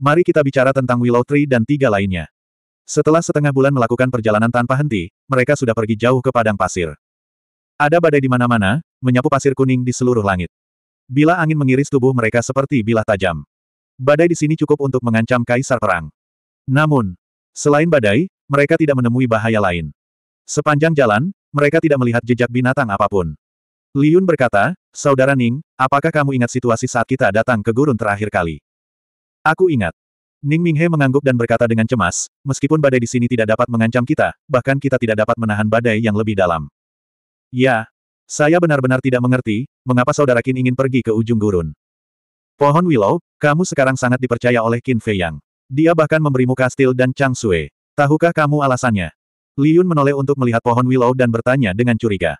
Mari kita bicara tentang Willow Tree dan tiga lainnya. Setelah setengah bulan melakukan perjalanan tanpa henti, mereka sudah pergi jauh ke padang pasir. Ada badai di mana-mana, menyapu pasir kuning di seluruh langit. Bila angin mengiris tubuh mereka seperti bilah tajam. Badai di sini cukup untuk mengancam kaisar perang. Namun, selain badai, mereka tidak menemui bahaya lain. Sepanjang jalan, mereka tidak melihat jejak binatang apapun. Liun berkata, Saudara Ning, apakah kamu ingat situasi saat kita datang ke gurun terakhir kali? Aku ingat. Ning Minghe mengangguk dan berkata dengan cemas, meskipun badai di sini tidak dapat mengancam kita, bahkan kita tidak dapat menahan badai yang lebih dalam. Ya, saya benar-benar tidak mengerti, mengapa saudara Qin ingin pergi ke ujung gurun. Pohon Willow, kamu sekarang sangat dipercaya oleh Qin Fei Yang. Dia bahkan memberimu kastil dan Chang Sui. Tahukah kamu alasannya? Yun menoleh untuk melihat pohon Willow dan bertanya dengan curiga.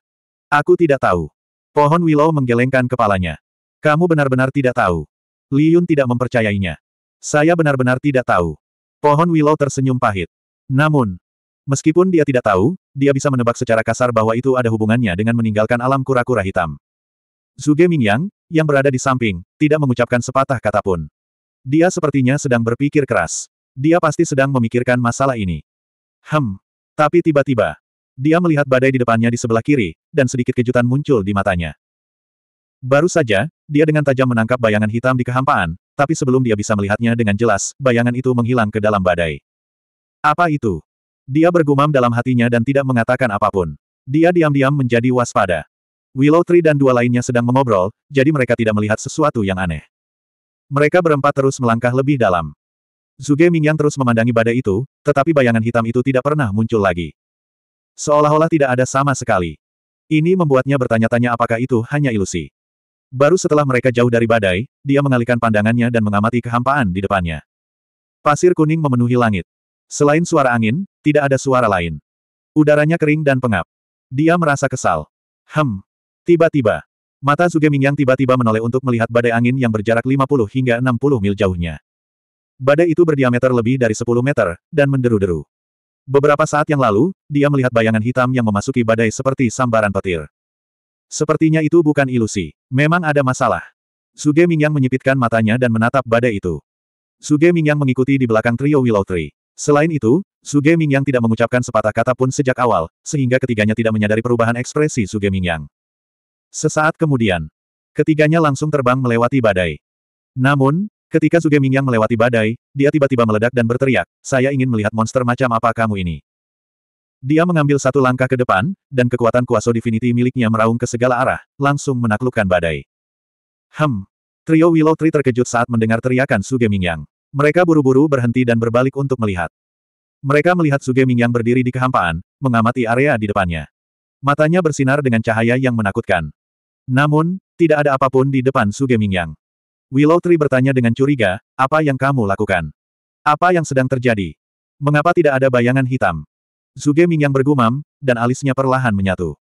Aku tidak tahu. Pohon Willow menggelengkan kepalanya. Kamu benar-benar tidak tahu. Yun tidak mempercayainya. Saya benar-benar tidak tahu. Pohon Willow tersenyum pahit. Namun, meskipun dia tidak tahu, dia bisa menebak secara kasar bahwa itu ada hubungannya dengan meninggalkan alam kura-kura hitam. Zuge Mingyang, yang berada di samping, tidak mengucapkan sepatah kata pun. Dia sepertinya sedang berpikir keras. Dia pasti sedang memikirkan masalah ini. Hem. Tapi tiba-tiba, dia melihat badai di depannya di sebelah kiri, dan sedikit kejutan muncul di matanya. Baru saja, dia dengan tajam menangkap bayangan hitam di kehampaan, tapi sebelum dia bisa melihatnya dengan jelas, bayangan itu menghilang ke dalam badai. Apa itu? Dia bergumam dalam hatinya dan tidak mengatakan apapun. Dia diam-diam menjadi waspada. Willow Tree dan dua lainnya sedang mengobrol, jadi mereka tidak melihat sesuatu yang aneh. Mereka berempat terus melangkah lebih dalam. Zuge Mingyang terus memandangi badai itu, tetapi bayangan hitam itu tidak pernah muncul lagi. Seolah-olah tidak ada sama sekali. Ini membuatnya bertanya-tanya apakah itu hanya ilusi. Baru setelah mereka jauh dari badai, dia mengalihkan pandangannya dan mengamati kehampaan di depannya. Pasir kuning memenuhi langit. Selain suara angin, tidak ada suara lain. Udaranya kering dan pengap. Dia merasa kesal. Hem. Tiba-tiba. Mata Zuge Mingyang tiba-tiba menoleh untuk melihat badai angin yang berjarak 50 hingga 60 mil jauhnya. Badai itu berdiameter lebih dari 10 meter, dan menderu-deru. Beberapa saat yang lalu, dia melihat bayangan hitam yang memasuki badai seperti sambaran petir. Sepertinya itu bukan ilusi. Memang ada masalah. Suge Mingyang menyipitkan matanya dan menatap badai itu. Suge Mingyang mengikuti di belakang trio Willow Tree. Selain itu, Suge Mingyang tidak mengucapkan sepatah kata pun sejak awal, sehingga ketiganya tidak menyadari perubahan ekspresi Suge Mingyang. Sesaat kemudian, ketiganya langsung terbang melewati badai. Namun, ketika Suge Mingyang melewati badai, dia tiba-tiba meledak dan berteriak, saya ingin melihat monster macam apa kamu ini. Dia mengambil satu langkah ke depan, dan kekuatan kuasa divinity miliknya meraung ke segala arah, langsung menaklukkan badai. Hem. Trio Willow Tree terkejut saat mendengar teriakan Suge Mingyang. Mereka buru-buru berhenti dan berbalik untuk melihat. Mereka melihat Suge Mingyang berdiri di kehampaan, mengamati area di depannya. Matanya bersinar dengan cahaya yang menakutkan. Namun, tidak ada apapun di depan Suge Mingyang. Willow Tree bertanya dengan curiga, apa yang kamu lakukan? Apa yang sedang terjadi? Mengapa tidak ada bayangan hitam? Zuge yang bergumam, dan alisnya perlahan menyatu.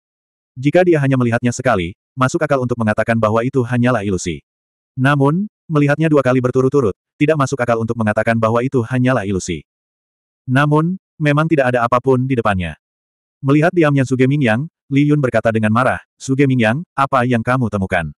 Jika dia hanya melihatnya sekali, masuk akal untuk mengatakan bahwa itu hanyalah ilusi. Namun, melihatnya dua kali berturut-turut, tidak masuk akal untuk mengatakan bahwa itu hanyalah ilusi. Namun, memang tidak ada apapun di depannya. Melihat diamnya Zuge yang, Li Yun berkata dengan marah, Zuge yang, apa yang kamu temukan?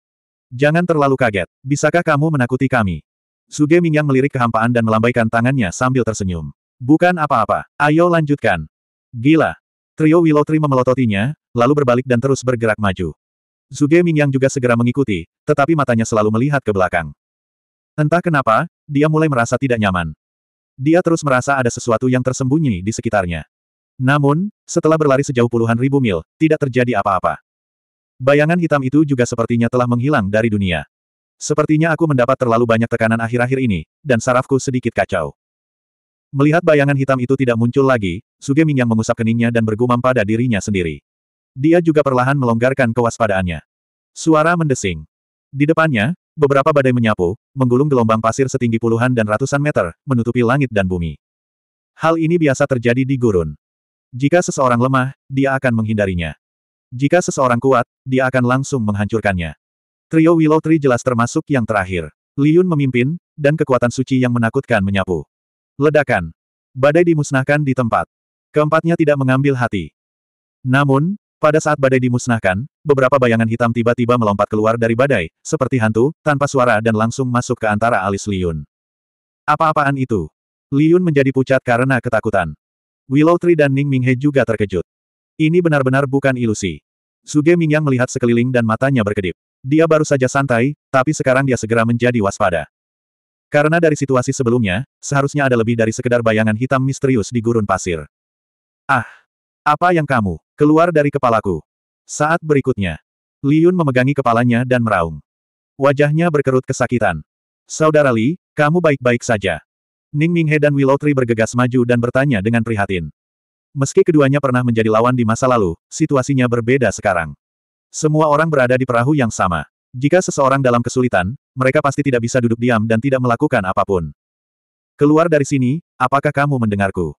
Jangan terlalu kaget, bisakah kamu menakuti kami? Zuge yang melirik kehampaan dan melambaikan tangannya sambil tersenyum. Bukan apa-apa, ayo lanjutkan. Gila! Trio Willow Tree memelototinya, lalu berbalik dan terus bergerak maju. Zuge Mingyang juga segera mengikuti, tetapi matanya selalu melihat ke belakang. Entah kenapa, dia mulai merasa tidak nyaman. Dia terus merasa ada sesuatu yang tersembunyi di sekitarnya. Namun, setelah berlari sejauh puluhan ribu mil, tidak terjadi apa-apa. Bayangan hitam itu juga sepertinya telah menghilang dari dunia. Sepertinya aku mendapat terlalu banyak tekanan akhir-akhir ini, dan sarafku sedikit kacau. Melihat bayangan hitam itu tidak muncul lagi, Suge Mingyang mengusap keningnya dan bergumam pada dirinya sendiri. Dia juga perlahan melonggarkan kewaspadaannya. Suara mendesing. Di depannya, beberapa badai menyapu, menggulung gelombang pasir setinggi puluhan dan ratusan meter, menutupi langit dan bumi. Hal ini biasa terjadi di gurun. Jika seseorang lemah, dia akan menghindarinya. Jika seseorang kuat, dia akan langsung menghancurkannya. Trio Willow Tree jelas termasuk yang terakhir. Liyun memimpin, dan kekuatan suci yang menakutkan menyapu. Ledakan. Badai dimusnahkan di tempat. Keempatnya tidak mengambil hati. Namun, pada saat badai dimusnahkan, beberapa bayangan hitam tiba-tiba melompat keluar dari badai, seperti hantu, tanpa suara dan langsung masuk ke antara alis Liun. Apa-apaan itu? Liun menjadi pucat karena ketakutan. Willow Tree dan Ning Minghe juga terkejut. Ini benar-benar bukan ilusi. Suge Mingyang melihat sekeliling dan matanya berkedip. Dia baru saja santai, tapi sekarang dia segera menjadi waspada. Karena dari situasi sebelumnya, seharusnya ada lebih dari sekedar bayangan hitam misterius di gurun pasir. Ah! Apa yang kamu? Keluar dari kepalaku. Saat berikutnya, Liun memegangi kepalanya dan meraung. Wajahnya berkerut kesakitan. Saudara Li, kamu baik-baik saja. Ning Minghe dan Willow Tree bergegas maju dan bertanya dengan prihatin. Meski keduanya pernah menjadi lawan di masa lalu, situasinya berbeda sekarang. Semua orang berada di perahu yang sama. Jika seseorang dalam kesulitan, mereka pasti tidak bisa duduk diam dan tidak melakukan apapun. Keluar dari sini, apakah kamu mendengarku?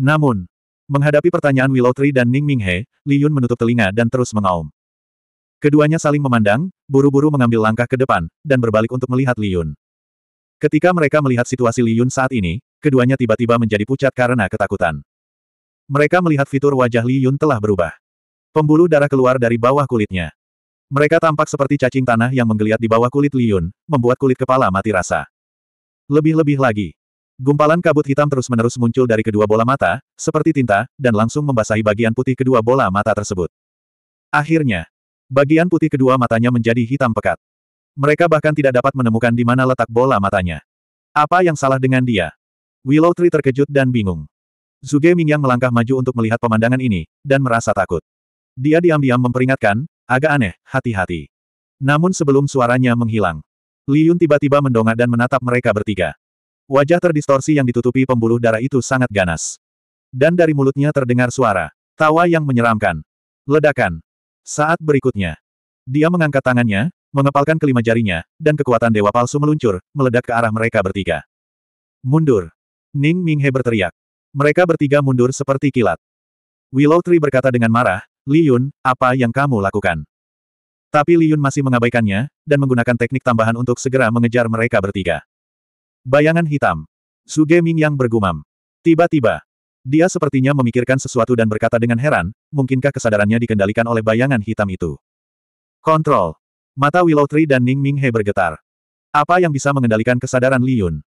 Namun, menghadapi pertanyaan Willow Tree dan Ning Minghe, Li Yun menutup telinga dan terus mengaum. Keduanya saling memandang, buru-buru mengambil langkah ke depan, dan berbalik untuk melihat Li Yun. Ketika mereka melihat situasi Li Yun saat ini, keduanya tiba-tiba menjadi pucat karena ketakutan. Mereka melihat fitur wajah Li Yun telah berubah. Pembuluh darah keluar dari bawah kulitnya. Mereka tampak seperti cacing tanah yang menggeliat di bawah kulit liun, membuat kulit kepala mati rasa. Lebih-lebih lagi. Gumpalan kabut hitam terus-menerus muncul dari kedua bola mata, seperti tinta, dan langsung membasahi bagian putih kedua bola mata tersebut. Akhirnya, bagian putih kedua matanya menjadi hitam pekat. Mereka bahkan tidak dapat menemukan di mana letak bola matanya. Apa yang salah dengan dia? Willow Tree terkejut dan bingung. Zuge Mingyang melangkah maju untuk melihat pemandangan ini, dan merasa takut. Dia diam-diam memperingatkan, Agak aneh, hati-hati. Namun sebelum suaranya menghilang, Liyun tiba-tiba mendongak dan menatap mereka bertiga. Wajah terdistorsi yang ditutupi pembuluh darah itu sangat ganas. Dan dari mulutnya terdengar suara, tawa yang menyeramkan. Ledakan. Saat berikutnya, dia mengangkat tangannya, mengepalkan kelima jarinya, dan kekuatan dewa palsu meluncur, meledak ke arah mereka bertiga. Mundur. Ning Minghe berteriak. Mereka bertiga mundur seperti kilat. Willow Tree berkata dengan marah, Li Yun, apa yang kamu lakukan? Tapi Li Yun masih mengabaikannya, dan menggunakan teknik tambahan untuk segera mengejar mereka bertiga. Bayangan hitam. Suge Ming yang bergumam. Tiba-tiba, dia sepertinya memikirkan sesuatu dan berkata dengan heran, mungkinkah kesadarannya dikendalikan oleh bayangan hitam itu? Kontrol. Mata Willow Tree dan Ning Ming He bergetar. Apa yang bisa mengendalikan kesadaran Li Yun?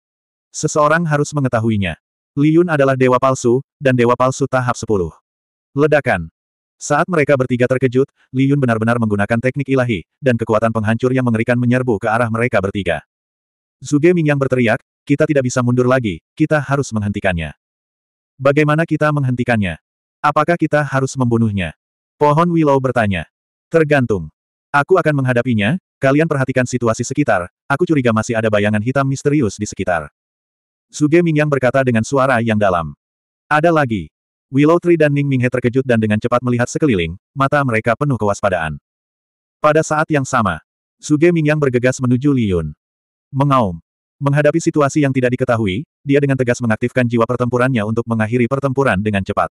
Seseorang harus mengetahuinya. Li Yun adalah dewa palsu, dan dewa palsu tahap 10. Ledakan. Saat mereka bertiga terkejut, Li Yun benar-benar menggunakan teknik ilahi, dan kekuatan penghancur yang mengerikan menyerbu ke arah mereka bertiga. Zuge Mingyang berteriak, kita tidak bisa mundur lagi, kita harus menghentikannya. Bagaimana kita menghentikannya? Apakah kita harus membunuhnya? Pohon Willow bertanya. Tergantung. Aku akan menghadapinya, kalian perhatikan situasi sekitar, aku curiga masih ada bayangan hitam misterius di sekitar. Zuge Mingyang berkata dengan suara yang dalam. Ada lagi, Willow Tree dan Ning Minghe terkejut dan dengan cepat melihat sekeliling, mata mereka penuh kewaspadaan. Pada saat yang sama, Suge Mingyang bergegas menuju Liyun. Mengaum. Menghadapi situasi yang tidak diketahui, dia dengan tegas mengaktifkan jiwa pertempurannya untuk mengakhiri pertempuran dengan cepat.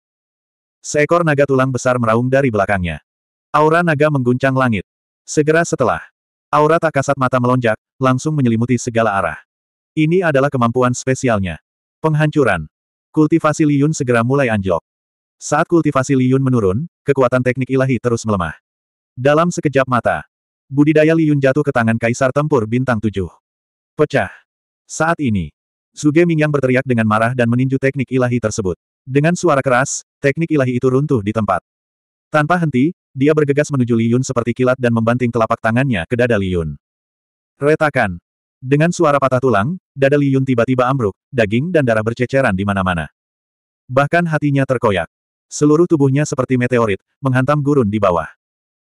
Seekor naga tulang besar meraung dari belakangnya. Aura naga mengguncang langit. Segera setelah, aura tak kasat mata melonjak, langsung menyelimuti segala arah. Ini adalah kemampuan spesialnya. Penghancuran. Kultivasi Liyun segera mulai anjlok. Saat kultivasi Liyun menurun, kekuatan teknik ilahi terus melemah. Dalam sekejap mata, budidaya Liyun jatuh ke tangan Kaisar Tempur Bintang Tujuh. Pecah. Saat ini, Suge Mingyang berteriak dengan marah dan meninju teknik ilahi tersebut. Dengan suara keras, teknik ilahi itu runtuh di tempat. Tanpa henti, dia bergegas menuju Liyun seperti kilat dan membanting telapak tangannya ke dada Liyun. Retakan, dengan suara patah tulang, dada Li Yun tiba-tiba ambruk, daging dan darah berceceran di mana-mana. Bahkan hatinya terkoyak. Seluruh tubuhnya seperti meteorit, menghantam gurun di bawah.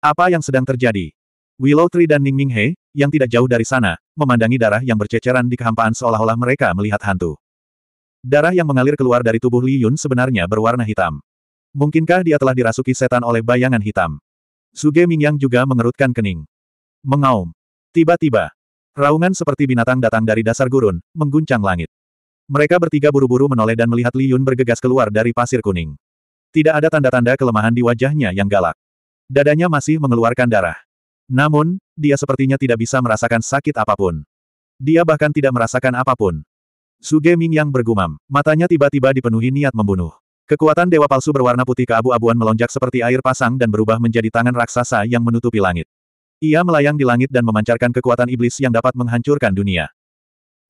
Apa yang sedang terjadi? Willow Tree dan Ning Ning He, yang tidak jauh dari sana, memandangi darah yang berceceran di kehampaan seolah-olah mereka melihat hantu. Darah yang mengalir keluar dari tubuh Li Yun sebenarnya berwarna hitam. Mungkinkah dia telah dirasuki setan oleh bayangan hitam? Suge Mingyang juga mengerutkan kening. Mengaum. Tiba-tiba, Raungan seperti binatang datang dari dasar gurun, mengguncang langit. Mereka bertiga buru-buru menoleh dan melihat Li Yun bergegas keluar dari pasir kuning. Tidak ada tanda-tanda kelemahan di wajahnya yang galak. Dadanya masih mengeluarkan darah. Namun, dia sepertinya tidak bisa merasakan sakit apapun. Dia bahkan tidak merasakan apapun. Suge Ming yang bergumam, matanya tiba-tiba dipenuhi niat membunuh. Kekuatan dewa palsu berwarna putih keabu-abuan melonjak seperti air pasang dan berubah menjadi tangan raksasa yang menutupi langit. Ia melayang di langit dan memancarkan kekuatan iblis yang dapat menghancurkan dunia.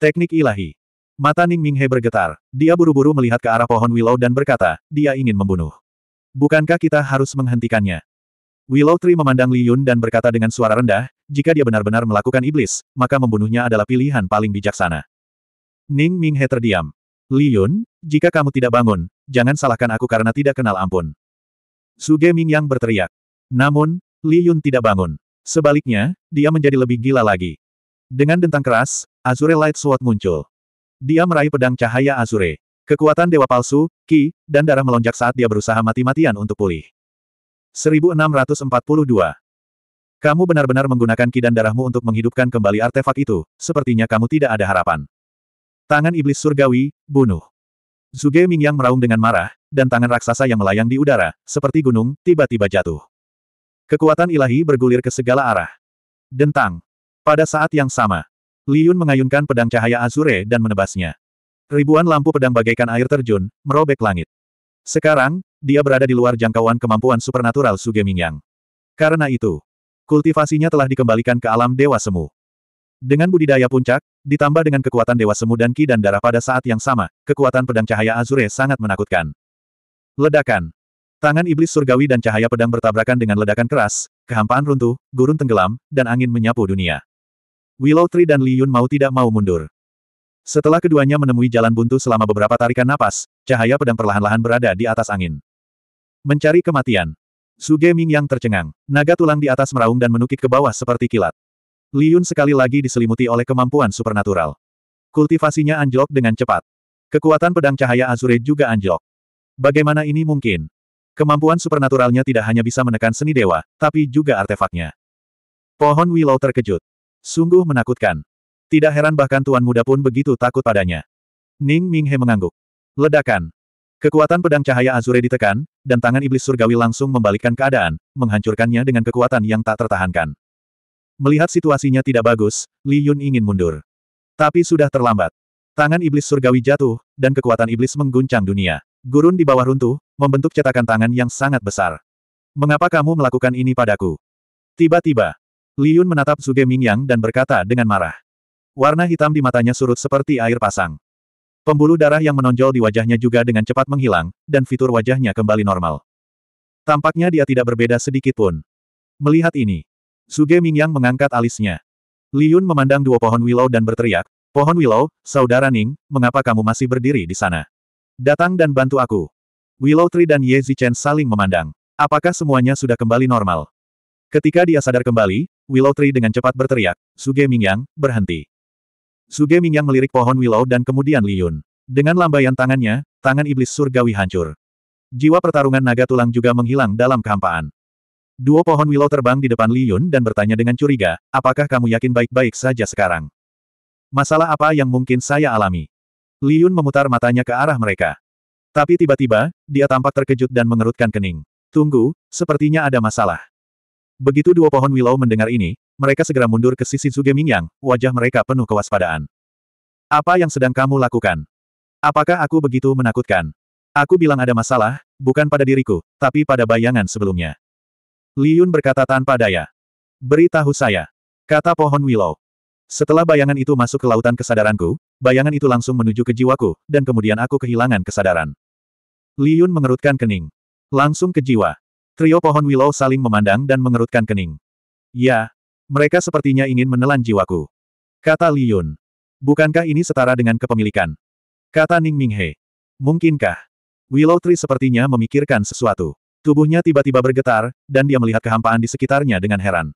Teknik ilahi. Mata Ning Minghe bergetar. Dia buru-buru melihat ke arah pohon Willow dan berkata, dia ingin membunuh. Bukankah kita harus menghentikannya? Willow Tree memandang Li Yun dan berkata dengan suara rendah, jika dia benar-benar melakukan iblis, maka membunuhnya adalah pilihan paling bijaksana. Ning Minghe terdiam. Li Yun, jika kamu tidak bangun, jangan salahkan aku karena tidak kenal ampun. Suge Ming Yang berteriak. Namun, Li Yun tidak bangun. Sebaliknya, dia menjadi lebih gila lagi. Dengan dentang keras, Azure Light Sword muncul. Dia meraih pedang cahaya Azure. Kekuatan dewa palsu, ki, dan darah melonjak saat dia berusaha mati-matian untuk pulih. 1642. Kamu benar-benar menggunakan ki dan darahmu untuk menghidupkan kembali artefak itu, sepertinya kamu tidak ada harapan. Tangan iblis surgawi, bunuh. Zuge Mingyang meraung dengan marah, dan tangan raksasa yang melayang di udara, seperti gunung, tiba-tiba jatuh. Kekuatan ilahi bergulir ke segala arah. Dentang. Pada saat yang sama, Liyun mengayunkan pedang cahaya azure dan menebasnya. Ribuan lampu pedang bagaikan air terjun, merobek langit. Sekarang, dia berada di luar jangkauan kemampuan supernatural Suge Mingyang. Karena itu, kultivasinya telah dikembalikan ke alam Dewa Semu. Dengan budidaya puncak, ditambah dengan kekuatan Dewa Semu dan Ki dan Darah pada saat yang sama, kekuatan pedang cahaya Azure sangat menakutkan. Ledakan. Tangan iblis surgawi dan cahaya pedang bertabrakan dengan ledakan keras, kehampaan runtuh, gurun tenggelam, dan angin menyapu dunia. Willow Tree dan Li Yun mau tidak mau mundur. Setelah keduanya menemui jalan buntu selama beberapa tarikan napas, cahaya pedang perlahan-lahan berada di atas angin. Mencari kematian. Suge Ming yang tercengang. Naga tulang di atas meraung dan menukik ke bawah seperti kilat. Yun sekali lagi diselimuti oleh kemampuan supernatural. Kultivasinya anjlok dengan cepat. Kekuatan pedang cahaya Azure juga anjlok. Bagaimana ini mungkin? Kemampuan supernaturalnya tidak hanya bisa menekan seni dewa, tapi juga artefaknya. Pohon Willow terkejut. Sungguh menakutkan. Tidak heran bahkan tuan muda pun begitu takut padanya. Ning Minghe mengangguk. Ledakan. Kekuatan pedang cahaya Azure ditekan, dan tangan iblis surgawi langsung membalikkan keadaan, menghancurkannya dengan kekuatan yang tak tertahankan. Melihat situasinya tidak bagus, Li Yun ingin mundur. Tapi sudah terlambat. Tangan iblis surgawi jatuh, dan kekuatan iblis mengguncang dunia. Gurun di bawah runtuh, membentuk cetakan tangan yang sangat besar. Mengapa kamu melakukan ini padaku? Tiba-tiba, Liun menatap Zuge Mingyang dan berkata dengan marah. Warna hitam di matanya surut seperti air pasang. Pembuluh darah yang menonjol di wajahnya juga dengan cepat menghilang, dan fitur wajahnya kembali normal. Tampaknya dia tidak berbeda sedikit pun. Melihat ini, Zuge Mingyang mengangkat alisnya. Liun memandang dua pohon willow dan berteriak, Pohon willow, saudara Ning, mengapa kamu masih berdiri di sana? Datang dan bantu aku. Willow Tree dan Ye Zichen saling memandang. Apakah semuanya sudah kembali normal? Ketika dia sadar kembali, Willow Tree dengan cepat berteriak, Suge Mingyang, berhenti. Suge Mingyang melirik pohon Willow dan kemudian Liyun. Dengan lambaian tangannya, tangan iblis surgawi hancur. Jiwa pertarungan naga tulang juga menghilang dalam kehampaan. Dua pohon Willow terbang di depan Liyun dan bertanya dengan curiga, apakah kamu yakin baik-baik saja sekarang? Masalah apa yang mungkin saya alami? Liyun memutar matanya ke arah mereka. Tapi tiba-tiba, dia tampak terkejut dan mengerutkan kening. Tunggu, sepertinya ada masalah. Begitu dua pohon Willow mendengar ini, mereka segera mundur ke sisi yang wajah mereka penuh kewaspadaan. Apa yang sedang kamu lakukan? Apakah aku begitu menakutkan? Aku bilang ada masalah, bukan pada diriku, tapi pada bayangan sebelumnya. Liun berkata tanpa daya. Beritahu saya. Kata pohon Willow. Setelah bayangan itu masuk ke lautan kesadaranku, bayangan itu langsung menuju ke jiwaku, dan kemudian aku kehilangan kesadaran. Liyun mengerutkan kening. Langsung ke jiwa. Trio pohon Willow saling memandang dan mengerutkan kening. Ya, mereka sepertinya ingin menelan jiwaku. Kata Liyun. Bukankah ini setara dengan kepemilikan? Kata Ning Minghe. Mungkinkah? Willow Tree sepertinya memikirkan sesuatu. Tubuhnya tiba-tiba bergetar, dan dia melihat kehampaan di sekitarnya dengan heran.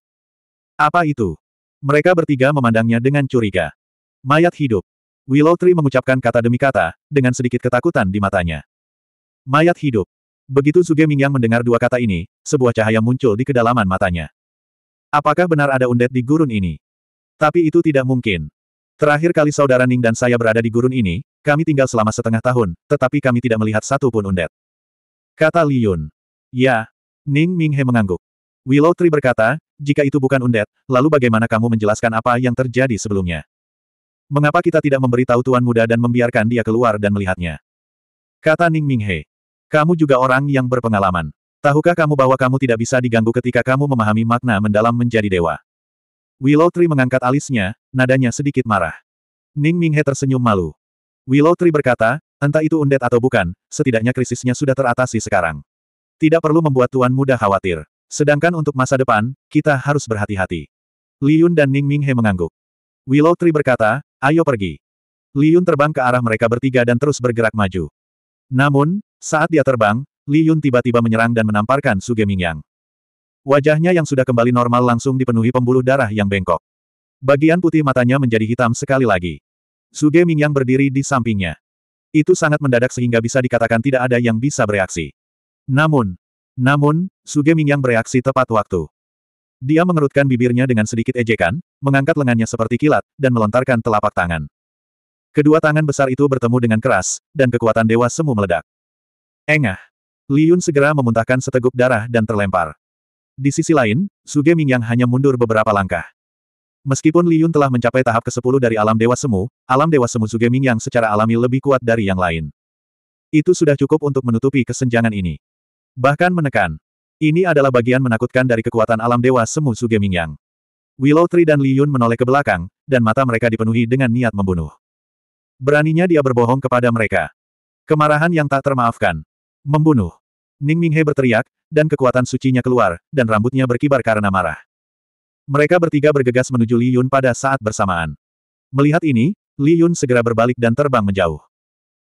Apa itu? Mereka bertiga memandangnya dengan curiga. Mayat hidup. Willow Tree mengucapkan kata demi kata, dengan sedikit ketakutan di matanya. Mayat hidup. Begitu Zuge Mingyang mendengar dua kata ini, sebuah cahaya muncul di kedalaman matanya. Apakah benar ada undet di gurun ini? Tapi itu tidak mungkin. Terakhir kali saudara Ning dan saya berada di gurun ini, kami tinggal selama setengah tahun, tetapi kami tidak melihat satu pun undet. Kata Liyun. Ya. Ning Minghe mengangguk. Willow Tree berkata, jika itu bukan undet, lalu bagaimana kamu menjelaskan apa yang terjadi sebelumnya? Mengapa kita tidak memberitahu Tuan Muda dan membiarkan dia keluar dan melihatnya? Kata Ning Minghe. Kamu juga orang yang berpengalaman. Tahukah kamu bahwa kamu tidak bisa diganggu ketika kamu memahami makna mendalam menjadi dewa? Willow Tree mengangkat alisnya, nadanya sedikit marah. Ning Minghe tersenyum malu. Willow Tree berkata, entah itu undet atau bukan, setidaknya krisisnya sudah teratasi sekarang. Tidak perlu membuat tuan muda khawatir. Sedangkan untuk masa depan, kita harus berhati-hati. Liun dan Ning Minghe mengangguk. Willow Tree berkata, ayo pergi. Liun terbang ke arah mereka bertiga dan terus bergerak maju. Namun, saat dia terbang, Li Yun tiba-tiba menyerang dan menamparkan Suge Mingyang. Wajahnya yang sudah kembali normal langsung dipenuhi pembuluh darah yang bengkok. Bagian putih matanya menjadi hitam sekali lagi. Suge Mingyang berdiri di sampingnya. Itu sangat mendadak sehingga bisa dikatakan tidak ada yang bisa bereaksi. Namun, namun, Suge Mingyang bereaksi tepat waktu. Dia mengerutkan bibirnya dengan sedikit ejekan, mengangkat lengannya seperti kilat, dan melontarkan telapak tangan. Kedua tangan besar itu bertemu dengan keras, dan kekuatan dewa semu meledak. Engah. Liun segera memuntahkan seteguk darah dan terlempar. Di sisi lain, Suge Mingyang hanya mundur beberapa langkah. Meskipun Liun telah mencapai tahap ke-10 dari alam Dewa Semu, alam Dewa Semu Suge Mingyang secara alami lebih kuat dari yang lain. Itu sudah cukup untuk menutupi kesenjangan ini. Bahkan menekan. Ini adalah bagian menakutkan dari kekuatan alam Dewa Semu Suge Mingyang. Willow Tree dan Liun menoleh ke belakang, dan mata mereka dipenuhi dengan niat membunuh. Beraninya dia berbohong kepada mereka. Kemarahan yang tak termaafkan. Membunuh. Ning Minghe berteriak, dan kekuatan sucinya keluar, dan rambutnya berkibar karena marah. Mereka bertiga bergegas menuju Li Yun pada saat bersamaan. Melihat ini, Li Yun segera berbalik dan terbang menjauh.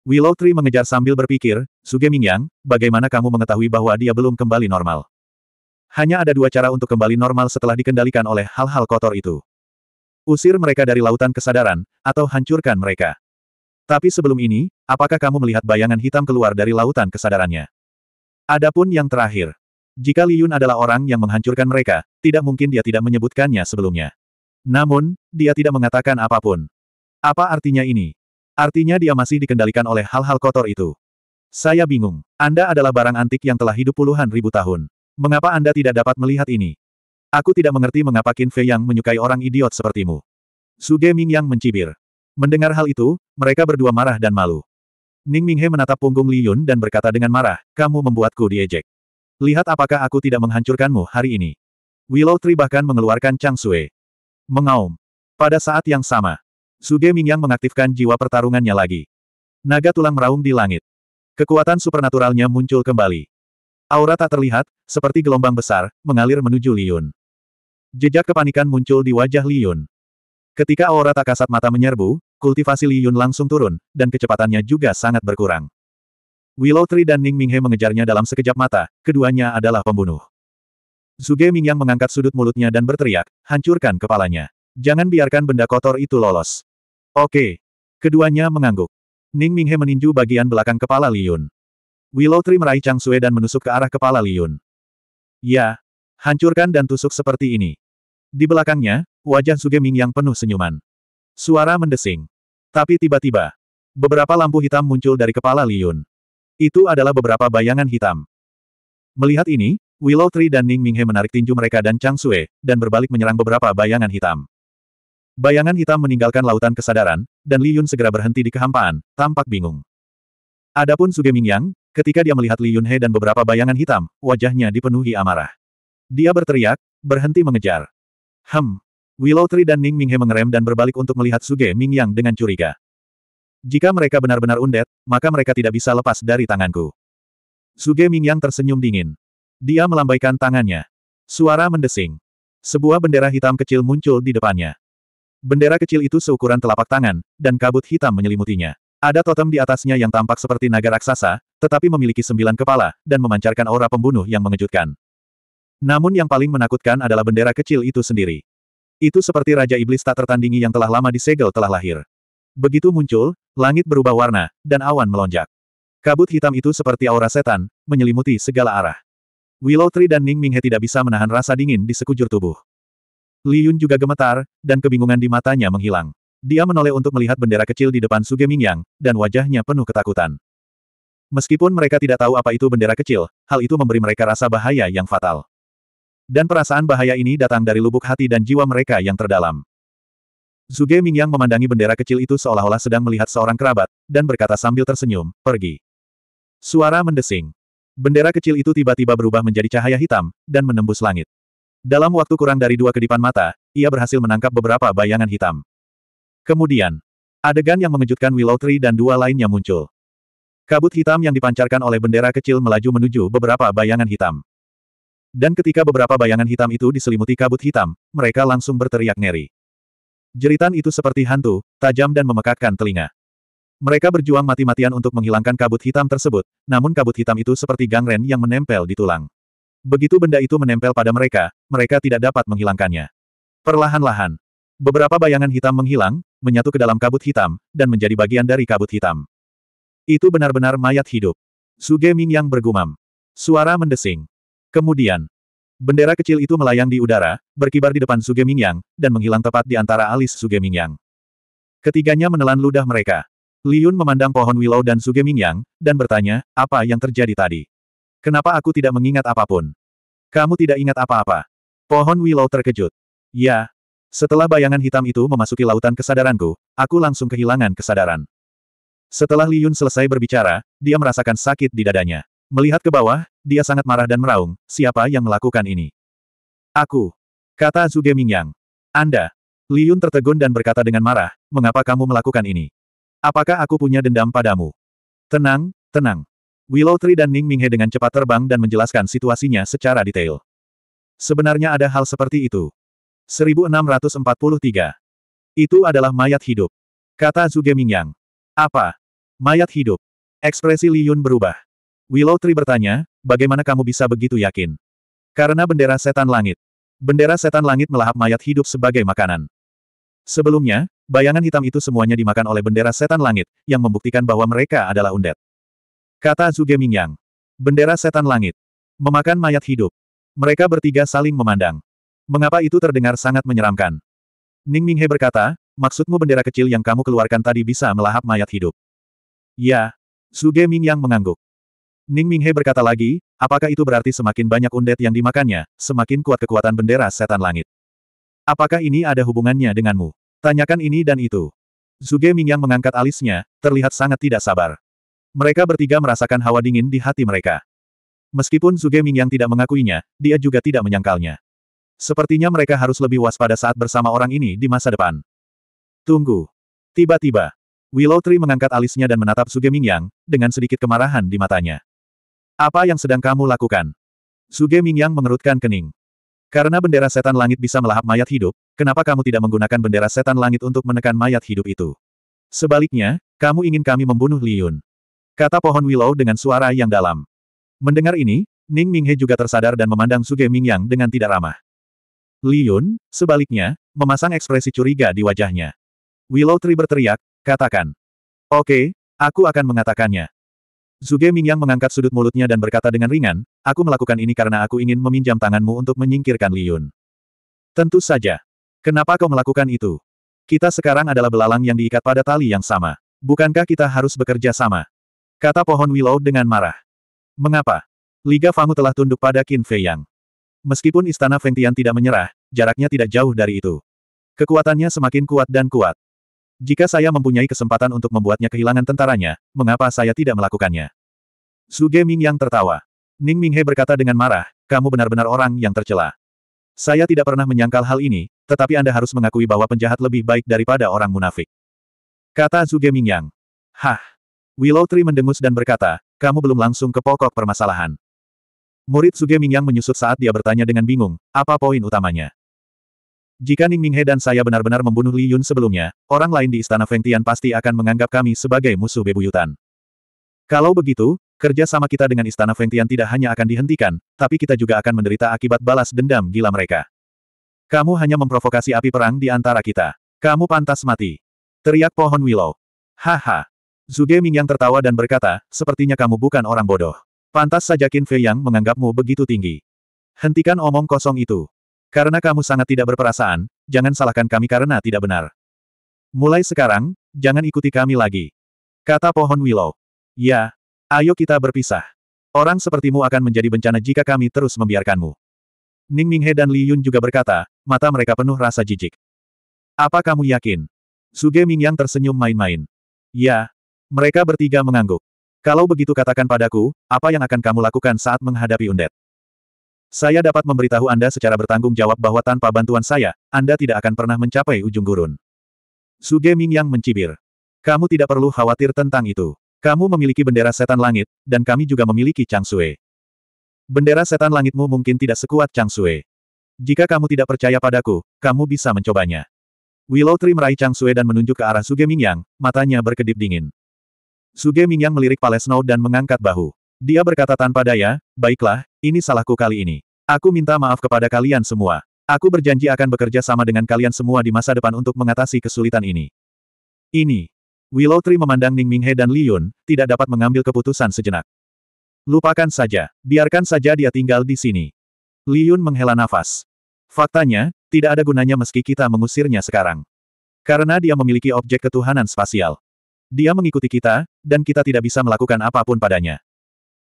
Willow Tree mengejar sambil berpikir, Suge Mingyang, bagaimana kamu mengetahui bahwa dia belum kembali normal? Hanya ada dua cara untuk kembali normal setelah dikendalikan oleh hal-hal kotor itu. Usir mereka dari lautan kesadaran, atau hancurkan mereka. Tapi sebelum ini, Apakah kamu melihat bayangan hitam keluar dari lautan kesadarannya? Adapun yang terakhir. Jika Li Yun adalah orang yang menghancurkan mereka, tidak mungkin dia tidak menyebutkannya sebelumnya. Namun, dia tidak mengatakan apapun. Apa artinya ini? Artinya dia masih dikendalikan oleh hal-hal kotor itu. Saya bingung. Anda adalah barang antik yang telah hidup puluhan ribu tahun. Mengapa Anda tidak dapat melihat ini? Aku tidak mengerti mengapa Qin Fei yang menyukai orang idiot sepertimu. Suge Ming yang mencibir. Mendengar hal itu, mereka berdua marah dan malu. Ning Minghe menatap punggung Li Yun dan berkata dengan marah, kamu membuatku diejek. Lihat apakah aku tidak menghancurkanmu hari ini. Willow Tree bahkan mengeluarkan Chang Sue. Mengaum. Pada saat yang sama, Suge Mingyang mengaktifkan jiwa pertarungannya lagi. Naga tulang meraung di langit. Kekuatan supernaturalnya muncul kembali. Aura tak terlihat, seperti gelombang besar, mengalir menuju Li Yun. Jejak kepanikan muncul di wajah Li Yun. Ketika aura tak kasat mata menyerbu, kultivasi Li Yun langsung turun, dan kecepatannya juga sangat berkurang. Willow Tree dan Ning Minghe mengejarnya dalam sekejap mata, keduanya adalah pembunuh. Zuge Mingyang mengangkat sudut mulutnya dan berteriak, hancurkan kepalanya. Jangan biarkan benda kotor itu lolos. Oke. Keduanya mengangguk. Ning Minghe meninju bagian belakang kepala Li Yun. Willow Tree meraih Chang Sue dan menusuk ke arah kepala Li Yun. Ya. Hancurkan dan tusuk seperti ini. Di belakangnya, wajah Zuge Mingyang penuh senyuman. Suara mendesing. Tapi tiba-tiba, beberapa lampu hitam muncul dari kepala Liyun. Itu adalah beberapa bayangan hitam. Melihat ini, Willow Tree dan Ning Minghe menarik tinju mereka dan Chang Sue, dan berbalik menyerang beberapa bayangan hitam. Bayangan hitam meninggalkan lautan kesadaran, dan Li Yun segera berhenti di kehampaan, tampak bingung. Adapun Suge Mingyang, ketika dia melihat Li Yun He dan beberapa bayangan hitam, wajahnya dipenuhi amarah. Dia berteriak, berhenti mengejar. Hem, Willow Tree dan Ning Minghe mengerem dan berbalik untuk melihat Suge Mingyang dengan curiga. Jika mereka benar-benar undet, maka mereka tidak bisa lepas dari tanganku. Suge Mingyang tersenyum dingin. Dia melambaikan tangannya. Suara mendesing. Sebuah bendera hitam kecil muncul di depannya. Bendera kecil itu seukuran telapak tangan, dan kabut hitam menyelimutinya. Ada totem di atasnya yang tampak seperti naga raksasa, tetapi memiliki sembilan kepala, dan memancarkan aura pembunuh yang mengejutkan. Namun yang paling menakutkan adalah bendera kecil itu sendiri. Itu seperti Raja Iblis tak tertandingi yang telah lama disegel telah lahir. Begitu muncul, langit berubah warna, dan awan melonjak. Kabut hitam itu seperti aura setan, menyelimuti segala arah. Willow Tree dan Ning Minghe tidak bisa menahan rasa dingin di sekujur tubuh. Li Yun juga gemetar, dan kebingungan di matanya menghilang. Dia menoleh untuk melihat bendera kecil di depan Suge Mingyang, dan wajahnya penuh ketakutan. Meskipun mereka tidak tahu apa itu bendera kecil, hal itu memberi mereka rasa bahaya yang fatal. Dan perasaan bahaya ini datang dari lubuk hati dan jiwa mereka yang terdalam. Zuge Mingyang memandangi bendera kecil itu seolah-olah sedang melihat seorang kerabat, dan berkata sambil tersenyum, pergi. Suara mendesing. Bendera kecil itu tiba-tiba berubah menjadi cahaya hitam, dan menembus langit. Dalam waktu kurang dari dua kedipan mata, ia berhasil menangkap beberapa bayangan hitam. Kemudian, adegan yang mengejutkan Willow Tree dan dua lainnya muncul. Kabut hitam yang dipancarkan oleh bendera kecil melaju menuju beberapa bayangan hitam. Dan ketika beberapa bayangan hitam itu diselimuti kabut hitam, mereka langsung berteriak ngeri. Jeritan itu seperti hantu, tajam dan memekakkan telinga. Mereka berjuang mati-matian untuk menghilangkan kabut hitam tersebut, namun kabut hitam itu seperti gangren yang menempel di tulang. Begitu benda itu menempel pada mereka, mereka tidak dapat menghilangkannya. Perlahan-lahan, beberapa bayangan hitam menghilang, menyatu ke dalam kabut hitam, dan menjadi bagian dari kabut hitam. Itu benar-benar mayat hidup. Suge Ming yang bergumam. Suara mendesing. Kemudian, bendera kecil itu melayang di udara, berkibar di depan Suge Mingyang, dan menghilang tepat di antara alis Suge Mingyang. Ketiganya menelan ludah mereka. Liun memandang pohon willow dan Suge Mingyang, dan bertanya, apa yang terjadi tadi? Kenapa aku tidak mengingat apapun? Kamu tidak ingat apa-apa. Pohon willow terkejut. Ya. Setelah bayangan hitam itu memasuki lautan kesadaranku, aku langsung kehilangan kesadaran. Setelah Liun selesai berbicara, dia merasakan sakit di dadanya. Melihat ke bawah, dia sangat marah dan meraung, siapa yang melakukan ini? Aku. Kata Zuge Mingyang. Anda. Liyun tertegun dan berkata dengan marah, mengapa kamu melakukan ini? Apakah aku punya dendam padamu? Tenang, tenang. Willow Tree dan Ning Minghe dengan cepat terbang dan menjelaskan situasinya secara detail. Sebenarnya ada hal seperti itu. 1643. Itu adalah mayat hidup. Kata Zuge Mingyang. Apa? Mayat hidup. Ekspresi Liyun berubah. Willow Tree bertanya, bagaimana kamu bisa begitu yakin? Karena bendera setan langit. Bendera setan langit melahap mayat hidup sebagai makanan. Sebelumnya, bayangan hitam itu semuanya dimakan oleh bendera setan langit, yang membuktikan bahwa mereka adalah undet. Kata Zuge Mingyang. Bendera setan langit. Memakan mayat hidup. Mereka bertiga saling memandang. Mengapa itu terdengar sangat menyeramkan? Ning Minghe berkata, maksudmu bendera kecil yang kamu keluarkan tadi bisa melahap mayat hidup? Ya. Zuge Mingyang mengangguk. Ning Minghe berkata lagi, apakah itu berarti semakin banyak undet yang dimakannya, semakin kuat kekuatan bendera setan langit? Apakah ini ada hubungannya denganmu? Tanyakan ini dan itu. Zuge Mingyang mengangkat alisnya, terlihat sangat tidak sabar. Mereka bertiga merasakan hawa dingin di hati mereka. Meskipun Zuge Mingyang tidak mengakuinya, dia juga tidak menyangkalnya. Sepertinya mereka harus lebih waspada saat bersama orang ini di masa depan. Tunggu. Tiba-tiba, Willow Tree mengangkat alisnya dan menatap Suge Mingyang, dengan sedikit kemarahan di matanya. Apa yang sedang kamu lakukan? Suge Mingyang mengerutkan kening. Karena bendera setan langit bisa melahap mayat hidup, kenapa kamu tidak menggunakan bendera setan langit untuk menekan mayat hidup itu? Sebaliknya, kamu ingin kami membunuh Liyun. Kata pohon Willow dengan suara yang dalam. Mendengar ini, Ning Minghe juga tersadar dan memandang Suge Mingyang dengan tidak ramah. Liyun, sebaliknya, memasang ekspresi curiga di wajahnya. Willow Tree berteriak, katakan. Oke, okay, aku akan mengatakannya. Zuge Mingyang mengangkat sudut mulutnya dan berkata dengan ringan, aku melakukan ini karena aku ingin meminjam tanganmu untuk menyingkirkan Liyun. Tentu saja. Kenapa kau melakukan itu? Kita sekarang adalah belalang yang diikat pada tali yang sama. Bukankah kita harus bekerja sama? Kata pohon Willow dengan marah. Mengapa? Liga Fangu telah tunduk pada Qin Fei Yang. Meskipun istana Feng Tian tidak menyerah, jaraknya tidak jauh dari itu. Kekuatannya semakin kuat dan kuat. Jika saya mempunyai kesempatan untuk membuatnya kehilangan tentaranya, mengapa saya tidak melakukannya? Suge Ming yang tertawa. Ning Minghe berkata dengan marah, kamu benar-benar orang yang tercela. Saya tidak pernah menyangkal hal ini, tetapi Anda harus mengakui bahwa penjahat lebih baik daripada orang munafik. Kata Suge yang. Hah! Willow Tree mendengus dan berkata, kamu belum langsung ke pokok permasalahan. Murid Suge yang menyusut saat dia bertanya dengan bingung, apa poin utamanya? Jika Ning Minghe dan saya benar-benar membunuh Li Yun sebelumnya, orang lain di Istana Feng Tian pasti akan menganggap kami sebagai musuh bebuyutan. Kalau begitu, kerja sama kita dengan Istana Feng Tian tidak hanya akan dihentikan, tapi kita juga akan menderita akibat balas dendam gila mereka. Kamu hanya memprovokasi api perang di antara kita. Kamu pantas mati. Teriak pohon willow. Haha. Zuge Ming yang tertawa dan berkata, sepertinya kamu bukan orang bodoh. Pantas saja Qin Fei Yang menganggapmu begitu tinggi. Hentikan omong kosong itu. Karena kamu sangat tidak berperasaan, jangan salahkan kami karena tidak benar. Mulai sekarang, jangan ikuti kami lagi. Kata pohon Willow. Ya, ayo kita berpisah. Orang sepertimu akan menjadi bencana jika kami terus membiarkanmu. Ning Minghe dan Li Yun juga berkata, mata mereka penuh rasa jijik. Apa kamu yakin? Suge Ming yang tersenyum main-main. Ya. Mereka bertiga mengangguk. Kalau begitu katakan padaku, apa yang akan kamu lakukan saat menghadapi undet? Saya dapat memberitahu Anda secara bertanggung jawab bahwa tanpa bantuan saya, Anda tidak akan pernah mencapai ujung gurun. Suge Yang mencibir. Kamu tidak perlu khawatir tentang itu. Kamu memiliki bendera setan langit, dan kami juga memiliki Chang Sui. Bendera setan langitmu mungkin tidak sekuat Chang Sui. Jika kamu tidak percaya padaku, kamu bisa mencobanya. Willow Tree meraih Chang Sui dan menunjuk ke arah Suge Yang, matanya berkedip dingin. Suge Yang melirik Pales Snow dan mengangkat bahu. Dia berkata tanpa daya, baiklah, ini salahku kali ini. Aku minta maaf kepada kalian semua. Aku berjanji akan bekerja sama dengan kalian semua di masa depan untuk mengatasi kesulitan ini. Ini. Willow Tree memandang Ning Minghe dan Li Yun, tidak dapat mengambil keputusan sejenak. Lupakan saja, biarkan saja dia tinggal di sini. Li Yun menghela nafas. Faktanya, tidak ada gunanya meski kita mengusirnya sekarang. Karena dia memiliki objek ketuhanan spasial. Dia mengikuti kita, dan kita tidak bisa melakukan apapun padanya.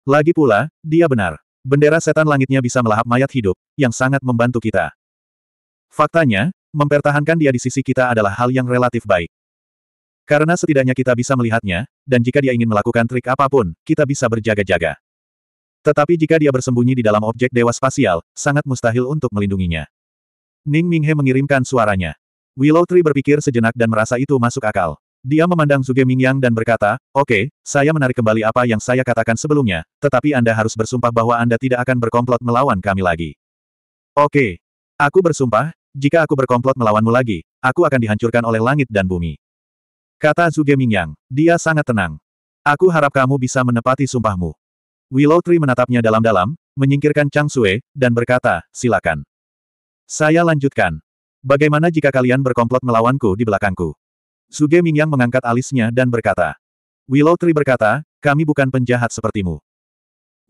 Lagi pula, dia benar. Bendera setan langitnya bisa melahap mayat hidup, yang sangat membantu kita. Faktanya, mempertahankan dia di sisi kita adalah hal yang relatif baik. Karena setidaknya kita bisa melihatnya, dan jika dia ingin melakukan trik apapun, kita bisa berjaga-jaga. Tetapi jika dia bersembunyi di dalam objek dewa spasial, sangat mustahil untuk melindunginya. Ning Minghe mengirimkan suaranya. Willow Tree berpikir sejenak dan merasa itu masuk akal. Dia memandang Zuge Mingyang dan berkata, Oke, okay, saya menarik kembali apa yang saya katakan sebelumnya, tetapi Anda harus bersumpah bahwa Anda tidak akan berkomplot melawan kami lagi. Oke. Okay. Aku bersumpah, jika aku berkomplot melawanmu lagi, aku akan dihancurkan oleh langit dan bumi. Kata Zuge Mingyang. Dia sangat tenang. Aku harap kamu bisa menepati sumpahmu. Willow Tree menatapnya dalam-dalam, menyingkirkan Chang Sue, dan berkata, silakan. Saya lanjutkan. Bagaimana jika kalian berkomplot melawanku di belakangku? Suge Mingyang mengangkat alisnya dan berkata. Willow Tree berkata, kami bukan penjahat sepertimu.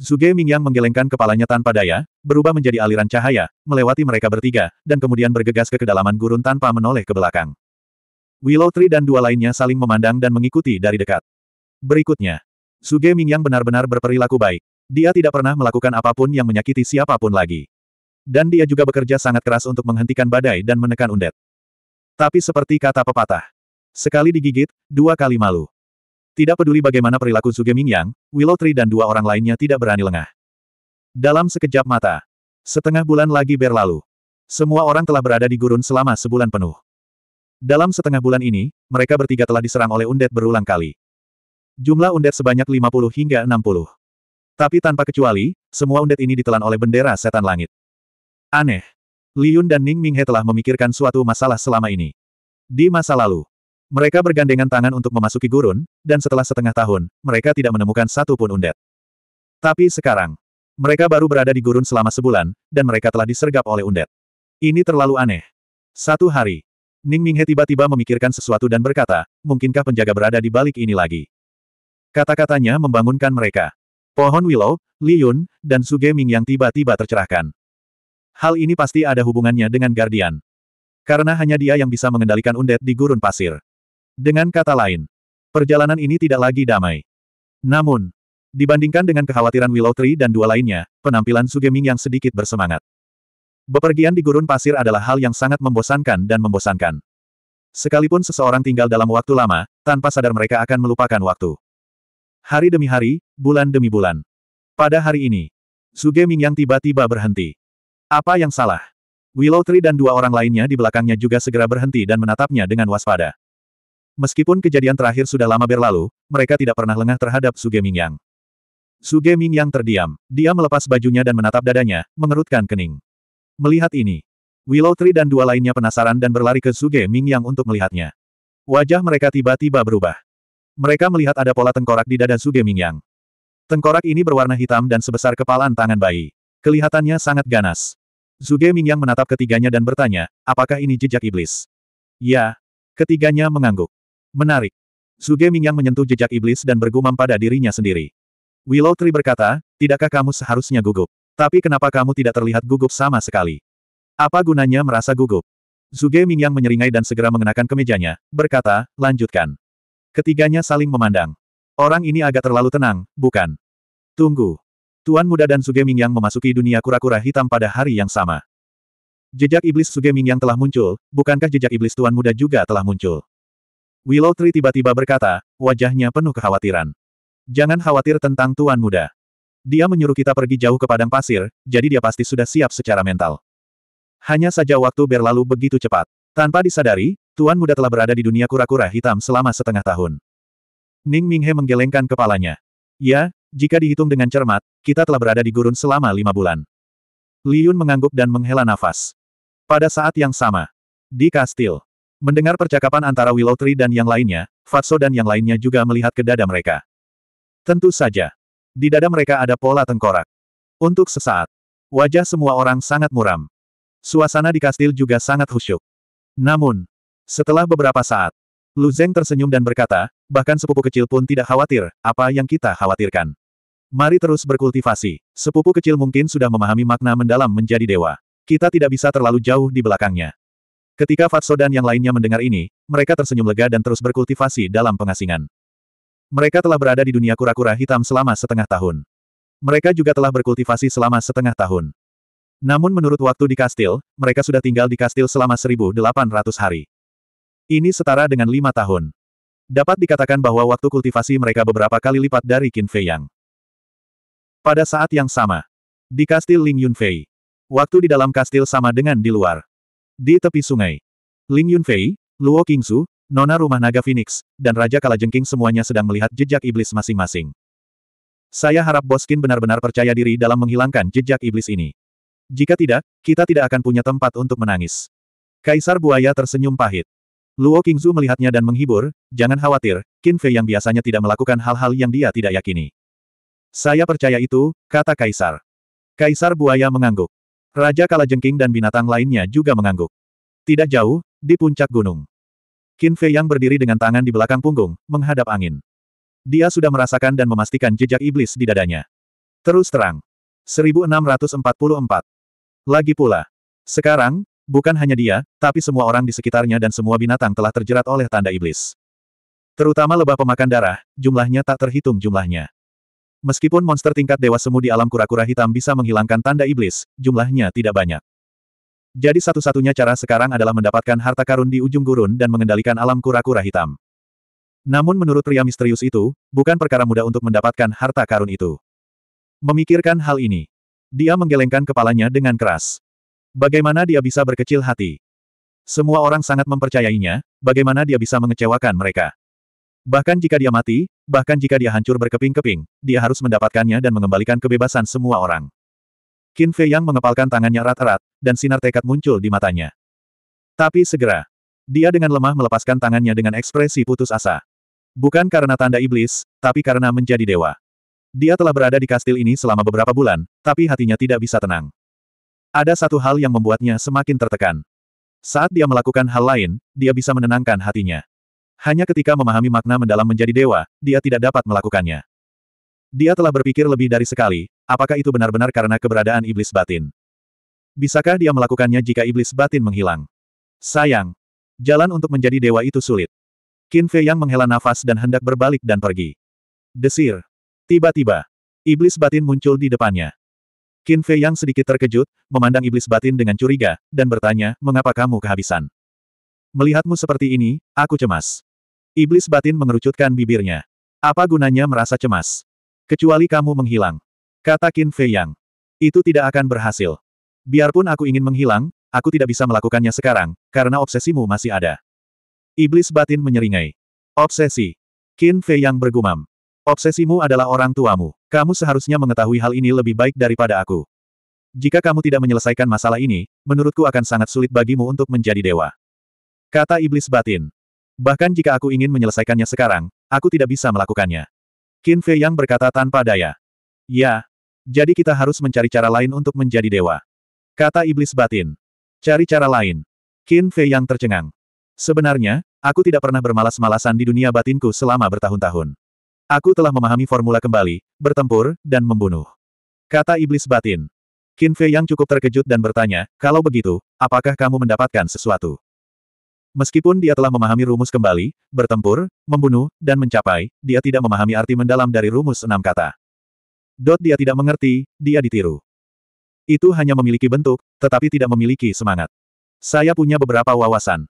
Suge Mingyang menggelengkan kepalanya tanpa daya, berubah menjadi aliran cahaya, melewati mereka bertiga, dan kemudian bergegas ke kedalaman gurun tanpa menoleh ke belakang. Willow Tree dan dua lainnya saling memandang dan mengikuti dari dekat. Berikutnya, Suge Mingyang benar-benar berperilaku baik. Dia tidak pernah melakukan apapun yang menyakiti siapapun lagi. Dan dia juga bekerja sangat keras untuk menghentikan badai dan menekan undet. Tapi seperti kata pepatah, Sekali digigit, dua kali malu. Tidak peduli bagaimana perilaku Zhuge Mingyang, Willow Tree dan dua orang lainnya tidak berani lengah. Dalam sekejap mata, setengah bulan lagi berlalu. Semua orang telah berada di gurun selama sebulan penuh. Dalam setengah bulan ini, mereka bertiga telah diserang oleh undet berulang kali. Jumlah undet sebanyak 50 hingga 60. Tapi tanpa kecuali, semua undet ini ditelan oleh bendera setan langit. Aneh. Liun dan Ning Minghe telah memikirkan suatu masalah selama ini. Di masa lalu, mereka bergandengan tangan untuk memasuki gurun, dan setelah setengah tahun, mereka tidak menemukan satu pun undet. Tapi sekarang, mereka baru berada di gurun selama sebulan, dan mereka telah disergap oleh undet. Ini terlalu aneh. Satu hari, Ning Minghe tiba-tiba memikirkan sesuatu dan berkata, mungkinkah penjaga berada di balik ini lagi? Kata-katanya membangunkan mereka. Pohon Willow, Li Yun, dan Suge Ming yang tiba-tiba tercerahkan. Hal ini pasti ada hubungannya dengan Guardian. Karena hanya dia yang bisa mengendalikan undet di gurun pasir. Dengan kata lain, perjalanan ini tidak lagi damai. Namun, dibandingkan dengan kekhawatiran Willow Tree dan dua lainnya, penampilan Sugeming yang sedikit bersemangat. Bepergian di gurun pasir adalah hal yang sangat membosankan dan membosankan. Sekalipun seseorang tinggal dalam waktu lama, tanpa sadar mereka akan melupakan waktu. Hari demi hari, bulan demi bulan. Pada hari ini, Suge Ming yang tiba-tiba berhenti. Apa yang salah? Willow Tree dan dua orang lainnya di belakangnya juga segera berhenti dan menatapnya dengan waspada. Meskipun kejadian terakhir sudah lama berlalu, mereka tidak pernah lengah terhadap Suge Mingyang. Suge Mingyang terdiam. Dia melepas bajunya dan menatap dadanya, mengerutkan kening. Melihat ini, Willow Tree dan dua lainnya penasaran dan berlari ke Suge Mingyang untuk melihatnya. Wajah mereka tiba-tiba berubah. Mereka melihat ada pola tengkorak di dada Suge Mingyang. Tengkorak ini berwarna hitam dan sebesar kepalan tangan bayi. Kelihatannya sangat ganas. Suge Mingyang menatap ketiganya dan bertanya, apakah ini jejak iblis? Ya. Ketiganya mengangguk. Menarik. Suge Mingyang menyentuh jejak iblis dan bergumam pada dirinya sendiri. Willow Tree berkata, tidakkah kamu seharusnya gugup? Tapi kenapa kamu tidak terlihat gugup sama sekali? Apa gunanya merasa gugup? Zuge Mingyang menyeringai dan segera mengenakan kemejanya, berkata, lanjutkan. Ketiganya saling memandang. Orang ini agak terlalu tenang, bukan? Tunggu. Tuan muda dan Suge Mingyang memasuki dunia kura-kura hitam pada hari yang sama. Jejak iblis Suge Mingyang telah muncul, bukankah jejak iblis Tuan muda juga telah muncul? Willow Tree tiba-tiba berkata, wajahnya penuh kekhawatiran. Jangan khawatir tentang Tuan Muda. Dia menyuruh kita pergi jauh ke padang pasir, jadi dia pasti sudah siap secara mental. Hanya saja waktu berlalu begitu cepat. Tanpa disadari, Tuan Muda telah berada di dunia kura-kura hitam selama setengah tahun. Ning Minghe menggelengkan kepalanya. Ya, jika dihitung dengan cermat, kita telah berada di gurun selama lima bulan. Liyun mengangguk dan menghela nafas. Pada saat yang sama, di kastil, Mendengar percakapan antara Willow Tree dan yang lainnya, Fatso dan yang lainnya juga melihat ke dada mereka. Tentu saja. Di dada mereka ada pola tengkorak. Untuk sesaat, wajah semua orang sangat muram. Suasana di kastil juga sangat khusyuk. Namun, setelah beberapa saat, Lu Zeng tersenyum dan berkata, bahkan sepupu kecil pun tidak khawatir, apa yang kita khawatirkan. Mari terus berkultivasi. Sepupu kecil mungkin sudah memahami makna mendalam menjadi dewa. Kita tidak bisa terlalu jauh di belakangnya. Ketika Fatso dan yang lainnya mendengar ini, mereka tersenyum lega dan terus berkultivasi dalam pengasingan. Mereka telah berada di dunia kura-kura hitam selama setengah tahun. Mereka juga telah berkultivasi selama setengah tahun. Namun menurut waktu di kastil, mereka sudah tinggal di kastil selama 1800 hari. Ini setara dengan lima tahun. Dapat dikatakan bahwa waktu kultivasi mereka beberapa kali lipat dari Qin Fei Yang. Pada saat yang sama, di kastil Ling Yunfei, waktu di dalam kastil sama dengan di luar. Di tepi sungai. Ling Yunfei, Luo Qingsu, Nona Rumah Naga Phoenix, dan Raja Kalajengking semuanya sedang melihat jejak iblis masing-masing. Saya harap Boskin benar-benar percaya diri dalam menghilangkan jejak iblis ini. Jika tidak, kita tidak akan punya tempat untuk menangis. Kaisar Buaya tersenyum pahit. Luo Qingzu melihatnya dan menghibur, jangan khawatir, Qin Fei yang biasanya tidak melakukan hal-hal yang dia tidak yakini. Saya percaya itu, kata Kaisar. Kaisar Buaya mengangguk. Raja Kalajengking dan binatang lainnya juga mengangguk. Tidak jauh, di puncak gunung. Qin Fei yang berdiri dengan tangan di belakang punggung, menghadap angin. Dia sudah merasakan dan memastikan jejak iblis di dadanya. Terus terang. 1644. Lagi pula. Sekarang, bukan hanya dia, tapi semua orang di sekitarnya dan semua binatang telah terjerat oleh tanda iblis. Terutama lebah pemakan darah, jumlahnya tak terhitung jumlahnya. Meskipun monster tingkat Dewa Semu di alam kura-kura hitam bisa menghilangkan tanda iblis, jumlahnya tidak banyak. Jadi satu-satunya cara sekarang adalah mendapatkan harta karun di ujung gurun dan mengendalikan alam kura-kura hitam. Namun menurut pria misterius itu, bukan perkara mudah untuk mendapatkan harta karun itu. Memikirkan hal ini, dia menggelengkan kepalanya dengan keras. Bagaimana dia bisa berkecil hati? Semua orang sangat mempercayainya, bagaimana dia bisa mengecewakan mereka. Bahkan jika dia mati, bahkan jika dia hancur berkeping-keping, dia harus mendapatkannya dan mengembalikan kebebasan semua orang. Qin Fei Yang mengepalkan tangannya erat-erat, dan sinar tekad muncul di matanya. Tapi segera, dia dengan lemah melepaskan tangannya dengan ekspresi putus asa. Bukan karena tanda iblis, tapi karena menjadi dewa. Dia telah berada di kastil ini selama beberapa bulan, tapi hatinya tidak bisa tenang. Ada satu hal yang membuatnya semakin tertekan. Saat dia melakukan hal lain, dia bisa menenangkan hatinya. Hanya ketika memahami makna mendalam menjadi dewa, dia tidak dapat melakukannya. Dia telah berpikir lebih dari sekali, apakah itu benar-benar karena keberadaan iblis batin. Bisakah dia melakukannya jika iblis batin menghilang? Sayang. Jalan untuk menjadi dewa itu sulit. Qin Fei yang menghela nafas dan hendak berbalik dan pergi. Desir. Tiba-tiba, iblis batin muncul di depannya. Qin Fei yang sedikit terkejut, memandang iblis batin dengan curiga, dan bertanya, mengapa kamu kehabisan? Melihatmu seperti ini, aku cemas. Iblis batin mengerucutkan bibirnya. Apa gunanya merasa cemas? Kecuali kamu menghilang. Kata Qin Fei Yang. Itu tidak akan berhasil. Biarpun aku ingin menghilang, aku tidak bisa melakukannya sekarang, karena obsesimu masih ada. Iblis batin menyeringai. Obsesi. Qin Fei Yang bergumam. Obsesimu adalah orang tuamu. Kamu seharusnya mengetahui hal ini lebih baik daripada aku. Jika kamu tidak menyelesaikan masalah ini, menurutku akan sangat sulit bagimu untuk menjadi dewa. Kata iblis batin. Bahkan jika aku ingin menyelesaikannya sekarang, aku tidak bisa melakukannya. Qin Fei Yang berkata tanpa daya. Ya. Jadi kita harus mencari cara lain untuk menjadi dewa. Kata iblis batin. Cari cara lain. Qin Fei Yang tercengang. Sebenarnya, aku tidak pernah bermalas-malasan di dunia batinku selama bertahun-tahun. Aku telah memahami formula kembali, bertempur, dan membunuh. Kata iblis batin. Qin Fei Yang cukup terkejut dan bertanya, kalau begitu, apakah kamu mendapatkan sesuatu? Meskipun dia telah memahami rumus kembali, bertempur, membunuh, dan mencapai, dia tidak memahami arti mendalam dari rumus enam kata. Dot dia tidak mengerti, dia ditiru. Itu hanya memiliki bentuk, tetapi tidak memiliki semangat. Saya punya beberapa wawasan.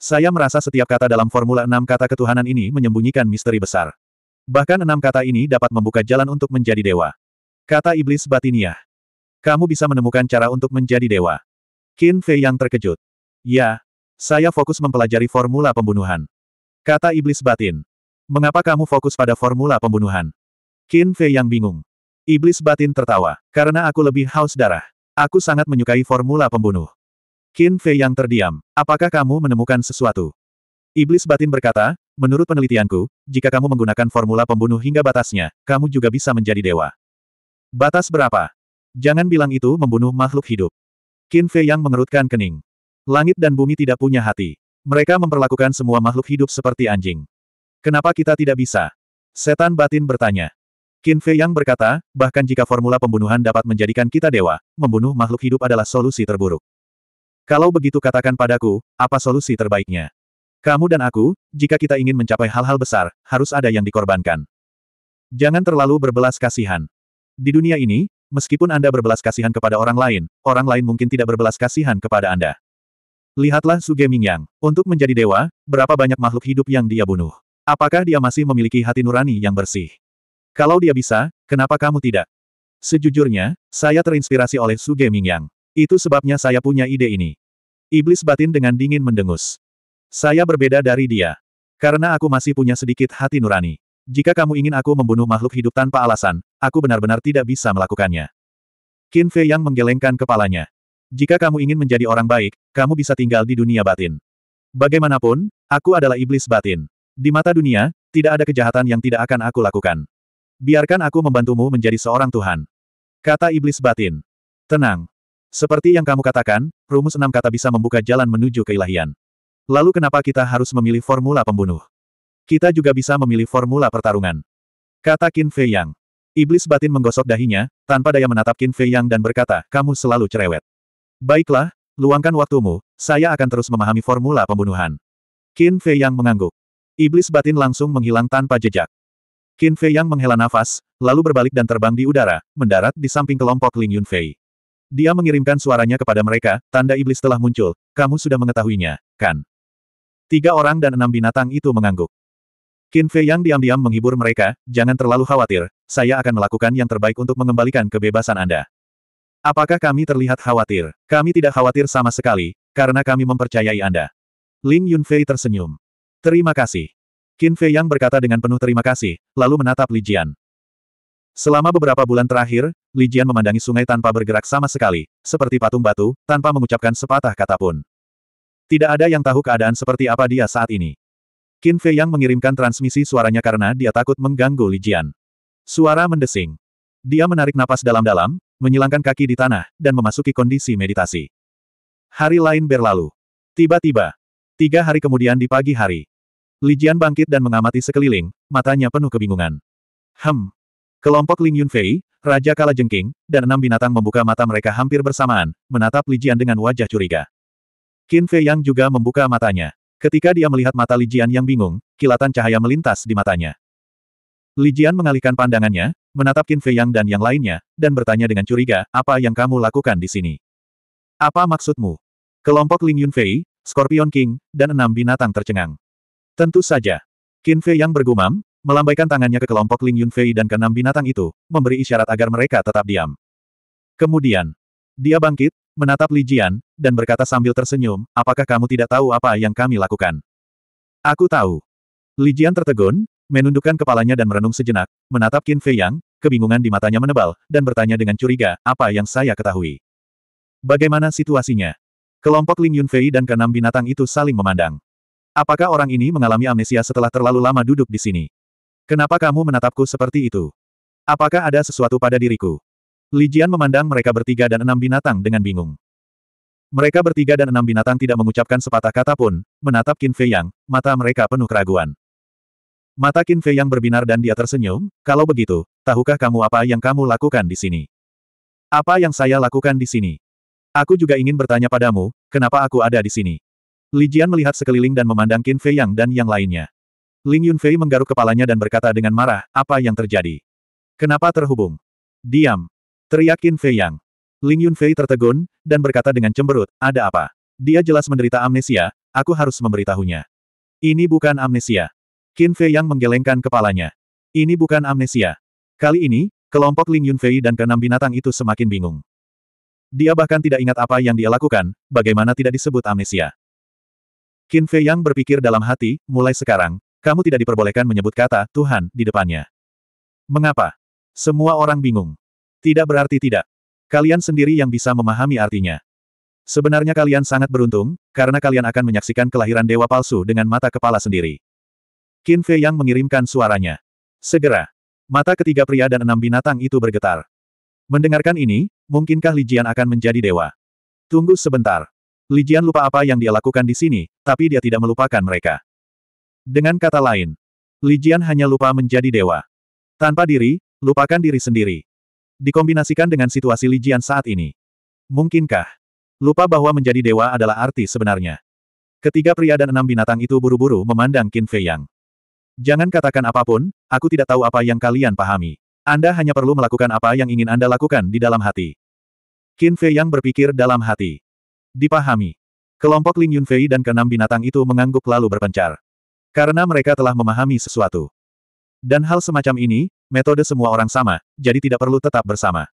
Saya merasa setiap kata dalam formula enam kata ketuhanan ini menyembunyikan misteri besar. Bahkan enam kata ini dapat membuka jalan untuk menjadi dewa. Kata iblis batiniah. Kamu bisa menemukan cara untuk menjadi dewa. Qin Fei yang terkejut. Ya, saya fokus mempelajari formula pembunuhan. Kata iblis batin. Mengapa kamu fokus pada formula pembunuhan? Qin Fei yang bingung. Iblis batin tertawa. Karena aku lebih haus darah. Aku sangat menyukai formula pembunuh. Qin Fei yang terdiam. Apakah kamu menemukan sesuatu? Iblis batin berkata, menurut penelitianku, jika kamu menggunakan formula pembunuh hingga batasnya, kamu juga bisa menjadi dewa. Batas berapa? Jangan bilang itu membunuh makhluk hidup. Qin Fei yang mengerutkan kening. Langit dan bumi tidak punya hati. Mereka memperlakukan semua makhluk hidup seperti anjing. Kenapa kita tidak bisa? Setan batin bertanya. Qin Fei Yang berkata, bahkan jika formula pembunuhan dapat menjadikan kita dewa, membunuh makhluk hidup adalah solusi terburuk. Kalau begitu katakan padaku, apa solusi terbaiknya? Kamu dan aku, jika kita ingin mencapai hal-hal besar, harus ada yang dikorbankan. Jangan terlalu berbelas kasihan. Di dunia ini, meskipun Anda berbelas kasihan kepada orang lain, orang lain mungkin tidak berbelas kasihan kepada Anda. Lihatlah Suge Mingyang. Untuk menjadi dewa, berapa banyak makhluk hidup yang dia bunuh? Apakah dia masih memiliki hati nurani yang bersih? Kalau dia bisa, kenapa kamu tidak? Sejujurnya, saya terinspirasi oleh Suge Mingyang. Itu sebabnya saya punya ide ini. Iblis batin dengan dingin mendengus. Saya berbeda dari dia. Karena aku masih punya sedikit hati nurani. Jika kamu ingin aku membunuh makhluk hidup tanpa alasan, aku benar-benar tidak bisa melakukannya. Qin Fei Yang menggelengkan kepalanya. Jika kamu ingin menjadi orang baik, kamu bisa tinggal di dunia batin. Bagaimanapun, aku adalah iblis batin. Di mata dunia, tidak ada kejahatan yang tidak akan aku lakukan. Biarkan aku membantumu menjadi seorang Tuhan. Kata iblis batin. Tenang. Seperti yang kamu katakan, rumus enam kata bisa membuka jalan menuju keilahian. Lalu kenapa kita harus memilih formula pembunuh? Kita juga bisa memilih formula pertarungan. Kata Qin Fei Yang. Iblis batin menggosok dahinya, tanpa daya menatap Qin Fei Yang dan berkata, kamu selalu cerewet. Baiklah, luangkan waktumu, saya akan terus memahami formula pembunuhan. Qin Fei Yang mengangguk. Iblis batin langsung menghilang tanpa jejak. Qin Fei Yang menghela nafas, lalu berbalik dan terbang di udara, mendarat di samping kelompok Ling Yun Fei. Dia mengirimkan suaranya kepada mereka, tanda iblis telah muncul, kamu sudah mengetahuinya, kan? Tiga orang dan enam binatang itu mengangguk. Qin Fei Yang diam-diam menghibur mereka, jangan terlalu khawatir, saya akan melakukan yang terbaik untuk mengembalikan kebebasan Anda. Apakah kami terlihat khawatir? Kami tidak khawatir sama sekali, karena kami mempercayai Anda. Ling Yunfei tersenyum. Terima kasih. Qin Fei Yang berkata dengan penuh terima kasih, lalu menatap Li Jian. Selama beberapa bulan terakhir, Li Jian memandangi sungai tanpa bergerak sama sekali, seperti patung batu, tanpa mengucapkan sepatah kata pun. Tidak ada yang tahu keadaan seperti apa dia saat ini. Qin Fei Yang mengirimkan transmisi suaranya karena dia takut mengganggu Li Jian. Suara mendesing. Dia menarik napas dalam-dalam, menyilangkan kaki di tanah, dan memasuki kondisi meditasi. Hari lain berlalu. Tiba-tiba, tiga hari kemudian di pagi hari, Li Jian bangkit dan mengamati sekeliling, matanya penuh kebingungan. Hem. Kelompok Ling Yunfei, Raja Kala Jengking, dan enam binatang membuka mata mereka hampir bersamaan, menatap Li Jian dengan wajah curiga. Qin Fei Yang juga membuka matanya. Ketika dia melihat mata Li Jian yang bingung, kilatan cahaya melintas di matanya. Li Jian mengalihkan pandangannya, menatap Qin Fei Yang dan yang lainnya, dan bertanya dengan curiga, apa yang kamu lakukan di sini? Apa maksudmu? Kelompok Ling Yun Fei, Scorpion King, dan enam binatang tercengang. Tentu saja. Qin Fei Yang bergumam, melambaikan tangannya ke kelompok Ling Yun Fei dan keenam binatang itu, memberi isyarat agar mereka tetap diam. Kemudian, dia bangkit, menatap Li Jian, dan berkata sambil tersenyum, apakah kamu tidak tahu apa yang kami lakukan? Aku tahu. Li Jian tertegun, menundukkan kepalanya dan merenung sejenak, menatap Qin Fei Yang, kebingungan di matanya menebal, dan bertanya dengan curiga, apa yang saya ketahui? Bagaimana situasinya? Kelompok Ling Yunfei dan keenam binatang itu saling memandang. Apakah orang ini mengalami amnesia setelah terlalu lama duduk di sini? Kenapa kamu menatapku seperti itu? Apakah ada sesuatu pada diriku? Li Jian memandang mereka bertiga dan enam binatang dengan bingung. Mereka bertiga dan enam binatang tidak mengucapkan sepatah kata pun, menatap Qin Fei Yang, mata mereka penuh keraguan. Mata Qin Fei yang berbinar dan dia tersenyum, kalau begitu, tahukah kamu apa yang kamu lakukan di sini? Apa yang saya lakukan di sini? Aku juga ingin bertanya padamu, kenapa aku ada di sini? Li Jian melihat sekeliling dan memandang Qin Fei Yang dan yang lainnya. Ling Yun Fei menggaruk kepalanya dan berkata dengan marah, apa yang terjadi? Kenapa terhubung? Diam! Teriak Qin Fei Yang. Ling Fei tertegun, dan berkata dengan cemberut, ada apa? Dia jelas menderita amnesia, aku harus memberitahunya. Ini bukan amnesia. Qin Fei yang menggelengkan kepalanya. Ini bukan amnesia. Kali ini, kelompok Ling Yunfei dan keenam binatang itu semakin bingung. Dia bahkan tidak ingat apa yang dia lakukan, bagaimana tidak disebut amnesia. Qin Fei yang berpikir dalam hati, mulai sekarang, kamu tidak diperbolehkan menyebut kata Tuhan di depannya. Mengapa? Semua orang bingung. Tidak berarti tidak. Kalian sendiri yang bisa memahami artinya. Sebenarnya kalian sangat beruntung, karena kalian akan menyaksikan kelahiran dewa palsu dengan mata kepala sendiri. Qin Fei yang mengirimkan suaranya. Segera. Mata ketiga pria dan enam binatang itu bergetar. Mendengarkan ini, mungkinkah Li Jian akan menjadi dewa? Tunggu sebentar. Li Jian lupa apa yang dia lakukan di sini, tapi dia tidak melupakan mereka. Dengan kata lain, Li Jian hanya lupa menjadi dewa. Tanpa diri, lupakan diri sendiri. Dikombinasikan dengan situasi Li Jian saat ini. Mungkinkah? Lupa bahwa menjadi dewa adalah arti sebenarnya. Ketiga pria dan enam binatang itu buru-buru memandang Qin Fei Yang. Jangan katakan apapun, aku tidak tahu apa yang kalian pahami. Anda hanya perlu melakukan apa yang ingin Anda lakukan di dalam hati. Qin Fei yang berpikir dalam hati. Dipahami. Kelompok Ling Yun Fei dan keenam binatang itu mengangguk lalu berpencar. Karena mereka telah memahami sesuatu. Dan hal semacam ini, metode semua orang sama, jadi tidak perlu tetap bersama.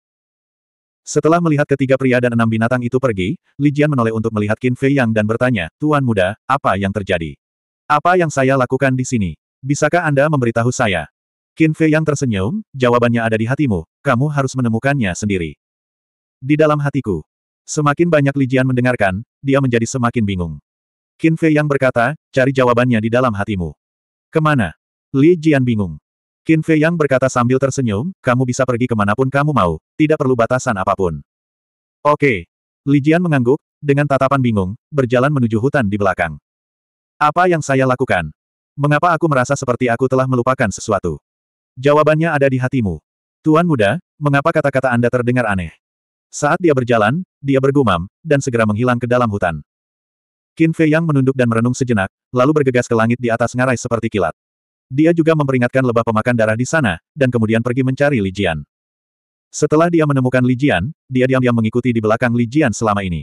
Setelah melihat ketiga pria dan enam binatang itu pergi, Li Jian menoleh untuk melihat Qin Fei Yang dan bertanya, Tuan muda, apa yang terjadi? Apa yang saya lakukan di sini? Bisakah Anda memberitahu saya? Qin Fei yang tersenyum, jawabannya ada di hatimu, kamu harus menemukannya sendiri. Di dalam hatiku. Semakin banyak Li Jian mendengarkan, dia menjadi semakin bingung. Qin Fei yang berkata, cari jawabannya di dalam hatimu. Kemana? Li Jian bingung. Qin Fei yang berkata sambil tersenyum, kamu bisa pergi kemanapun kamu mau, tidak perlu batasan apapun. Oke. Li Jian mengangguk, dengan tatapan bingung, berjalan menuju hutan di belakang. Apa yang saya lakukan? Mengapa aku merasa seperti aku telah melupakan sesuatu? Jawabannya ada di hatimu. Tuan muda, mengapa kata-kata Anda terdengar aneh? Saat dia berjalan, dia bergumam, dan segera menghilang ke dalam hutan. Qin Fei Yang menunduk dan merenung sejenak, lalu bergegas ke langit di atas ngarai seperti kilat. Dia juga memperingatkan lebah pemakan darah di sana, dan kemudian pergi mencari Li Jian. Setelah dia menemukan Li Jian, dia diam-diam mengikuti di belakang Li Jian selama ini.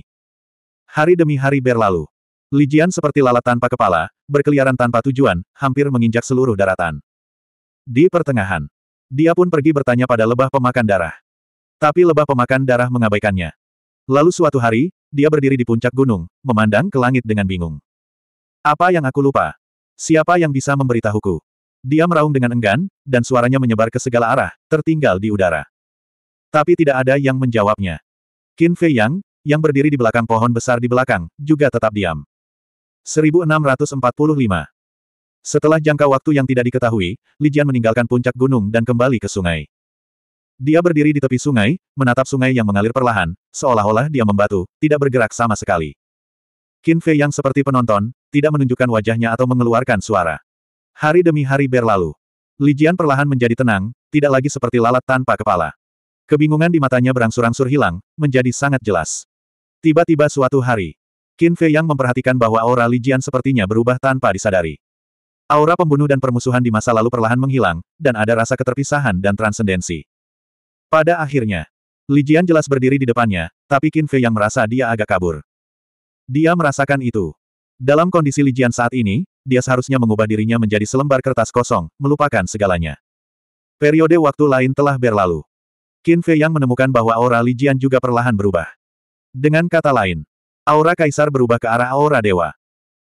Hari demi hari berlalu. Lijian seperti lalat tanpa kepala, berkeliaran tanpa tujuan, hampir menginjak seluruh daratan. Di pertengahan, dia pun pergi bertanya pada lebah pemakan darah. Tapi lebah pemakan darah mengabaikannya. Lalu suatu hari, dia berdiri di puncak gunung, memandang ke langit dengan bingung. Apa yang aku lupa? Siapa yang bisa memberitahuku? Dia meraung dengan enggan, dan suaranya menyebar ke segala arah, tertinggal di udara. Tapi tidak ada yang menjawabnya. Qin Fei Yang, yang berdiri di belakang pohon besar di belakang, juga tetap diam. 1645. Setelah jangka waktu yang tidak diketahui, Li Jian meninggalkan puncak gunung dan kembali ke sungai. Dia berdiri di tepi sungai, menatap sungai yang mengalir perlahan, seolah-olah dia membatu, tidak bergerak sama sekali. Qin Fei yang seperti penonton, tidak menunjukkan wajahnya atau mengeluarkan suara. Hari demi hari berlalu. Li Jian perlahan menjadi tenang, tidak lagi seperti lalat tanpa kepala. Kebingungan di matanya berangsur-angsur hilang, menjadi sangat jelas. Tiba-tiba suatu hari, Qin Fei yang memperhatikan bahwa aura Li Jian sepertinya berubah tanpa disadari. Aura pembunuh dan permusuhan di masa lalu perlahan menghilang, dan ada rasa keterpisahan dan transendensi. Pada akhirnya, Li Jian jelas berdiri di depannya, tapi Qin Fei yang merasa dia agak kabur. Dia merasakan itu. Dalam kondisi Li Jian saat ini, dia seharusnya mengubah dirinya menjadi selembar kertas kosong, melupakan segalanya. Periode waktu lain telah berlalu. Qin Fei yang menemukan bahwa aura Li Jian juga perlahan berubah. Dengan kata lain, Aura kaisar berubah ke arah aura dewa.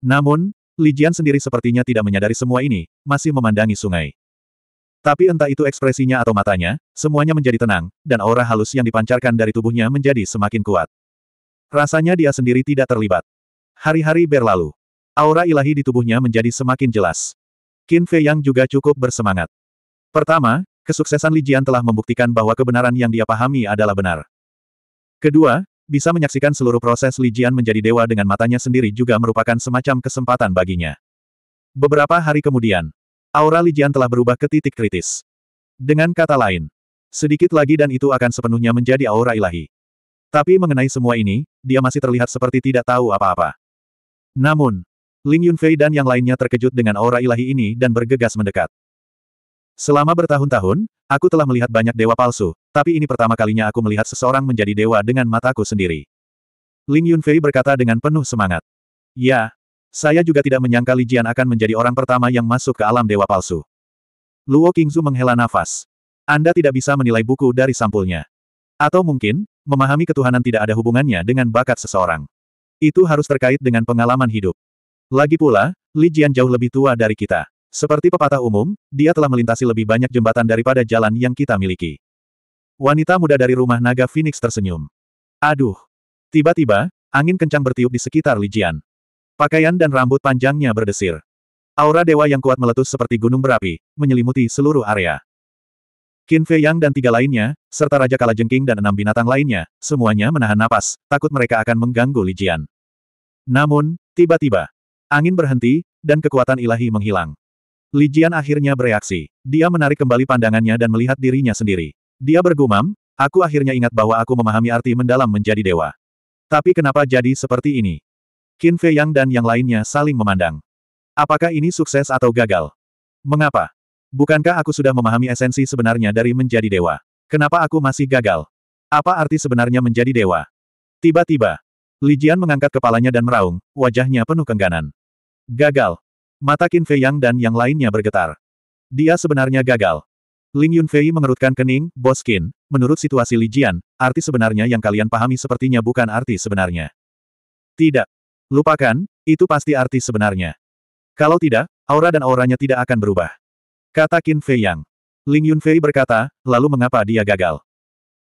Namun, Li Jian sendiri sepertinya tidak menyadari semua ini, masih memandangi sungai. Tapi entah itu ekspresinya atau matanya, semuanya menjadi tenang, dan aura halus yang dipancarkan dari tubuhnya menjadi semakin kuat. Rasanya dia sendiri tidak terlibat. Hari-hari berlalu. Aura ilahi di tubuhnya menjadi semakin jelas. Qin Fei Yang juga cukup bersemangat. Pertama, kesuksesan Li Jian telah membuktikan bahwa kebenaran yang dia pahami adalah benar. Kedua, bisa menyaksikan seluruh proses Li Jian menjadi dewa dengan matanya sendiri juga merupakan semacam kesempatan baginya. Beberapa hari kemudian, aura Li Jian telah berubah ke titik kritis. Dengan kata lain, sedikit lagi dan itu akan sepenuhnya menjadi aura ilahi. Tapi mengenai semua ini, dia masih terlihat seperti tidak tahu apa-apa. Namun, Ling Yunfei dan yang lainnya terkejut dengan aura ilahi ini dan bergegas mendekat. Selama bertahun-tahun, aku telah melihat banyak dewa palsu, tapi ini pertama kalinya aku melihat seseorang menjadi dewa dengan mataku sendiri. Ling Yunfei berkata dengan penuh semangat. Ya, saya juga tidak menyangka Li Jian akan menjadi orang pertama yang masuk ke alam dewa palsu. Luo Qingzu menghela nafas. Anda tidak bisa menilai buku dari sampulnya. Atau mungkin, memahami ketuhanan tidak ada hubungannya dengan bakat seseorang. Itu harus terkait dengan pengalaman hidup. Lagi pula, Li Jian jauh lebih tua dari kita. Seperti pepatah umum, dia telah melintasi lebih banyak jembatan daripada jalan yang kita miliki. Wanita muda dari rumah naga Phoenix tersenyum. Aduh. Tiba-tiba, angin kencang bertiup di sekitar Lijian. Pakaian dan rambut panjangnya berdesir. Aura dewa yang kuat meletus seperti gunung berapi, menyelimuti seluruh area. Qin Fei Yang dan tiga lainnya, serta Raja Kalajengking dan enam binatang lainnya, semuanya menahan napas, takut mereka akan mengganggu Lijian. Namun, tiba-tiba, angin berhenti, dan kekuatan ilahi menghilang. Lijian akhirnya bereaksi. Dia menarik kembali pandangannya dan melihat dirinya sendiri. Dia bergumam, aku akhirnya ingat bahwa aku memahami arti mendalam menjadi dewa. Tapi kenapa jadi seperti ini? Qin Fei Yang dan yang lainnya saling memandang. Apakah ini sukses atau gagal? Mengapa? Bukankah aku sudah memahami esensi sebenarnya dari menjadi dewa? Kenapa aku masih gagal? Apa arti sebenarnya menjadi dewa? Tiba-tiba, Lijian mengangkat kepalanya dan meraung, wajahnya penuh kengganan. Gagal. Mata Qin Fei Yang dan yang lainnya bergetar. Dia sebenarnya gagal. Ling Yun Fei mengerutkan kening, Bos Qin, menurut situasi Li Jian, arti sebenarnya yang kalian pahami sepertinya bukan arti sebenarnya. Tidak. Lupakan, itu pasti arti sebenarnya. Kalau tidak, aura dan auranya tidak akan berubah. Kata Qin Fei Yang. Ling Fei berkata, lalu mengapa dia gagal?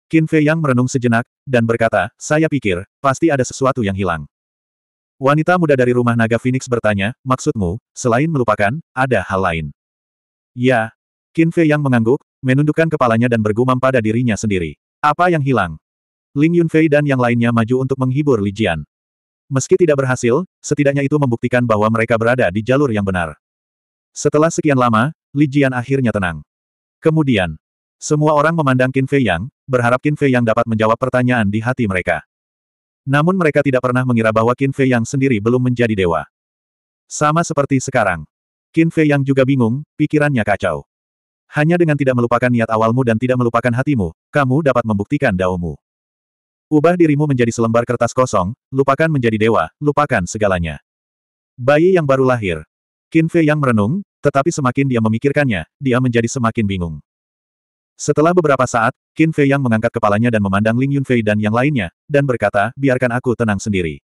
Qin Fei Yang merenung sejenak, dan berkata, saya pikir, pasti ada sesuatu yang hilang. Wanita muda dari rumah naga Phoenix bertanya, maksudmu, selain melupakan, ada hal lain? Ya. Qin Fei yang mengangguk, menundukkan kepalanya dan bergumam pada dirinya sendiri. Apa yang hilang? Ling Yunfei dan yang lainnya maju untuk menghibur Li Jian. Meski tidak berhasil, setidaknya itu membuktikan bahwa mereka berada di jalur yang benar. Setelah sekian lama, Li Jian akhirnya tenang. Kemudian, semua orang memandang Qin Fei Yang, berharap Qin Fei Yang dapat menjawab pertanyaan di hati mereka. Namun mereka tidak pernah mengira bahwa Qin Fei yang sendiri belum menjadi dewa. Sama seperti sekarang. Qin Fei yang juga bingung, pikirannya kacau. Hanya dengan tidak melupakan niat awalmu dan tidak melupakan hatimu, kamu dapat membuktikan daomu. Ubah dirimu menjadi selembar kertas kosong, lupakan menjadi dewa, lupakan segalanya. Bayi yang baru lahir. Qin Fei yang merenung, tetapi semakin dia memikirkannya, dia menjadi semakin bingung. Setelah beberapa saat, Qin Fei Yang mengangkat kepalanya dan memandang Ling Yunfei dan yang lainnya, dan berkata, biarkan aku tenang sendiri.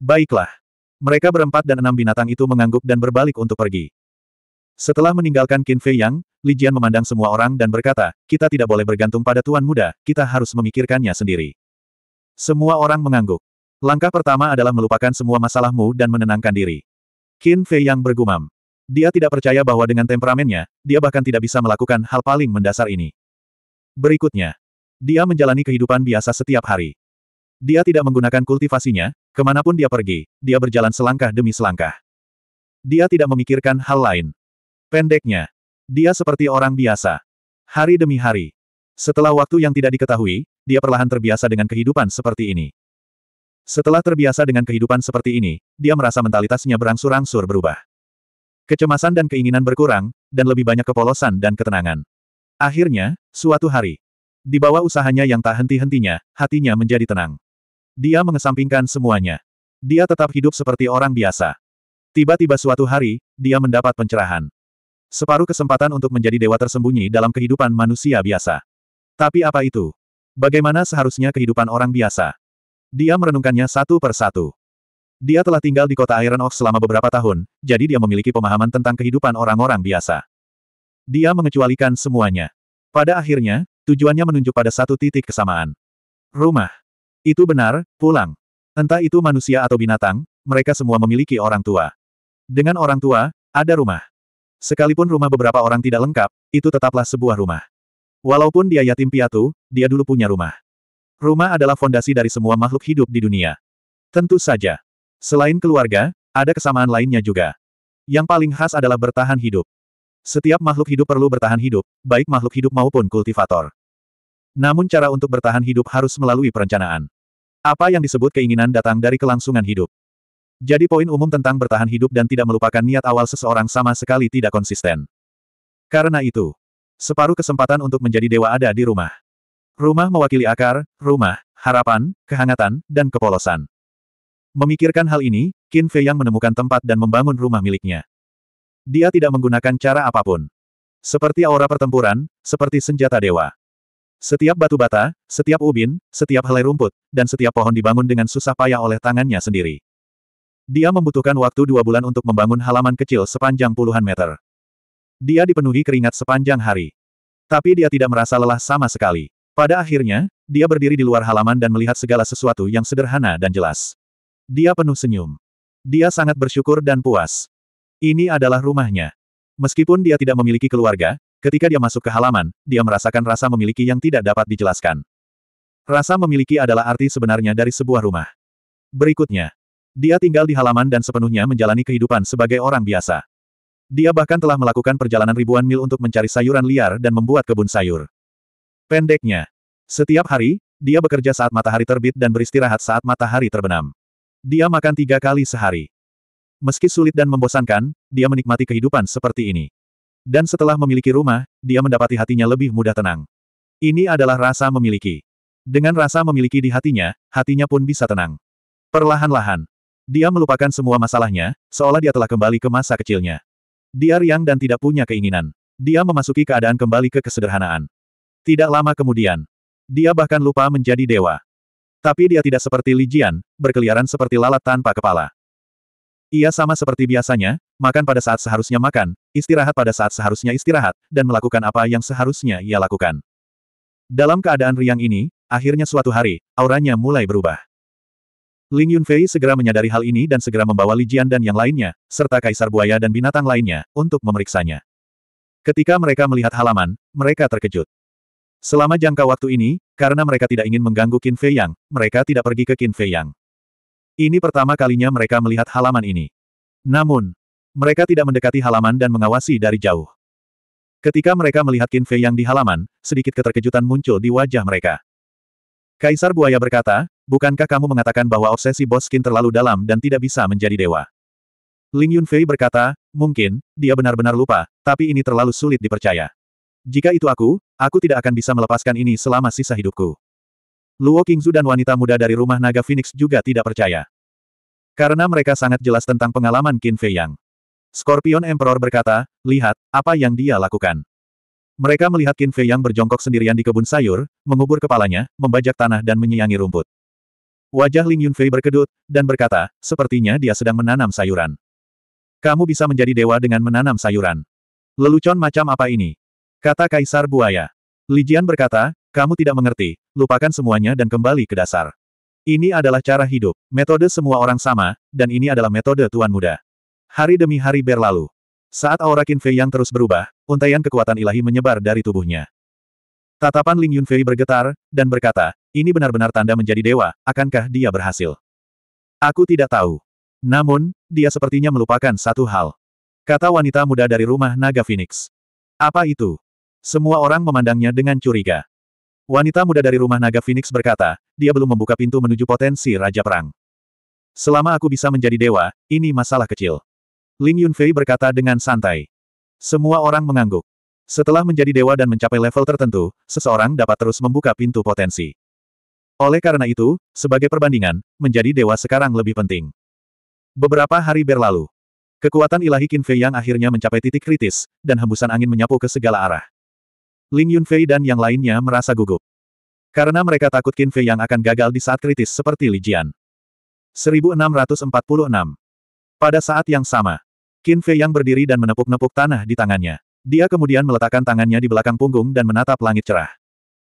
Baiklah. Mereka berempat dan enam binatang itu mengangguk dan berbalik untuk pergi. Setelah meninggalkan Qin Fei Yang, Li Jian memandang semua orang dan berkata, kita tidak boleh bergantung pada Tuan Muda, kita harus memikirkannya sendiri. Semua orang mengangguk. Langkah pertama adalah melupakan semua masalahmu dan menenangkan diri. Qin Fei Yang bergumam. Dia tidak percaya bahwa dengan temperamennya, dia bahkan tidak bisa melakukan hal paling mendasar ini. Berikutnya, dia menjalani kehidupan biasa setiap hari. Dia tidak menggunakan kultivasinya, kemanapun dia pergi, dia berjalan selangkah demi selangkah. Dia tidak memikirkan hal lain. Pendeknya, dia seperti orang biasa. Hari demi hari. Setelah waktu yang tidak diketahui, dia perlahan terbiasa dengan kehidupan seperti ini. Setelah terbiasa dengan kehidupan seperti ini, dia merasa mentalitasnya berangsur-angsur berubah. Kecemasan dan keinginan berkurang, dan lebih banyak kepolosan dan ketenangan. Akhirnya, suatu hari, di bawah usahanya yang tak henti-hentinya, hatinya menjadi tenang. Dia mengesampingkan semuanya. Dia tetap hidup seperti orang biasa. Tiba-tiba suatu hari, dia mendapat pencerahan. Separuh kesempatan untuk menjadi dewa tersembunyi dalam kehidupan manusia biasa. Tapi apa itu? Bagaimana seharusnya kehidupan orang biasa? Dia merenungkannya satu per satu. Dia telah tinggal di kota Iron Oak selama beberapa tahun, jadi dia memiliki pemahaman tentang kehidupan orang-orang biasa. Dia mengecualikan semuanya. Pada akhirnya, tujuannya menunjuk pada satu titik kesamaan. Rumah. Itu benar, pulang. Entah itu manusia atau binatang, mereka semua memiliki orang tua. Dengan orang tua, ada rumah. Sekalipun rumah beberapa orang tidak lengkap, itu tetaplah sebuah rumah. Walaupun dia yatim piatu, dia dulu punya rumah. Rumah adalah fondasi dari semua makhluk hidup di dunia. Tentu saja. Selain keluarga, ada kesamaan lainnya juga. Yang paling khas adalah bertahan hidup. Setiap makhluk hidup perlu bertahan hidup, baik makhluk hidup maupun kultivator. Namun cara untuk bertahan hidup harus melalui perencanaan. Apa yang disebut keinginan datang dari kelangsungan hidup. Jadi poin umum tentang bertahan hidup dan tidak melupakan niat awal seseorang sama sekali tidak konsisten. Karena itu, separuh kesempatan untuk menjadi dewa ada di rumah. Rumah mewakili akar, rumah, harapan, kehangatan, dan kepolosan. Memikirkan hal ini, Qin Fei Yang menemukan tempat dan membangun rumah miliknya. Dia tidak menggunakan cara apapun. Seperti aura pertempuran, seperti senjata dewa. Setiap batu bata, setiap ubin, setiap helai rumput, dan setiap pohon dibangun dengan susah payah oleh tangannya sendiri. Dia membutuhkan waktu dua bulan untuk membangun halaman kecil sepanjang puluhan meter. Dia dipenuhi keringat sepanjang hari. Tapi dia tidak merasa lelah sama sekali. Pada akhirnya, dia berdiri di luar halaman dan melihat segala sesuatu yang sederhana dan jelas. Dia penuh senyum. Dia sangat bersyukur dan puas. Ini adalah rumahnya. Meskipun dia tidak memiliki keluarga, ketika dia masuk ke halaman, dia merasakan rasa memiliki yang tidak dapat dijelaskan. Rasa memiliki adalah arti sebenarnya dari sebuah rumah. Berikutnya, dia tinggal di halaman dan sepenuhnya menjalani kehidupan sebagai orang biasa. Dia bahkan telah melakukan perjalanan ribuan mil untuk mencari sayuran liar dan membuat kebun sayur. Pendeknya, setiap hari, dia bekerja saat matahari terbit dan beristirahat saat matahari terbenam. Dia makan tiga kali sehari. Meski sulit dan membosankan, dia menikmati kehidupan seperti ini. Dan setelah memiliki rumah, dia mendapati hatinya lebih mudah tenang. Ini adalah rasa memiliki. Dengan rasa memiliki di hatinya, hatinya pun bisa tenang. Perlahan-lahan, dia melupakan semua masalahnya, seolah dia telah kembali ke masa kecilnya. Dia riang dan tidak punya keinginan. Dia memasuki keadaan kembali ke kesederhanaan. Tidak lama kemudian, dia bahkan lupa menjadi dewa. Tapi dia tidak seperti Li Jian, berkeliaran seperti lalat tanpa kepala. Ia sama seperti biasanya, makan pada saat seharusnya makan, istirahat pada saat seharusnya istirahat, dan melakukan apa yang seharusnya ia lakukan. Dalam keadaan riang ini, akhirnya suatu hari, auranya mulai berubah. Ling Yunfei segera menyadari hal ini dan segera membawa Li Jian dan yang lainnya, serta kaisar buaya dan binatang lainnya, untuk memeriksanya. Ketika mereka melihat halaman, mereka terkejut. Selama jangka waktu ini, karena mereka tidak ingin mengganggu Qin Fei Yang, mereka tidak pergi ke Qin Fei Yang. Ini pertama kalinya mereka melihat halaman ini. Namun, mereka tidak mendekati halaman dan mengawasi dari jauh. Ketika mereka melihat Qin Fei Yang di halaman, sedikit keterkejutan muncul di wajah mereka. Kaisar Buaya berkata, bukankah kamu mengatakan bahwa obsesi bos Qin terlalu dalam dan tidak bisa menjadi dewa? Ling Yunfei berkata, mungkin, dia benar-benar lupa, tapi ini terlalu sulit dipercaya. Jika itu aku, aku tidak akan bisa melepaskan ini selama sisa hidupku. Luo Qingzu dan wanita muda dari rumah naga Phoenix juga tidak percaya. Karena mereka sangat jelas tentang pengalaman Qin Fei Yang. Scorpion Emperor berkata, lihat, apa yang dia lakukan. Mereka melihat Qin Fei Yang berjongkok sendirian di kebun sayur, mengubur kepalanya, membajak tanah dan menyiangi rumput. Wajah Ling Yunfei berkedut, dan berkata, sepertinya dia sedang menanam sayuran. Kamu bisa menjadi dewa dengan menanam sayuran. Lelucon macam apa ini? Kata Kaisar Buaya. Li Jian berkata, kamu tidak mengerti, lupakan semuanya dan kembali ke dasar. Ini adalah cara hidup, metode semua orang sama, dan ini adalah metode tuan muda. Hari demi hari berlalu. Saat aura Qin Fei yang terus berubah, untaian kekuatan ilahi menyebar dari tubuhnya. Tatapan Ling Yun Fei bergetar, dan berkata, ini benar-benar tanda menjadi dewa, akankah dia berhasil? Aku tidak tahu. Namun, dia sepertinya melupakan satu hal. Kata wanita muda dari rumah naga Phoenix. Apa itu? Semua orang memandangnya dengan curiga. Wanita muda dari rumah naga Phoenix berkata, dia belum membuka pintu menuju potensi Raja Perang. Selama aku bisa menjadi dewa, ini masalah kecil. Ling Yunfei berkata dengan santai. Semua orang mengangguk. Setelah menjadi dewa dan mencapai level tertentu, seseorang dapat terus membuka pintu potensi. Oleh karena itu, sebagai perbandingan, menjadi dewa sekarang lebih penting. Beberapa hari berlalu. Kekuatan ilahi Qin Fei yang akhirnya mencapai titik kritis, dan hembusan angin menyapu ke segala arah. Ling Yunfei dan yang lainnya merasa gugup. Karena mereka takut Qin Fei yang akan gagal di saat kritis seperti Li Jian. 1646 Pada saat yang sama, Qin Fei yang berdiri dan menepuk-nepuk tanah di tangannya. Dia kemudian meletakkan tangannya di belakang punggung dan menatap langit cerah.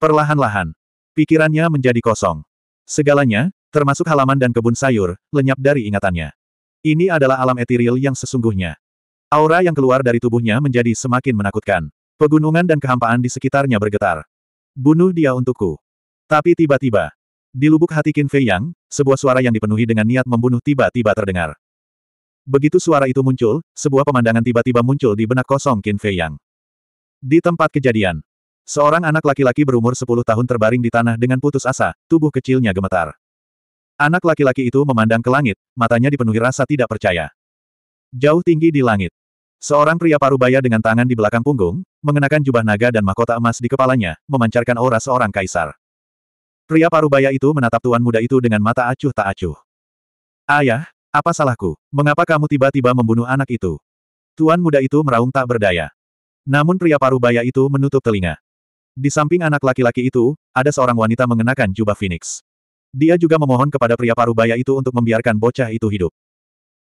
Perlahan-lahan, pikirannya menjadi kosong. Segalanya, termasuk halaman dan kebun sayur, lenyap dari ingatannya. Ini adalah alam etiril yang sesungguhnya. Aura yang keluar dari tubuhnya menjadi semakin menakutkan. Pegunungan dan kehampaan di sekitarnya bergetar. Bunuh dia untukku. Tapi tiba-tiba, di lubuk hati Qin Fei Yang, sebuah suara yang dipenuhi dengan niat membunuh tiba-tiba terdengar. Begitu suara itu muncul, sebuah pemandangan tiba-tiba muncul di benak kosong Qin Fei Yang. Di tempat kejadian, seorang anak laki-laki berumur 10 tahun terbaring di tanah dengan putus asa, tubuh kecilnya gemetar. Anak laki-laki itu memandang ke langit, matanya dipenuhi rasa tidak percaya. Jauh tinggi di langit, Seorang pria parubaya dengan tangan di belakang punggung, mengenakan jubah naga dan mahkota emas di kepalanya, memancarkan aura seorang kaisar. Pria parubaya itu menatap tuan muda itu dengan mata acuh tak acuh. Ayah, apa salahku? Mengapa kamu tiba-tiba membunuh anak itu? Tuan muda itu meraung tak berdaya. Namun pria parubaya itu menutup telinga. Di samping anak laki-laki itu, ada seorang wanita mengenakan jubah phoenix. Dia juga memohon kepada pria parubaya itu untuk membiarkan bocah itu hidup.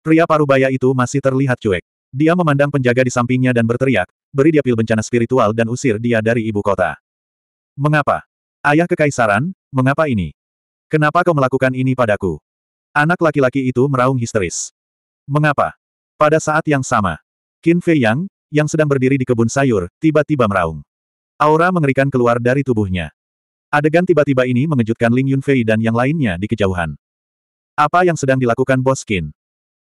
Pria parubaya itu masih terlihat cuek. Dia memandang penjaga di sampingnya dan berteriak, beri dia pil bencana spiritual dan usir dia dari ibu kota. Mengapa? Ayah kekaisaran, mengapa ini? Kenapa kau melakukan ini padaku? Anak laki-laki itu meraung histeris. Mengapa? Pada saat yang sama, Qin Fei Yang, yang sedang berdiri di kebun sayur, tiba-tiba meraung. Aura mengerikan keluar dari tubuhnya. Adegan tiba-tiba ini mengejutkan Ling Yunfei dan yang lainnya di kejauhan. Apa yang sedang dilakukan Bos Qin?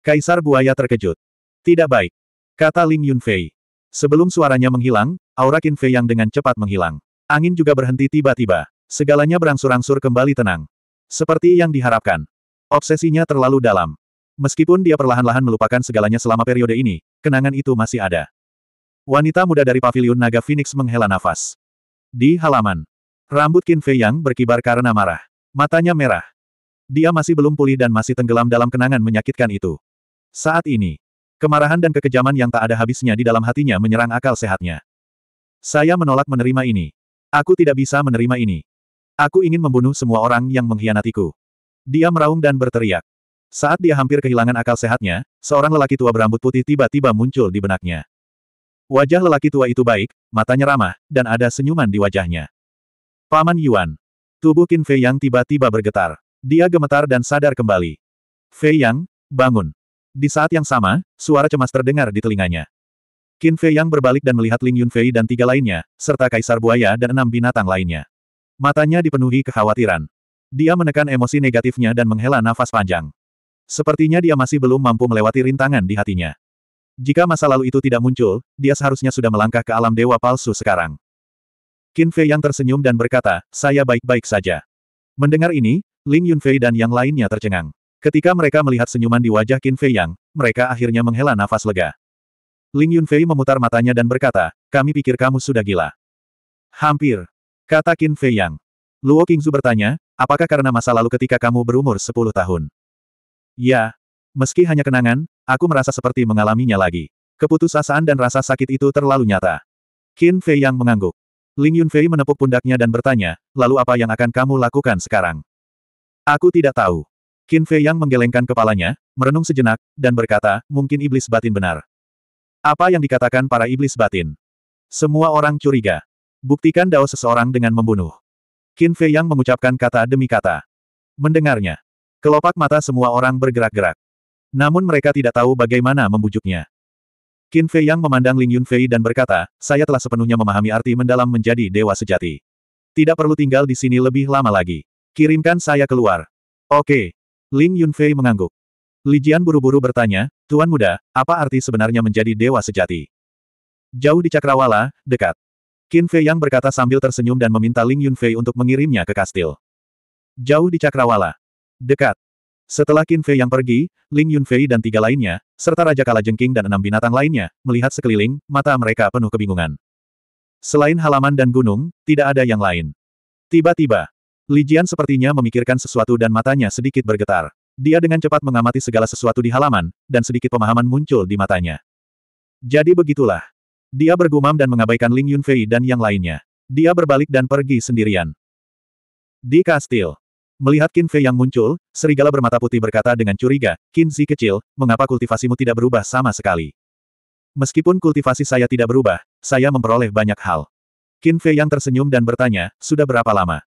Kaisar Buaya terkejut. Tidak baik. Kata Ling Yunfei. Sebelum suaranya menghilang, aura Qin Fei yang dengan cepat menghilang. Angin juga berhenti tiba-tiba. Segalanya berangsur-angsur kembali tenang. Seperti yang diharapkan. Obsesinya terlalu dalam. Meskipun dia perlahan-lahan melupakan segalanya selama periode ini, kenangan itu masih ada. Wanita muda dari paviliun naga Phoenix menghela nafas. Di halaman. Rambut Qin Fei yang berkibar karena marah. Matanya merah. Dia masih belum pulih dan masih tenggelam dalam kenangan menyakitkan itu. Saat ini, Kemarahan dan kekejaman yang tak ada habisnya di dalam hatinya menyerang akal sehatnya. Saya menolak menerima ini. Aku tidak bisa menerima ini. Aku ingin membunuh semua orang yang mengkhianatiku. Dia meraung dan berteriak. Saat dia hampir kehilangan akal sehatnya, seorang lelaki tua berambut putih tiba-tiba muncul di benaknya. Wajah lelaki tua itu baik, matanya ramah, dan ada senyuman di wajahnya. Paman Yuan. Tubuh Qin Fei Yang tiba-tiba bergetar. Dia gemetar dan sadar kembali. Fei Yang, bangun. Di saat yang sama, suara cemas terdengar di telinganya. Qin Fei yang berbalik dan melihat Ling Yunfei dan tiga lainnya, serta Kaisar Buaya dan enam binatang lainnya. Matanya dipenuhi kekhawatiran. Dia menekan emosi negatifnya dan menghela nafas panjang. Sepertinya dia masih belum mampu melewati rintangan di hatinya. Jika masa lalu itu tidak muncul, dia seharusnya sudah melangkah ke alam dewa palsu sekarang. Qin Fei yang tersenyum dan berkata, saya baik-baik saja. Mendengar ini, Ling Yunfei dan yang lainnya tercengang. Ketika mereka melihat senyuman di wajah Qin Fei Yang, mereka akhirnya menghela nafas lega. Ling Yunfei memutar matanya dan berkata, kami pikir kamu sudah gila. Hampir. Kata Qin Fei Yang. Luo Qingzu bertanya, apakah karena masa lalu ketika kamu berumur 10 tahun? Ya. Meski hanya kenangan, aku merasa seperti mengalaminya lagi. Keputusasaan dan rasa sakit itu terlalu nyata. Qin Fei Yang mengangguk. Ling Yunfei menepuk pundaknya dan bertanya, lalu apa yang akan kamu lakukan sekarang? Aku tidak tahu. Qin Fei Yang menggelengkan kepalanya, merenung sejenak, dan berkata, mungkin iblis batin benar. Apa yang dikatakan para iblis batin? Semua orang curiga. Buktikan dao seseorang dengan membunuh. Qin Fei Yang mengucapkan kata demi kata. Mendengarnya. Kelopak mata semua orang bergerak-gerak. Namun mereka tidak tahu bagaimana membujuknya. Qin Fei Yang memandang Ling Yunfei dan berkata, saya telah sepenuhnya memahami arti mendalam menjadi dewa sejati. Tidak perlu tinggal di sini lebih lama lagi. Kirimkan saya keluar. Oke, Ling Yunfei mengangguk. Li Jian buru-buru bertanya, Tuan Muda, apa arti sebenarnya menjadi dewa sejati? Jauh di Cakrawala, dekat. Qin Fei Yang berkata sambil tersenyum dan meminta Ling Yunfei untuk mengirimnya ke kastil. Jauh di Cakrawala. Dekat. Setelah Qin Fei yang pergi, Ling Yunfei dan tiga lainnya, serta Raja Kalajengking dan enam binatang lainnya, melihat sekeliling, mata mereka penuh kebingungan. Selain halaman dan gunung, tidak ada yang lain. Tiba-tiba, Lijian sepertinya memikirkan sesuatu dan matanya sedikit bergetar. Dia dengan cepat mengamati segala sesuatu di halaman, dan sedikit pemahaman muncul di matanya. Jadi begitulah. Dia bergumam dan mengabaikan Ling Yunfei dan yang lainnya. Dia berbalik dan pergi sendirian. Di kastil. Melihat Qin Fei yang muncul, serigala bermata putih berkata dengan curiga, Qin Zi kecil, mengapa kultivasimu tidak berubah sama sekali? Meskipun kultivasi saya tidak berubah, saya memperoleh banyak hal. Qin Fei yang tersenyum dan bertanya, sudah berapa lama?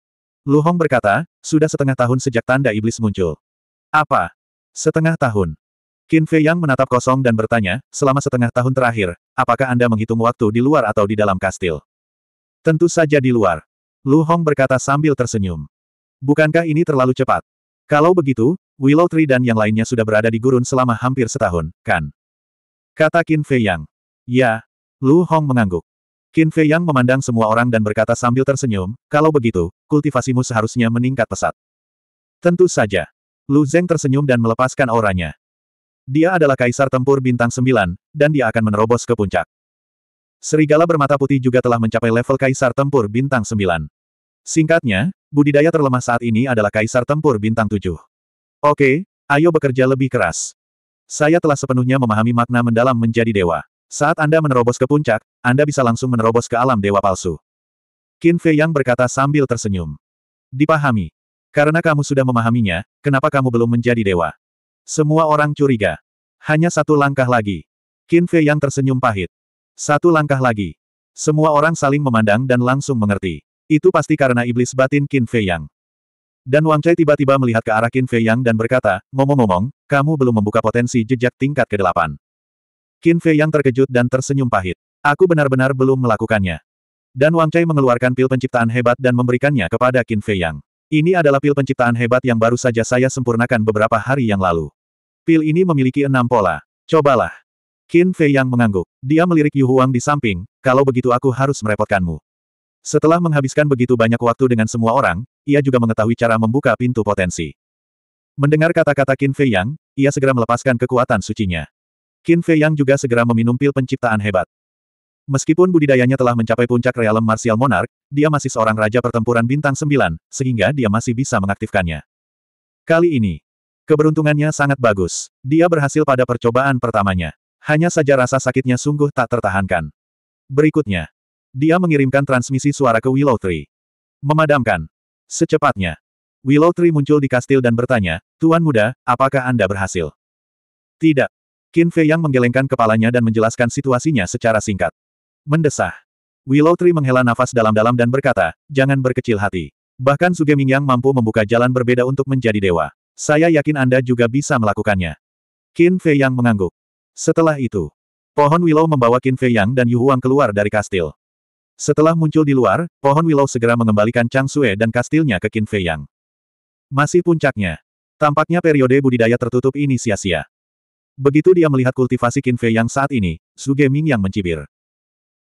Lu Hong berkata, sudah setengah tahun sejak tanda iblis muncul. Apa? Setengah tahun. Qin Fei Yang menatap kosong dan bertanya, selama setengah tahun terakhir, apakah Anda menghitung waktu di luar atau di dalam kastil? Tentu saja di luar. Lu Hong berkata sambil tersenyum. Bukankah ini terlalu cepat? Kalau begitu, Willow Tree dan yang lainnya sudah berada di gurun selama hampir setahun, kan? Kata Qin Fei Yang. Ya. Lu Hong mengangguk. Qin Fei Yang memandang semua orang dan berkata sambil tersenyum, kalau begitu, kultivasimu seharusnya meningkat pesat. Tentu saja. Lu Zeng tersenyum dan melepaskan auranya. Dia adalah kaisar tempur bintang Sembilan, dan dia akan menerobos ke puncak. Serigala bermata putih juga telah mencapai level kaisar tempur bintang Sembilan. Singkatnya, budidaya terlemah saat ini adalah kaisar tempur bintang Tujuh. Oke, ayo bekerja lebih keras. Saya telah sepenuhnya memahami makna mendalam menjadi dewa. Saat Anda menerobos ke puncak, Anda bisa langsung menerobos ke alam dewa palsu. Qin Fei Yang berkata sambil tersenyum. Dipahami. Karena kamu sudah memahaminya, kenapa kamu belum menjadi dewa? Semua orang curiga. Hanya satu langkah lagi. Qin Fei Yang tersenyum pahit. Satu langkah lagi. Semua orang saling memandang dan langsung mengerti. Itu pasti karena iblis batin Qin Fei Yang. Dan Wang Chai tiba-tiba melihat ke arah Qin Fei Yang dan berkata, ngomong-ngomong, kamu belum membuka potensi jejak tingkat ke-8. Qin Fei yang terkejut dan tersenyum pahit. Aku benar-benar belum melakukannya. Dan Wang Chai mengeluarkan pil penciptaan hebat dan memberikannya kepada Qin Fei Yang. Ini adalah pil penciptaan hebat yang baru saja saya sempurnakan beberapa hari yang lalu. Pil ini memiliki enam pola. Cobalah. Qin Fei Yang mengangguk. Dia melirik Yu Huang di samping, kalau begitu aku harus merepotkanmu. Setelah menghabiskan begitu banyak waktu dengan semua orang, ia juga mengetahui cara membuka pintu potensi. Mendengar kata-kata Qin Fei Yang, ia segera melepaskan kekuatan sucinya. Qin Fei Yang juga segera meminum pil penciptaan hebat. Meskipun budidayanya telah mencapai puncak realem martial monarch, dia masih seorang raja pertempuran bintang 9, sehingga dia masih bisa mengaktifkannya. Kali ini, keberuntungannya sangat bagus. Dia berhasil pada percobaan pertamanya. Hanya saja rasa sakitnya sungguh tak tertahankan. Berikutnya, dia mengirimkan transmisi suara ke Willow Tree. Memadamkan. Secepatnya, Willow Tree muncul di kastil dan bertanya, Tuan Muda, apakah Anda berhasil? Tidak. Qin Fei yang menggelengkan kepalanya dan menjelaskan situasinya secara singkat. Mendesah. Willow Tree menghela nafas dalam-dalam dan berkata, jangan berkecil hati. Bahkan Sugeming yang mampu membuka jalan berbeda untuk menjadi dewa. Saya yakin Anda juga bisa melakukannya. Qin Fei yang mengangguk. Setelah itu, pohon Willow membawa Qin Fei yang dan Yu Huang keluar dari kastil. Setelah muncul di luar, pohon Willow segera mengembalikan Chang Sue dan kastilnya ke Qin Fei yang. Masih puncaknya. Tampaknya periode budidaya tertutup ini sia-sia. Begitu dia melihat kultivasi Fei yang saat ini, Suge Ming yang mencibir.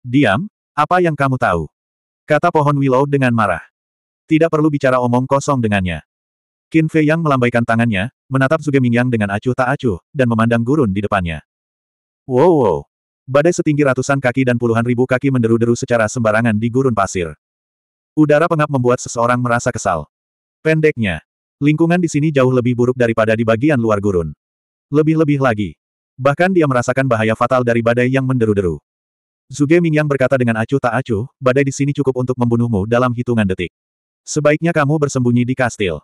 Diam, apa yang kamu tahu? Kata pohon Willow dengan marah. Tidak perlu bicara omong kosong dengannya. Qin Fei yang melambaikan tangannya, menatap Suge Ming yang dengan acuh tak acuh, dan memandang gurun di depannya. Wow wow. Badai setinggi ratusan kaki dan puluhan ribu kaki menderu-deru secara sembarangan di gurun pasir. Udara pengap membuat seseorang merasa kesal. Pendeknya, lingkungan di sini jauh lebih buruk daripada di bagian luar gurun. Lebih-lebih lagi. Bahkan dia merasakan bahaya fatal dari badai yang menderu-deru. Zuge Mingyang berkata dengan acuh tak acuh, badai di sini cukup untuk membunuhmu dalam hitungan detik. Sebaiknya kamu bersembunyi di kastil.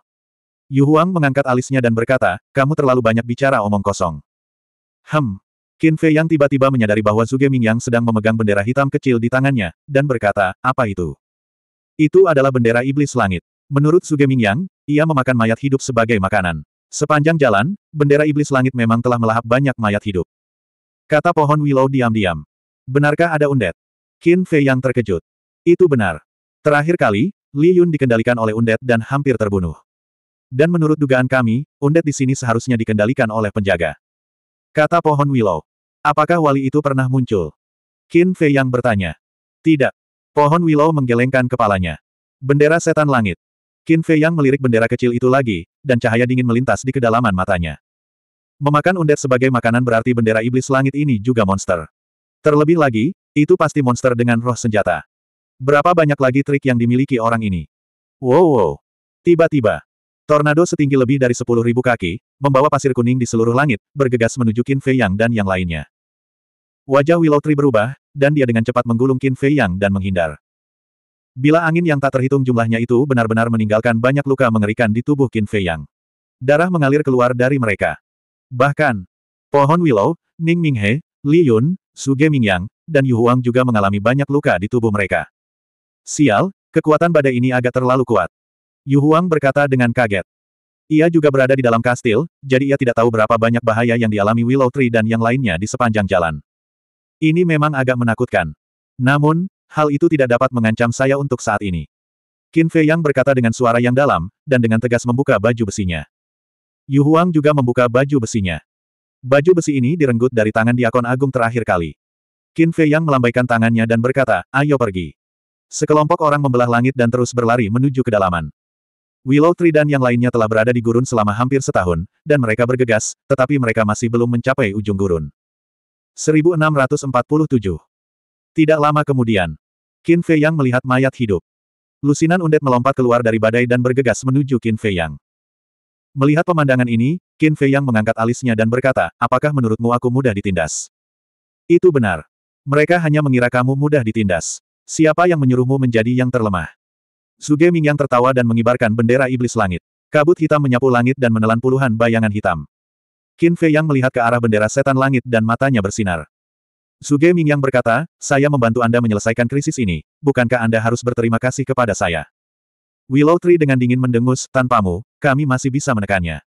Yu Huang mengangkat alisnya dan berkata, kamu terlalu banyak bicara omong kosong. Hem. Qin Fei yang tiba-tiba menyadari bahwa Zuge Mingyang sedang memegang bendera hitam kecil di tangannya, dan berkata, apa itu? Itu adalah bendera iblis langit. Menurut Suge Mingyang, ia memakan mayat hidup sebagai makanan. Sepanjang jalan, bendera iblis langit memang telah melahap banyak mayat hidup. Kata pohon Willow diam-diam. Benarkah ada undet? Qin Fei yang terkejut. Itu benar. Terakhir kali, Li Yun dikendalikan oleh undet dan hampir terbunuh. Dan menurut dugaan kami, undet di sini seharusnya dikendalikan oleh penjaga. Kata pohon Willow. Apakah wali itu pernah muncul? Qin Fei yang bertanya. Tidak. Pohon Willow menggelengkan kepalanya. Bendera setan langit. Qin Fei Yang melirik bendera kecil itu lagi, dan cahaya dingin melintas di kedalaman matanya. Memakan undet sebagai makanan berarti bendera iblis langit ini juga monster. Terlebih lagi, itu pasti monster dengan roh senjata. Berapa banyak lagi trik yang dimiliki orang ini? Wow wow. Tiba-tiba, tornado setinggi lebih dari 10.000 kaki, membawa pasir kuning di seluruh langit, bergegas menuju Qin Fei Yang dan yang lainnya. Wajah Willow Tree berubah, dan dia dengan cepat menggulung Qin Fei Yang dan menghindar. Bila angin yang tak terhitung jumlahnya itu benar-benar meninggalkan banyak luka mengerikan di tubuh Qin Fei Yang. Darah mengalir keluar dari mereka. Bahkan, pohon Willow, Ning Minghe, Li Yun, Su Ge Mingyang, dan Yu Huang juga mengalami banyak luka di tubuh mereka. Sial, kekuatan badai ini agak terlalu kuat. Yu Huang berkata dengan kaget. Ia juga berada di dalam kastil, jadi ia tidak tahu berapa banyak bahaya yang dialami Willow Tree dan yang lainnya di sepanjang jalan. Ini memang agak menakutkan. Namun, hal itu tidak dapat mengancam saya untuk saat ini. Qin Fei Yang berkata dengan suara yang dalam, dan dengan tegas membuka baju besinya. Yu Huang juga membuka baju besinya. Baju besi ini direnggut dari tangan diakon agung terakhir kali. Qin Fei Yang melambaikan tangannya dan berkata, ayo pergi. Sekelompok orang membelah langit dan terus berlari menuju kedalaman. Willow Tree dan yang lainnya telah berada di gurun selama hampir setahun, dan mereka bergegas, tetapi mereka masih belum mencapai ujung gurun. 1647 tidak lama kemudian, Qin Fei Yang melihat mayat hidup. Lusinan undet melompat keluar dari badai dan bergegas menuju Qin Fei Yang. Melihat pemandangan ini, Qin Fei Yang mengangkat alisnya dan berkata, apakah menurutmu aku mudah ditindas? Itu benar. Mereka hanya mengira kamu mudah ditindas. Siapa yang menyuruhmu menjadi yang terlemah? Suge yang tertawa dan mengibarkan bendera iblis langit. Kabut hitam menyapu langit dan menelan puluhan bayangan hitam. Qin Fei Yang melihat ke arah bendera setan langit dan matanya bersinar. Suge Mingyang berkata, saya membantu Anda menyelesaikan krisis ini, bukankah Anda harus berterima kasih kepada saya? Willow Tree dengan dingin mendengus, tanpamu, kami masih bisa menekannya.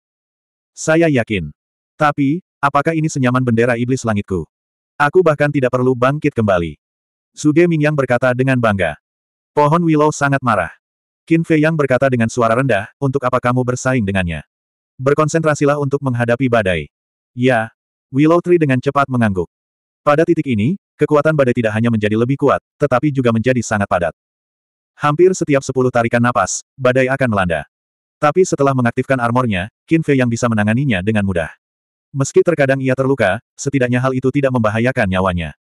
Saya yakin. Tapi, apakah ini senyaman bendera iblis langitku? Aku bahkan tidak perlu bangkit kembali. Suge Mingyang berkata dengan bangga. Pohon Willow sangat marah. Qin Fei Yang berkata dengan suara rendah, untuk apa kamu bersaing dengannya? Berkonsentrasilah untuk menghadapi badai. Ya. Willow Tree dengan cepat mengangguk. Pada titik ini, kekuatan badai tidak hanya menjadi lebih kuat, tetapi juga menjadi sangat padat. Hampir setiap sepuluh tarikan napas, badai akan melanda. Tapi setelah mengaktifkan armornya, Qin Fei yang bisa menanganinya dengan mudah. Meski terkadang ia terluka, setidaknya hal itu tidak membahayakan nyawanya.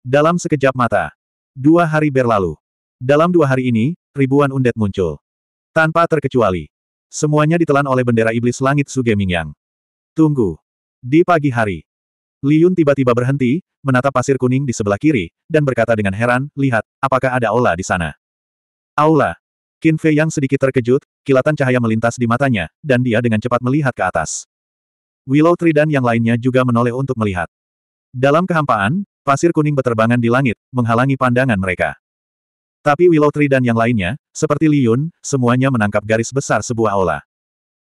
Dalam sekejap mata, dua hari berlalu. Dalam dua hari ini, ribuan undet muncul. Tanpa terkecuali. Semuanya ditelan oleh bendera iblis langit Suge Mingyang. Tunggu. Di pagi hari, Li Yun tiba-tiba berhenti, menatap pasir kuning di sebelah kiri, dan berkata dengan heran, lihat, apakah ada aula di sana? Aula. Qin Fei yang sedikit terkejut, kilatan cahaya melintas di matanya, dan dia dengan cepat melihat ke atas. Willow Tree dan yang lainnya juga menoleh untuk melihat. Dalam kehampaan, pasir kuning beterbangan di langit, menghalangi pandangan mereka. Tapi Willow Tree dan yang lainnya, seperti Li Yun, semuanya menangkap garis besar sebuah aula.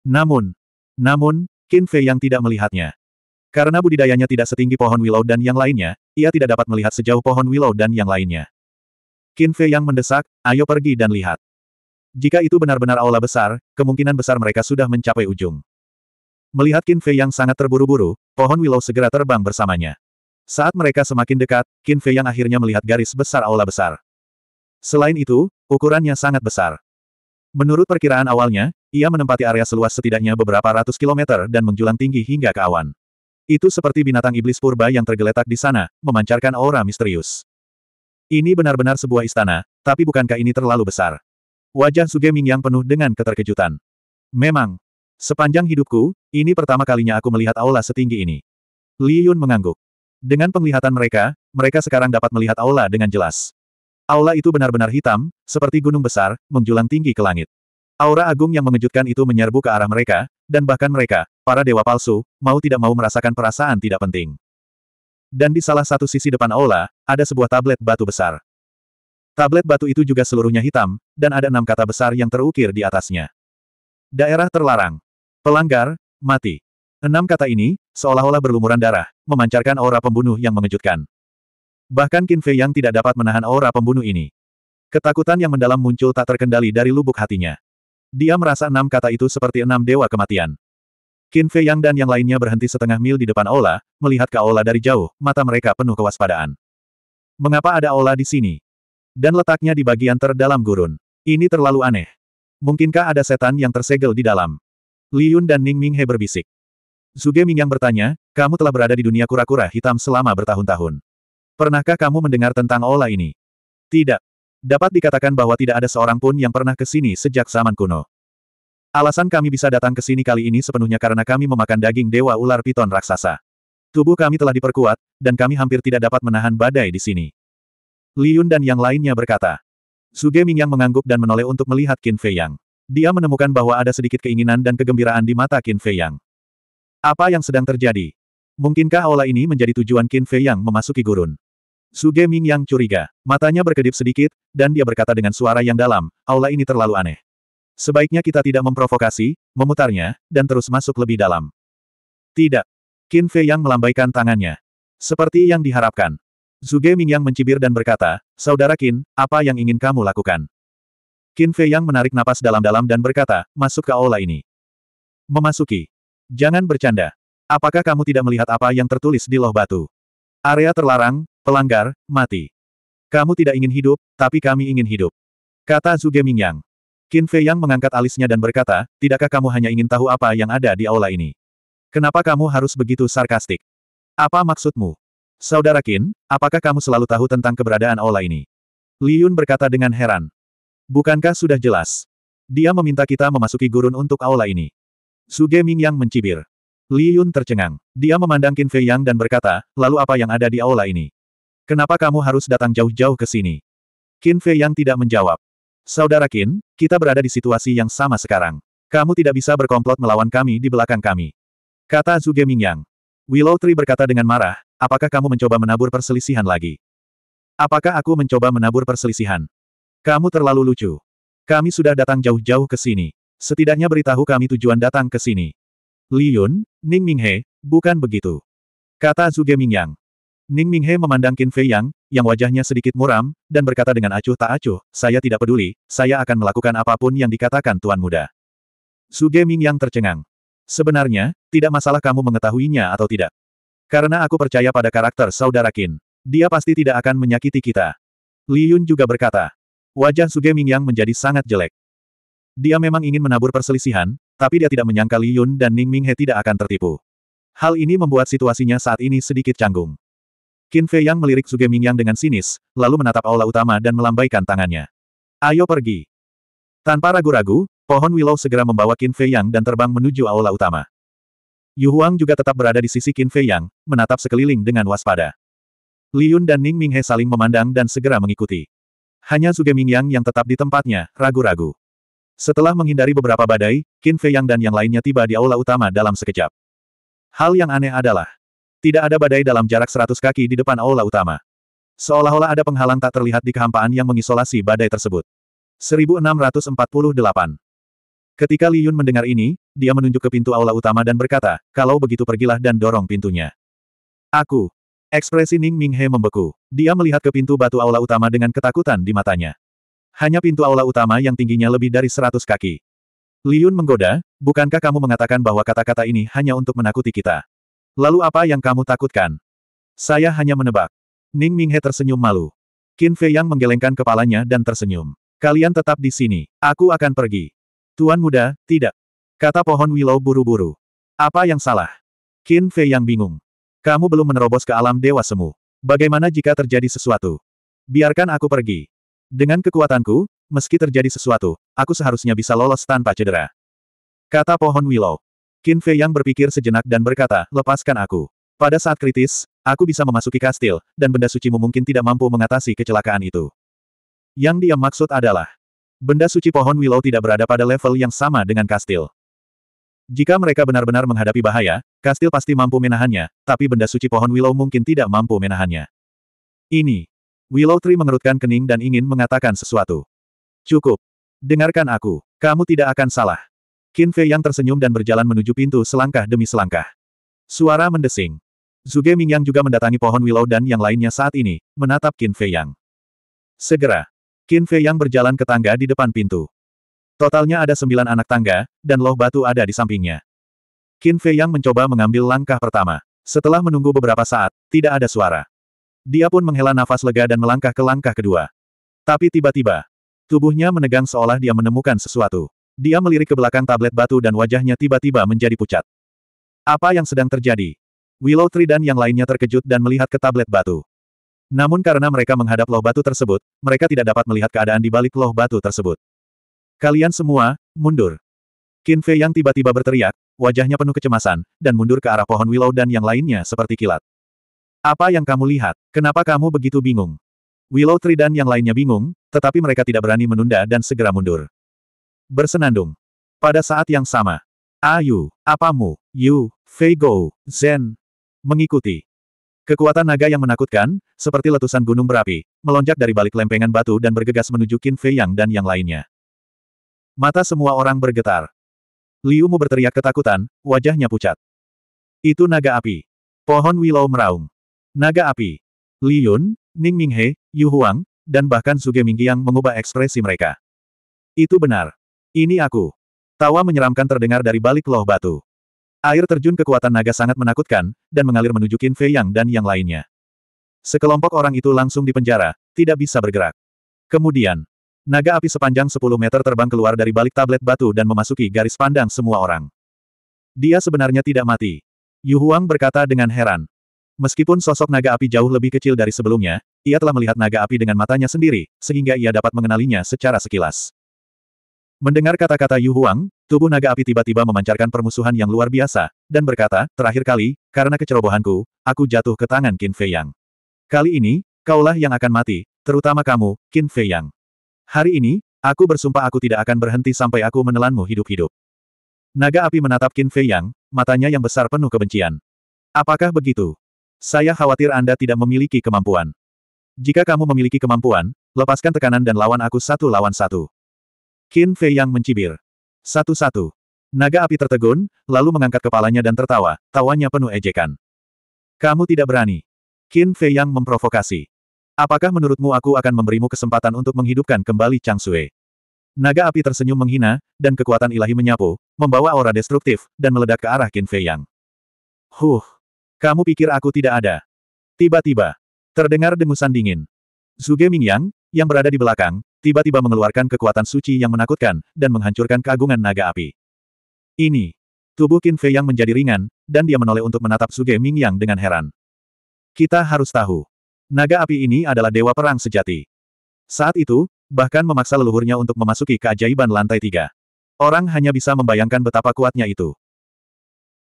Namun, namun, Qin Fei yang tidak melihatnya. Karena budidayanya tidak setinggi pohon willow dan yang lainnya, ia tidak dapat melihat sejauh pohon willow dan yang lainnya. Qin Fei yang mendesak, ayo pergi dan lihat. Jika itu benar-benar aula besar, kemungkinan besar mereka sudah mencapai ujung. Melihat Qin Fei yang sangat terburu-buru, pohon willow segera terbang bersamanya. Saat mereka semakin dekat, Qin Fei yang akhirnya melihat garis besar aula besar. Selain itu, ukurannya sangat besar. Menurut perkiraan awalnya, ia menempati area seluas setidaknya beberapa ratus kilometer dan menjulang tinggi hingga ke awan. Itu seperti binatang iblis purba yang tergeletak di sana, memancarkan aura misterius. Ini benar-benar sebuah istana, tapi bukankah ini terlalu besar? Wajah Suge yang penuh dengan keterkejutan. Memang. Sepanjang hidupku, ini pertama kalinya aku melihat aula setinggi ini. Li Yun mengangguk. Dengan penglihatan mereka, mereka sekarang dapat melihat aula dengan jelas. Aula itu benar-benar hitam, seperti gunung besar, menjulang tinggi ke langit. Aura agung yang mengejutkan itu menyerbu ke arah mereka, dan bahkan mereka, para dewa palsu, mau tidak mau merasakan perasaan tidak penting. Dan di salah satu sisi depan aula, ada sebuah tablet batu besar. Tablet batu itu juga seluruhnya hitam, dan ada enam kata besar yang terukir di atasnya. Daerah terlarang. Pelanggar, mati. Enam kata ini, seolah-olah berlumuran darah, memancarkan aura pembunuh yang mengejutkan. Bahkan Qin Fei yang tidak dapat menahan aura pembunuh ini. Ketakutan yang mendalam muncul tak terkendali dari lubuk hatinya. Dia merasa enam kata itu seperti enam dewa kematian. Qin Fei Yang dan yang lainnya berhenti setengah mil di depan Ola, melihat ke Ola dari jauh, mata mereka penuh kewaspadaan. Mengapa ada Ola di sini? Dan letaknya di bagian terdalam gurun. Ini terlalu aneh. Mungkinkah ada setan yang tersegel di dalam? Li Yun dan Ning Ming He berbisik. Zuge yang bertanya, kamu telah berada di dunia kura-kura hitam selama bertahun-tahun. Pernahkah kamu mendengar tentang Ola ini? Tidak. Dapat dikatakan bahwa tidak ada seorang pun yang pernah ke sini sejak zaman kuno. Alasan kami bisa datang ke sini kali ini sepenuhnya karena kami memakan daging dewa ular piton raksasa. Tubuh kami telah diperkuat, dan kami hampir tidak dapat menahan badai di sini. Liun dan yang lainnya berkata. Suge Mingyang mengangguk dan menoleh untuk melihat Qin Fei Yang. Dia menemukan bahwa ada sedikit keinginan dan kegembiraan di mata Qin Fei Yang. Apa yang sedang terjadi? Mungkinkah aula ini menjadi tujuan Qin Fei Yang memasuki gurun? Suge Ming yang curiga. Matanya berkedip sedikit, dan dia berkata dengan suara yang dalam, aula ini terlalu aneh. Sebaiknya kita tidak memprovokasi, memutarnya, dan terus masuk lebih dalam. Tidak. Qin Fei yang melambaikan tangannya. Seperti yang diharapkan. Zuge Mingyang mencibir dan berkata, Saudara Qin, apa yang ingin kamu lakukan? Qin Fei yang menarik napas dalam-dalam dan berkata, masuk ke aula ini. Memasuki. Jangan bercanda. Apakah kamu tidak melihat apa yang tertulis di loh batu? Area terlarang, pelanggar, mati. Kamu tidak ingin hidup, tapi kami ingin hidup. Kata Zuge Mingyang. Qin Fei Yang mengangkat alisnya dan berkata, tidakkah kamu hanya ingin tahu apa yang ada di aula ini? Kenapa kamu harus begitu sarkastik? Apa maksudmu? Saudara Qin, apakah kamu selalu tahu tentang keberadaan aula ini? Li Yun berkata dengan heran. Bukankah sudah jelas? Dia meminta kita memasuki gurun untuk aula ini. Suge Yang mencibir. Li Yun tercengang. Dia memandang Qin Fei Yang dan berkata, lalu apa yang ada di aula ini? Kenapa kamu harus datang jauh-jauh ke sini? Qin Fei Yang tidak menjawab. Saudara Qin, kita berada di situasi yang sama sekarang. Kamu tidak bisa berkomplot melawan kami di belakang kami. Kata Zuge Mingyang. Willow Tree berkata dengan marah, apakah kamu mencoba menabur perselisihan lagi? Apakah aku mencoba menabur perselisihan? Kamu terlalu lucu. Kami sudah datang jauh-jauh ke sini. Setidaknya beritahu kami tujuan datang ke sini. Li Yun, Ning Minghe, bukan begitu. Kata Zuge Mingyang. Ning Minghe memandang Qin Fei Yang, yang wajahnya sedikit muram, dan berkata dengan acuh tak acuh, saya tidak peduli, saya akan melakukan apapun yang dikatakan Tuan Muda. Suge Ming Yang tercengang. Sebenarnya, tidak masalah kamu mengetahuinya atau tidak. Karena aku percaya pada karakter saudara Qin. Dia pasti tidak akan menyakiti kita. Li Yun juga berkata. Wajah Suge Ming Yang menjadi sangat jelek. Dia memang ingin menabur perselisihan, tapi dia tidak menyangka Li Yun dan Ning Minghe tidak akan tertipu. Hal ini membuat situasinya saat ini sedikit canggung. Qin Fei Yang melirik Ming Yang dengan sinis, lalu menatap aula utama dan melambaikan tangannya. Ayo pergi. Tanpa ragu-ragu, pohon willow segera membawa Qin Fei Yang dan terbang menuju aula utama. Yu Huang juga tetap berada di sisi Qin Fei Yang, menatap sekeliling dengan waspada. Li Yun dan Ning Minghe saling memandang dan segera mengikuti. Hanya Suge Mingyang yang tetap di tempatnya, ragu-ragu. Setelah menghindari beberapa badai, Qin Fei Yang dan yang lainnya tiba di aula utama dalam sekejap. Hal yang aneh adalah, tidak ada badai dalam jarak seratus kaki di depan aula utama. Seolah-olah ada penghalang tak terlihat di kehampaan yang mengisolasi badai tersebut. 1648 Ketika Li Yun mendengar ini, dia menunjuk ke pintu aula utama dan berkata, kalau begitu pergilah dan dorong pintunya. Aku. Ekspresi Ning Ming Minghe membeku. Dia melihat ke pintu batu aula utama dengan ketakutan di matanya. Hanya pintu aula utama yang tingginya lebih dari seratus kaki. Li Yun menggoda, bukankah kamu mengatakan bahwa kata-kata ini hanya untuk menakuti kita? Lalu apa yang kamu takutkan? Saya hanya menebak. Ning Minghe tersenyum malu. Qin Fei Yang menggelengkan kepalanya dan tersenyum. Kalian tetap di sini. Aku akan pergi. Tuan muda, tidak. Kata pohon willow buru-buru. Apa yang salah? Qin Fei Yang bingung. Kamu belum menerobos ke alam dewa semu. Bagaimana jika terjadi sesuatu? Biarkan aku pergi. Dengan kekuatanku, meski terjadi sesuatu, aku seharusnya bisa lolos tanpa cedera. Kata pohon willow. Qin Fei Yang berpikir sejenak dan berkata, lepaskan aku. Pada saat kritis, aku bisa memasuki kastil, dan benda sucimu mungkin tidak mampu mengatasi kecelakaan itu. Yang dia maksud adalah, benda suci pohon Willow tidak berada pada level yang sama dengan kastil. Jika mereka benar-benar menghadapi bahaya, kastil pasti mampu menahannya, tapi benda suci pohon Willow mungkin tidak mampu menahannya. Ini. Willow Tree mengerutkan kening dan ingin mengatakan sesuatu. Cukup. Dengarkan aku, kamu tidak akan salah. Qin Fei yang tersenyum dan berjalan menuju pintu selangkah demi selangkah. Suara mendesing. Zuge Mingyang juga mendatangi pohon willow dan yang lainnya saat ini, menatap Qin Fei Yang. Segera, Qin Fei Yang berjalan ke tangga di depan pintu. Totalnya ada sembilan anak tangga, dan loh batu ada di sampingnya. Qin Fei Yang mencoba mengambil langkah pertama. Setelah menunggu beberapa saat, tidak ada suara. Dia pun menghela nafas lega dan melangkah ke langkah kedua. Tapi tiba-tiba, tubuhnya menegang seolah dia menemukan sesuatu. Dia melirik ke belakang tablet batu dan wajahnya tiba-tiba menjadi pucat. Apa yang sedang terjadi? Willow Tree dan yang lainnya terkejut dan melihat ke tablet batu. Namun karena mereka menghadap loh batu tersebut, mereka tidak dapat melihat keadaan di balik loh batu tersebut. Kalian semua, mundur. Qin Fei yang tiba-tiba berteriak, wajahnya penuh kecemasan, dan mundur ke arah pohon Willow dan yang lainnya seperti kilat. Apa yang kamu lihat? Kenapa kamu begitu bingung? Willow Tree dan yang lainnya bingung, tetapi mereka tidak berani menunda dan segera mundur bersenandung. Pada saat yang sama, Ayu, Apamu, Yu, Fei, Go, Zen, mengikuti. Kekuatan naga yang menakutkan, seperti letusan gunung berapi, melonjak dari balik lempengan batu dan bergegas menuju Qin Fei Yang dan yang lainnya. Mata semua orang bergetar. Liu Mu berteriak ketakutan, wajahnya pucat. Itu naga api. Pohon Willow meraung. Naga api. Li Yun, Ning Minghe, Yu Huang, dan bahkan Suge Mingqiang yang mengubah ekspresi mereka. Itu benar. Ini aku. Tawa menyeramkan terdengar dari balik loh batu. Air terjun kekuatan naga sangat menakutkan, dan mengalir menuju Qin Fei Yang dan yang lainnya. Sekelompok orang itu langsung dipenjara, tidak bisa bergerak. Kemudian, naga api sepanjang 10 meter terbang keluar dari balik tablet batu dan memasuki garis pandang semua orang. Dia sebenarnya tidak mati. Yu Huang berkata dengan heran. Meskipun sosok naga api jauh lebih kecil dari sebelumnya, ia telah melihat naga api dengan matanya sendiri, sehingga ia dapat mengenalinya secara sekilas. Mendengar kata-kata Yu Huang, tubuh naga api tiba-tiba memancarkan permusuhan yang luar biasa, dan berkata, terakhir kali, karena kecerobohanku, aku jatuh ke tangan Qin Fei Yang. Kali ini, kaulah yang akan mati, terutama kamu, Qin Fei Yang. Hari ini, aku bersumpah aku tidak akan berhenti sampai aku menelanmu hidup-hidup. Naga api menatap Qin Fei Yang, matanya yang besar penuh kebencian. Apakah begitu? Saya khawatir Anda tidak memiliki kemampuan. Jika kamu memiliki kemampuan, lepaskan tekanan dan lawan aku satu lawan satu. Qin Fei yang mencibir. Satu-satu. Naga api tertegun, lalu mengangkat kepalanya dan tertawa, tawanya penuh ejekan. Kamu tidak berani. Qin Fei yang memprovokasi. Apakah menurutmu aku akan memberimu kesempatan untuk menghidupkan kembali Chang Sui? Naga api tersenyum menghina, dan kekuatan ilahi menyapu, membawa aura destruktif, dan meledak ke arah Qin Fei Yang. Huh! Kamu pikir aku tidak ada? Tiba-tiba, terdengar dengusan dingin. Zhuge Mingyang, yang berada di belakang, tiba-tiba mengeluarkan kekuatan suci yang menakutkan, dan menghancurkan keagungan naga api. Ini. Tubuh Qin Fei yang menjadi ringan, dan dia menoleh untuk menatap Suge Ming yang dengan heran. Kita harus tahu. Naga api ini adalah dewa perang sejati. Saat itu, bahkan memaksa leluhurnya untuk memasuki keajaiban lantai tiga. Orang hanya bisa membayangkan betapa kuatnya itu.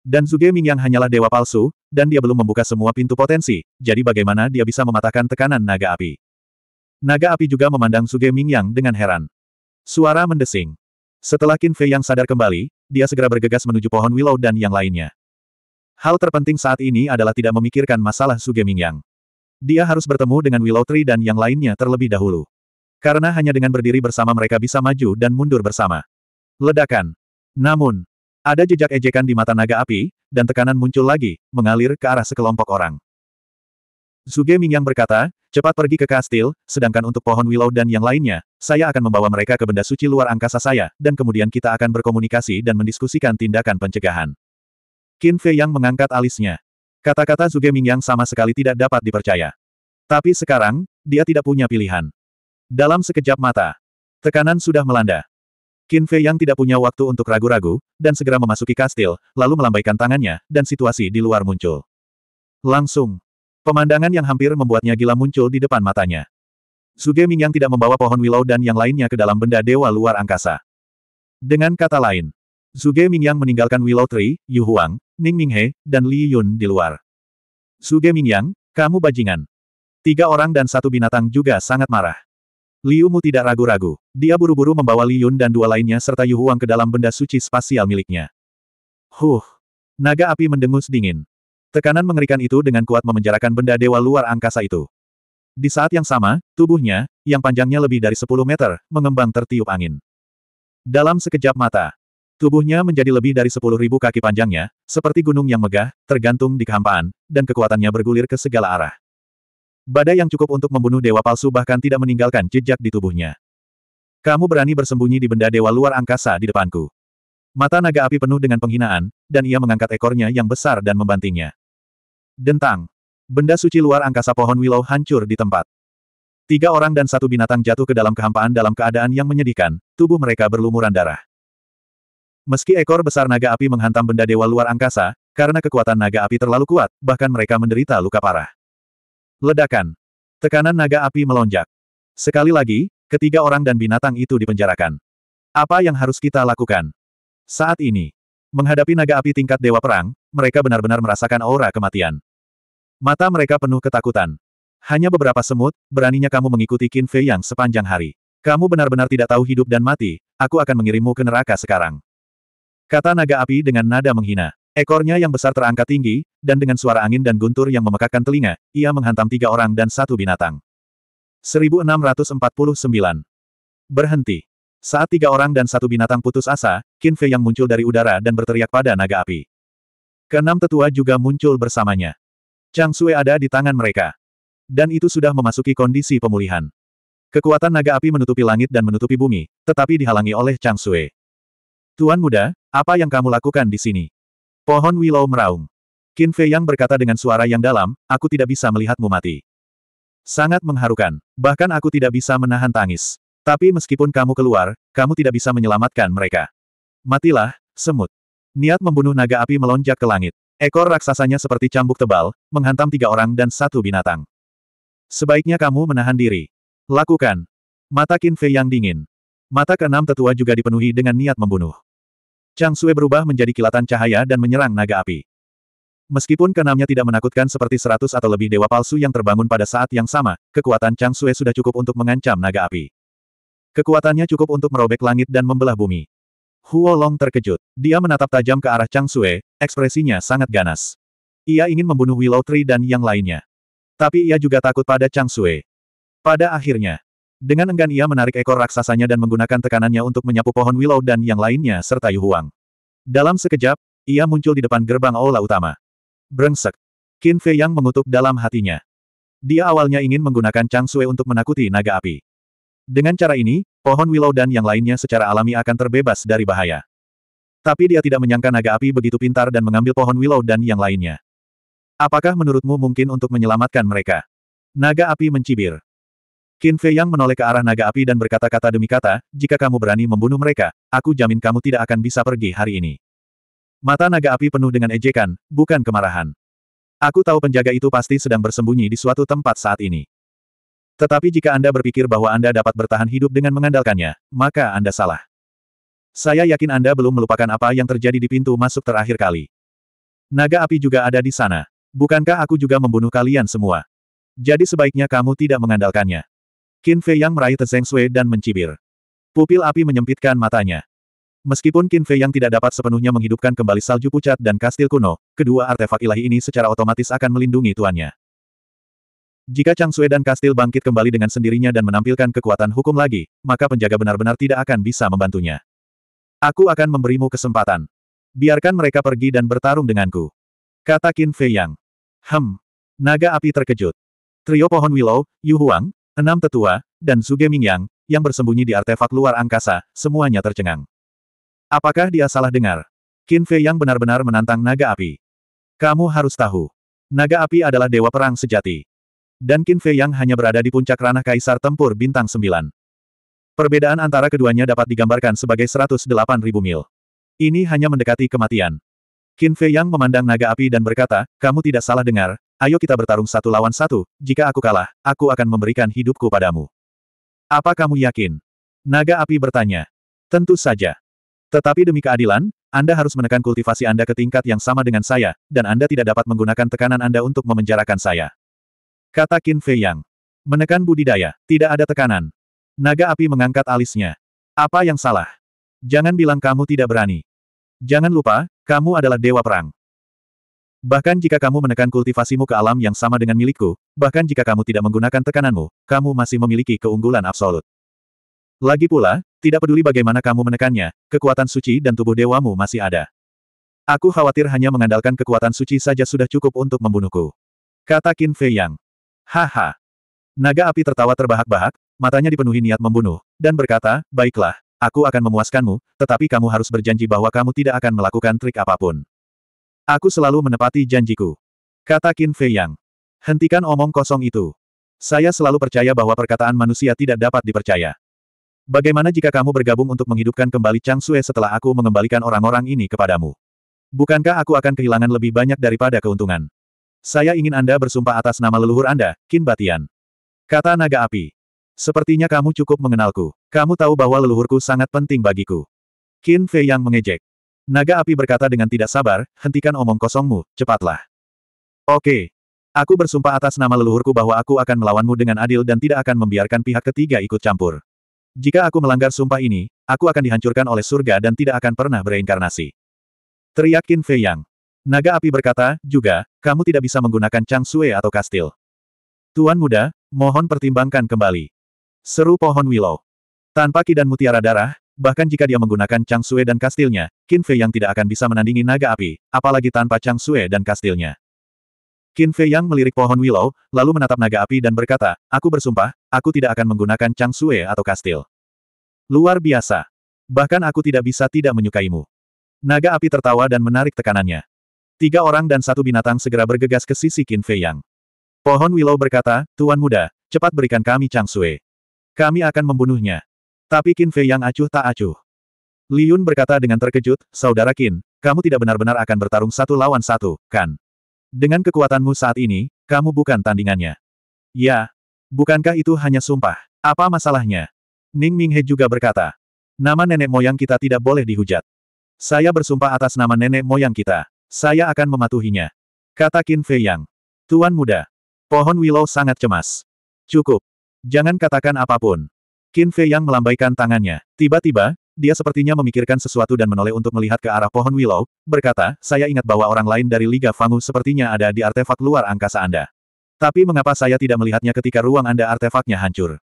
Dan Zuge yang hanyalah dewa palsu, dan dia belum membuka semua pintu potensi, jadi bagaimana dia bisa mematahkan tekanan naga api. Naga api juga memandang Suge Mingyang dengan heran. Suara mendesing. Setelah Qin Fei yang sadar kembali, dia segera bergegas menuju pohon Willow dan yang lainnya. Hal terpenting saat ini adalah tidak memikirkan masalah Suge Mingyang. Dia harus bertemu dengan Willow Tree dan yang lainnya terlebih dahulu. Karena hanya dengan berdiri bersama mereka bisa maju dan mundur bersama. Ledakan. Namun, ada jejak ejekan di mata naga api, dan tekanan muncul lagi, mengalir ke arah sekelompok orang. Suge Mingyang berkata, Cepat pergi ke kastil, sedangkan untuk pohon willow dan yang lainnya, saya akan membawa mereka ke benda suci luar angkasa saya, dan kemudian kita akan berkomunikasi dan mendiskusikan tindakan pencegahan. Qin Fei yang mengangkat alisnya. Kata-kata Zuge Yang sama sekali tidak dapat dipercaya. Tapi sekarang, dia tidak punya pilihan. Dalam sekejap mata, tekanan sudah melanda. Qin Fei yang tidak punya waktu untuk ragu-ragu, dan segera memasuki kastil, lalu melambaikan tangannya, dan situasi di luar muncul. Langsung, Pemandangan yang hampir membuatnya gila muncul di depan matanya. Suge yang tidak membawa pohon willow dan yang lainnya ke dalam benda dewa luar angkasa. Dengan kata lain, Suge yang meninggalkan Willow Tree, Yu Huang, Ning Minghe, dan Li Yun di luar. Suge Mingyang, kamu bajingan. Tiga orang dan satu binatang juga sangat marah. Liu Mu tidak ragu-ragu. Dia buru-buru membawa Li Yun dan dua lainnya serta Yu Huang ke dalam benda suci spasial miliknya. Huh! Naga api mendengus dingin. Tekanan mengerikan itu dengan kuat memenjarakan benda dewa luar angkasa itu. Di saat yang sama, tubuhnya, yang panjangnya lebih dari 10 meter, mengembang tertiup angin. Dalam sekejap mata, tubuhnya menjadi lebih dari sepuluh ribu kaki panjangnya, seperti gunung yang megah, tergantung di kehampaan, dan kekuatannya bergulir ke segala arah. Badai yang cukup untuk membunuh dewa palsu bahkan tidak meninggalkan jejak di tubuhnya. Kamu berani bersembunyi di benda dewa luar angkasa di depanku. Mata naga api penuh dengan penghinaan, dan ia mengangkat ekornya yang besar dan membantingnya. Dentang. Benda suci luar angkasa pohon willow hancur di tempat. Tiga orang dan satu binatang jatuh ke dalam kehampaan dalam keadaan yang menyedihkan, tubuh mereka berlumuran darah. Meski ekor besar naga api menghantam benda dewa luar angkasa, karena kekuatan naga api terlalu kuat, bahkan mereka menderita luka parah. Ledakan. Tekanan naga api melonjak. Sekali lagi, ketiga orang dan binatang itu dipenjarakan. Apa yang harus kita lakukan? Saat ini, menghadapi naga api tingkat dewa perang, mereka benar-benar merasakan aura kematian. Mata mereka penuh ketakutan. Hanya beberapa semut, beraninya kamu mengikuti Qin Fei yang sepanjang hari. Kamu benar-benar tidak tahu hidup dan mati, aku akan mengirimmu ke neraka sekarang. Kata naga api dengan nada menghina. Ekornya yang besar terangkat tinggi, dan dengan suara angin dan guntur yang memekakkan telinga, ia menghantam tiga orang dan satu binatang. 1649. Berhenti. Saat tiga orang dan satu binatang putus asa, Qin Fei yang muncul dari udara dan berteriak pada naga api. Keenam tetua juga muncul bersamanya. Chang Sue ada di tangan mereka. Dan itu sudah memasuki kondisi pemulihan. Kekuatan naga api menutupi langit dan menutupi bumi, tetapi dihalangi oleh Chang Sue. Tuan muda, apa yang kamu lakukan di sini? Pohon Willow meraung. Qin Fei Yang berkata dengan suara yang dalam, aku tidak bisa melihatmu mati. Sangat mengharukan. Bahkan aku tidak bisa menahan tangis. Tapi meskipun kamu keluar, kamu tidak bisa menyelamatkan mereka. Matilah, semut. Niat membunuh naga api melonjak ke langit. Ekor raksasanya seperti cambuk tebal, menghantam tiga orang dan satu binatang. Sebaiknya kamu menahan diri. Lakukan. Mata Qin Fei yang dingin. Mata keenam tetua juga dipenuhi dengan niat membunuh. Chang Sue berubah menjadi kilatan cahaya dan menyerang naga api. Meskipun keenamnya tidak menakutkan seperti seratus atau lebih dewa palsu yang terbangun pada saat yang sama, kekuatan Chang Sue sudah cukup untuk mengancam naga api. Kekuatannya cukup untuk merobek langit dan membelah bumi. Huo Long terkejut. Dia menatap tajam ke arah Chang Sue, ekspresinya sangat ganas. Ia ingin membunuh Willow Tree dan yang lainnya. Tapi ia juga takut pada Chang Sue. Pada akhirnya, dengan enggan ia menarik ekor raksasanya dan menggunakan tekanannya untuk menyapu pohon willow dan yang lainnya serta Yu Huang. Dalam sekejap, ia muncul di depan gerbang aula utama. Brengsek. Qin Fei Yang mengutuk dalam hatinya. Dia awalnya ingin menggunakan Chang Sue untuk menakuti naga api. Dengan cara ini, pohon willow dan yang lainnya secara alami akan terbebas dari bahaya. Tapi dia tidak menyangka naga api begitu pintar dan mengambil pohon willow dan yang lainnya. Apakah menurutmu mungkin untuk menyelamatkan mereka? Naga api mencibir. Qin Fei Yang menoleh ke arah naga api dan berkata-kata demi kata, jika kamu berani membunuh mereka, aku jamin kamu tidak akan bisa pergi hari ini. Mata naga api penuh dengan ejekan, bukan kemarahan. Aku tahu penjaga itu pasti sedang bersembunyi di suatu tempat saat ini. Tetapi jika Anda berpikir bahwa Anda dapat bertahan hidup dengan mengandalkannya, maka Anda salah. Saya yakin Anda belum melupakan apa yang terjadi di pintu masuk terakhir kali. Naga api juga ada di sana. Bukankah aku juga membunuh kalian semua? Jadi sebaiknya kamu tidak mengandalkannya. Qin Fei Yang meraih Zeng Sui dan mencibir. Pupil api menyempitkan matanya. Meskipun Qin Fei Yang tidak dapat sepenuhnya menghidupkan kembali salju pucat dan kastil kuno, kedua artefak ilahi ini secara otomatis akan melindungi tuannya. Jika Chang Sue dan Kastil bangkit kembali dengan sendirinya dan menampilkan kekuatan hukum lagi, maka penjaga benar-benar tidak akan bisa membantunya. Aku akan memberimu kesempatan. Biarkan mereka pergi dan bertarung denganku. Kata Qin Fei Yang. Hem. Naga api terkejut. Trio pohon Willow, Yu Huang, enam tetua, dan Suge Yang yang bersembunyi di artefak luar angkasa, semuanya tercengang. Apakah dia salah dengar? Qin Fei Yang benar-benar menantang naga api. Kamu harus tahu. Naga api adalah dewa perang sejati dan Qin Fei yang hanya berada di puncak ranah Kaisar Tempur Bintang 9. Perbedaan antara keduanya dapat digambarkan sebagai 108.000 mil. Ini hanya mendekati kematian. Qin Fei yang memandang naga api dan berkata, kamu tidak salah dengar, ayo kita bertarung satu lawan satu, jika aku kalah, aku akan memberikan hidupku padamu. Apa kamu yakin? Naga api bertanya. Tentu saja. Tetapi demi keadilan, Anda harus menekan kultivasi Anda ke tingkat yang sama dengan saya, dan Anda tidak dapat menggunakan tekanan Anda untuk memenjarakan saya. Kata Qin Fei Yang. Menekan budidaya, tidak ada tekanan. Naga api mengangkat alisnya. Apa yang salah? Jangan bilang kamu tidak berani. Jangan lupa, kamu adalah dewa perang. Bahkan jika kamu menekan kultivasimu ke alam yang sama dengan milikku, bahkan jika kamu tidak menggunakan tekananmu, kamu masih memiliki keunggulan absolut. Lagi pula, tidak peduli bagaimana kamu menekannya, kekuatan suci dan tubuh dewamu masih ada. Aku khawatir hanya mengandalkan kekuatan suci saja sudah cukup untuk membunuhku. Kata Qin Fei Yang. Haha. Naga api tertawa terbahak-bahak, matanya dipenuhi niat membunuh, dan berkata, baiklah, aku akan memuaskanmu, tetapi kamu harus berjanji bahwa kamu tidak akan melakukan trik apapun. Aku selalu menepati janjiku. Kata Qin Fei Yang. Hentikan omong kosong itu. Saya selalu percaya bahwa perkataan manusia tidak dapat dipercaya. Bagaimana jika kamu bergabung untuk menghidupkan kembali Chang Sue setelah aku mengembalikan orang-orang ini kepadamu? Bukankah aku akan kehilangan lebih banyak daripada keuntungan? Saya ingin Anda bersumpah atas nama leluhur Anda, Kin Batian. Kata naga api. Sepertinya kamu cukup mengenalku. Kamu tahu bahwa leluhurku sangat penting bagiku. Kin Fei yang mengejek. Naga api berkata dengan tidak sabar, hentikan omong kosongmu, cepatlah. Oke. Aku bersumpah atas nama leluhurku bahwa aku akan melawanmu dengan adil dan tidak akan membiarkan pihak ketiga ikut campur. Jika aku melanggar sumpah ini, aku akan dihancurkan oleh surga dan tidak akan pernah bereinkarnasi. Teriak Kin Fei Yang. Naga api berkata, juga, kamu tidak bisa menggunakan Chang Sue atau kastil. Tuan muda, mohon pertimbangkan kembali. Seru pohon willow. Tanpa ki dan mutiara darah, bahkan jika dia menggunakan Chang Sue dan kastilnya, Qin Fei yang tidak akan bisa menandingi naga api, apalagi tanpa Chang Sue dan kastilnya. Qin Fei yang melirik pohon willow, lalu menatap naga api dan berkata, Aku bersumpah, aku tidak akan menggunakan Chang Sue atau kastil. Luar biasa. Bahkan aku tidak bisa tidak menyukaimu. Naga api tertawa dan menarik tekanannya. Tiga orang dan satu binatang segera bergegas ke sisi Qin Fei Yang. Pohon Willow berkata, Tuan Muda, cepat berikan kami Chang Sui. Kami akan membunuhnya. Tapi Qin Fei Yang acuh tak acuh. Liun berkata dengan terkejut, Saudara Qin, kamu tidak benar-benar akan bertarung satu lawan satu, kan? Dengan kekuatanmu saat ini, kamu bukan tandingannya. Ya. Bukankah itu hanya sumpah? Apa masalahnya? Ning Minghe juga berkata. Nama nenek moyang kita tidak boleh dihujat. Saya bersumpah atas nama nenek moyang kita. Saya akan mematuhinya. Kata Qin Fei Yang. Tuan muda. Pohon Willow sangat cemas. Cukup. Jangan katakan apapun. Qin Fei Yang melambaikan tangannya. Tiba-tiba, dia sepertinya memikirkan sesuatu dan menoleh untuk melihat ke arah pohon Willow, berkata, saya ingat bahwa orang lain dari Liga Fangu sepertinya ada di artefak luar angkasa Anda. Tapi mengapa saya tidak melihatnya ketika ruang Anda artefaknya hancur?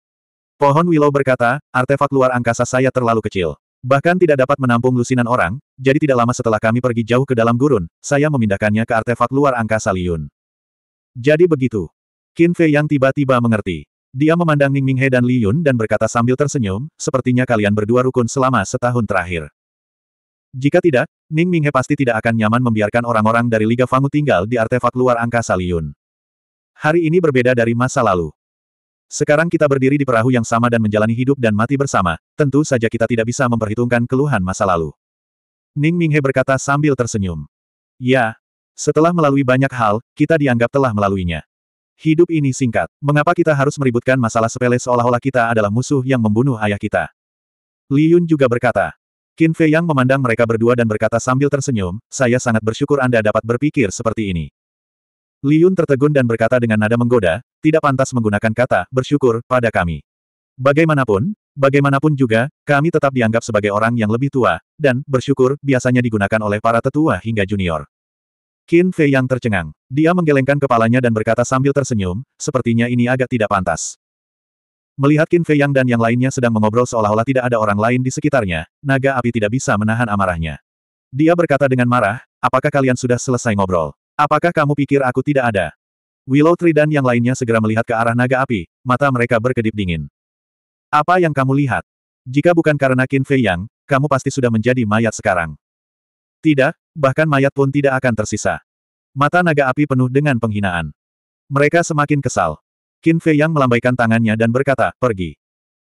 Pohon Willow berkata, artefak luar angkasa saya terlalu kecil. Bahkan tidak dapat menampung lusinan orang, jadi tidak lama setelah kami pergi jauh ke dalam gurun, saya memindahkannya ke artefak luar angkasa Liun. Jadi begitu. Qin Fei yang tiba-tiba mengerti. Dia memandang Ning Minghe dan Liun dan berkata sambil tersenyum, sepertinya kalian berdua rukun selama setahun terakhir. Jika tidak, Ning Minghe pasti tidak akan nyaman membiarkan orang-orang dari Liga Fangu tinggal di artefak luar angkasa Liun. Hari ini berbeda dari masa lalu. Sekarang kita berdiri di perahu yang sama dan menjalani hidup dan mati bersama, tentu saja kita tidak bisa memperhitungkan keluhan masa lalu. Ning Minghe berkata sambil tersenyum. Ya, setelah melalui banyak hal, kita dianggap telah melaluinya. Hidup ini singkat. Mengapa kita harus meributkan masalah sepele seolah-olah kita adalah musuh yang membunuh ayah kita? Li Yun juga berkata. Qin Fei Yang memandang mereka berdua dan berkata sambil tersenyum, saya sangat bersyukur Anda dapat berpikir seperti ini. Liun tertegun dan berkata dengan nada menggoda, tidak pantas menggunakan kata, bersyukur, pada kami. Bagaimanapun, bagaimanapun juga, kami tetap dianggap sebagai orang yang lebih tua, dan, bersyukur, biasanya digunakan oleh para tetua hingga junior. Qin Fei yang tercengang. Dia menggelengkan kepalanya dan berkata sambil tersenyum, sepertinya ini agak tidak pantas. Melihat Qin Fei yang dan yang lainnya sedang mengobrol seolah-olah tidak ada orang lain di sekitarnya, naga api tidak bisa menahan amarahnya. Dia berkata dengan marah, apakah kalian sudah selesai ngobrol? Apakah kamu pikir aku tidak ada? Willow Tree dan yang lainnya segera melihat ke arah naga api, mata mereka berkedip dingin. Apa yang kamu lihat? Jika bukan karena Qin Fei Yang, kamu pasti sudah menjadi mayat sekarang. Tidak, bahkan mayat pun tidak akan tersisa. Mata naga api penuh dengan penghinaan. Mereka semakin kesal. Qin Fei Yang melambaikan tangannya dan berkata, pergi.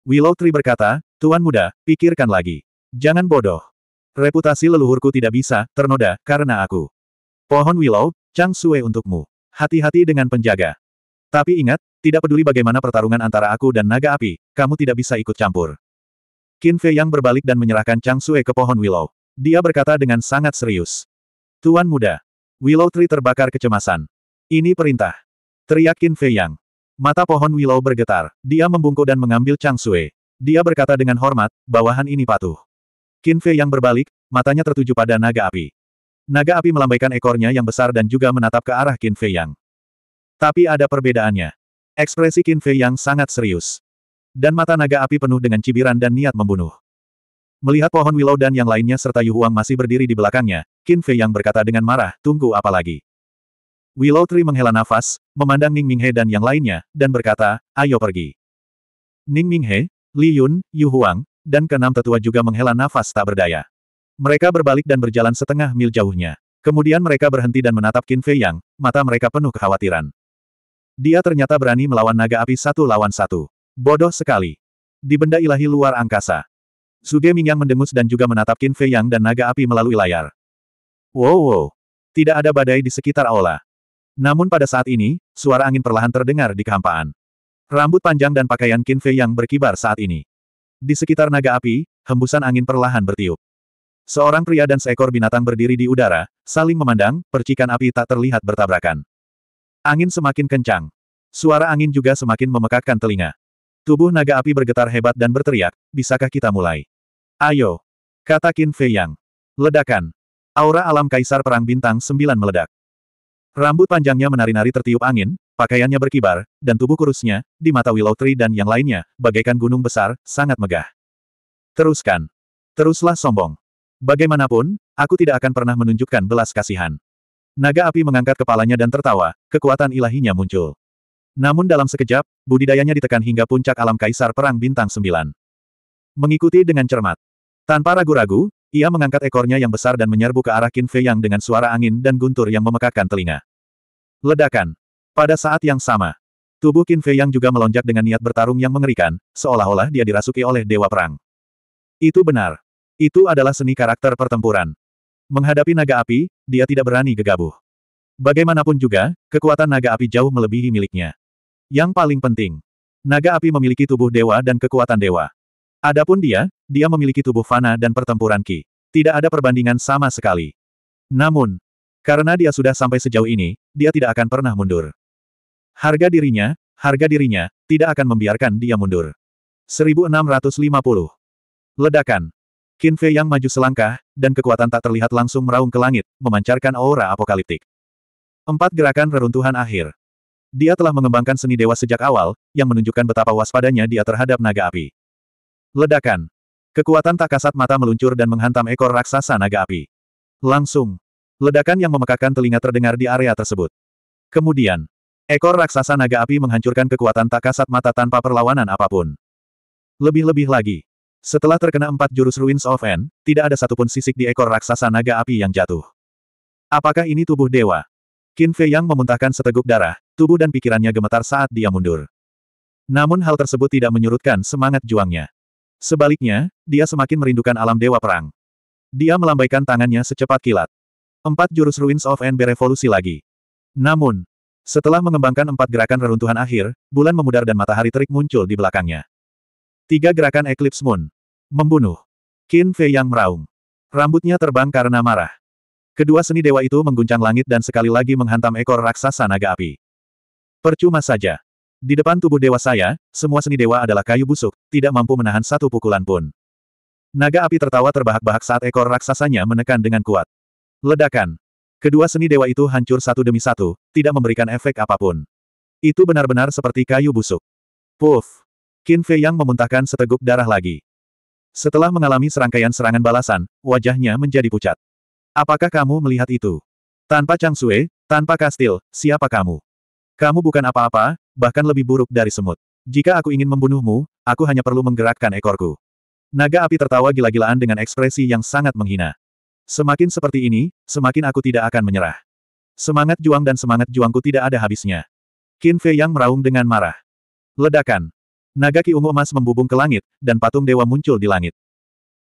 Willow Tree berkata, Tuan muda, pikirkan lagi. Jangan bodoh. Reputasi leluhurku tidak bisa ternoda karena aku. Pohon Willow, Chang Sue untukmu. Hati-hati dengan penjaga. Tapi ingat, tidak peduli bagaimana pertarungan antara aku dan naga api, kamu tidak bisa ikut campur. Qin Fei yang berbalik dan menyerahkan Chang Sue ke pohon Willow. Dia berkata dengan sangat serius. Tuan muda. Willow Tree terbakar kecemasan. Ini perintah. Teriak Qin Fei Yang. Mata pohon Willow bergetar. Dia membungkuk dan mengambil Chang Sue. Dia berkata dengan hormat, bawahan ini patuh. Qin Fei Yang berbalik, matanya tertuju pada naga api. Naga api melambaikan ekornya yang besar dan juga menatap ke arah Qin Fei Yang. Tapi ada perbedaannya. Ekspresi Qin Fei Yang sangat serius. Dan mata naga api penuh dengan cibiran dan niat membunuh. Melihat pohon willow dan yang lainnya serta Yu Huang masih berdiri di belakangnya, Qin Fei Yang berkata dengan marah, tunggu apa lagi? Willow Tree menghela nafas, memandang Ning Minghe dan yang lainnya, dan berkata, ayo pergi. Ning Minghe, Li Yun, Yu Huang, dan keenam tetua juga menghela nafas tak berdaya. Mereka berbalik dan berjalan setengah mil jauhnya. Kemudian mereka berhenti dan menatap Qin Fei Yang, mata mereka penuh kekhawatiran. Dia ternyata berani melawan naga api satu lawan satu. Bodoh sekali. Di benda ilahi luar angkasa. Suge Mingyang mendengus dan juga menatap Qin Fei Yang dan naga api melalui layar. Wow wow. Tidak ada badai di sekitar aula. Namun pada saat ini, suara angin perlahan terdengar di kehampaan. Rambut panjang dan pakaian Qin Fei Yang berkibar saat ini. Di sekitar naga api, hembusan angin perlahan bertiup. Seorang pria dan seekor binatang berdiri di udara, saling memandang, percikan api tak terlihat bertabrakan. Angin semakin kencang. Suara angin juga semakin memekakkan telinga. Tubuh naga api bergetar hebat dan berteriak, bisakah kita mulai? Ayo! Kata Qin Fei Yang. Ledakan. Aura alam kaisar perang bintang sembilan meledak. Rambut panjangnya menari-nari tertiup angin, pakaiannya berkibar, dan tubuh kurusnya, di mata Willow Tree dan yang lainnya, bagaikan gunung besar, sangat megah. Teruskan. Teruslah sombong. Bagaimanapun, aku tidak akan pernah menunjukkan belas kasihan. Naga api mengangkat kepalanya dan tertawa, kekuatan ilahinya muncul. Namun dalam sekejap, budidayanya ditekan hingga puncak alam kaisar perang bintang sembilan. Mengikuti dengan cermat. Tanpa ragu-ragu, ia mengangkat ekornya yang besar dan menyerbu ke arah Qin Fei Yang dengan suara angin dan guntur yang memekakkan telinga. Ledakan. Pada saat yang sama, tubuh Qin Fei Yang juga melonjak dengan niat bertarung yang mengerikan, seolah-olah dia dirasuki oleh Dewa Perang. Itu benar. Itu adalah seni karakter pertempuran. Menghadapi naga api, dia tidak berani gegabah. Bagaimanapun juga, kekuatan naga api jauh melebihi miliknya. Yang paling penting, naga api memiliki tubuh dewa dan kekuatan dewa. Adapun dia, dia memiliki tubuh fana dan pertempuran ki. Tidak ada perbandingan sama sekali. Namun, karena dia sudah sampai sejauh ini, dia tidak akan pernah mundur. Harga dirinya, harga dirinya, tidak akan membiarkan dia mundur. 1650. Ledakan. Qin Fei yang maju selangkah, dan kekuatan tak terlihat langsung meraung ke langit, memancarkan aura apokaliptik. Empat gerakan reruntuhan akhir. Dia telah mengembangkan seni dewa sejak awal, yang menunjukkan betapa waspadanya dia terhadap naga api. Ledakan. Kekuatan tak kasat mata meluncur dan menghantam ekor raksasa naga api. Langsung. Ledakan yang memekakan telinga terdengar di area tersebut. Kemudian, ekor raksasa naga api menghancurkan kekuatan tak kasat mata tanpa perlawanan apapun. Lebih-lebih lagi, setelah terkena empat jurus Ruins of End, tidak ada satupun sisik di ekor raksasa naga api yang jatuh. Apakah ini tubuh dewa? Qin Fei Yang memuntahkan seteguk darah, tubuh dan pikirannya gemetar saat dia mundur. Namun hal tersebut tidak menyurutkan semangat juangnya. Sebaliknya, dia semakin merindukan alam dewa perang. Dia melambaikan tangannya secepat kilat. Empat jurus Ruins of End berevolusi lagi. Namun, setelah mengembangkan empat gerakan reruntuhan akhir, bulan memudar dan matahari terik muncul di belakangnya. Tiga gerakan Eclipse Moon. Membunuh. Qin Fei yang meraung. Rambutnya terbang karena marah. Kedua seni dewa itu mengguncang langit dan sekali lagi menghantam ekor raksasa naga api. Percuma saja. Di depan tubuh dewa saya, semua seni dewa adalah kayu busuk, tidak mampu menahan satu pukulan pun. Naga api tertawa terbahak-bahak saat ekor raksasanya menekan dengan kuat. Ledakan. Kedua seni dewa itu hancur satu demi satu, tidak memberikan efek apapun. Itu benar-benar seperti kayu busuk. Puff. Qin Fei Yang memuntahkan seteguk darah lagi. Setelah mengalami serangkaian serangan balasan, wajahnya menjadi pucat. Apakah kamu melihat itu? Tanpa Chang Sue, tanpa kastil, siapa kamu? Kamu bukan apa-apa, bahkan lebih buruk dari semut. Jika aku ingin membunuhmu, aku hanya perlu menggerakkan ekorku. Naga api tertawa gila-gilaan dengan ekspresi yang sangat menghina. Semakin seperti ini, semakin aku tidak akan menyerah. Semangat juang dan semangat juangku tidak ada habisnya. Qin Fei Yang meraung dengan marah. Ledakan. Naga ki ungu emas membubung ke langit, dan patung dewa muncul di langit.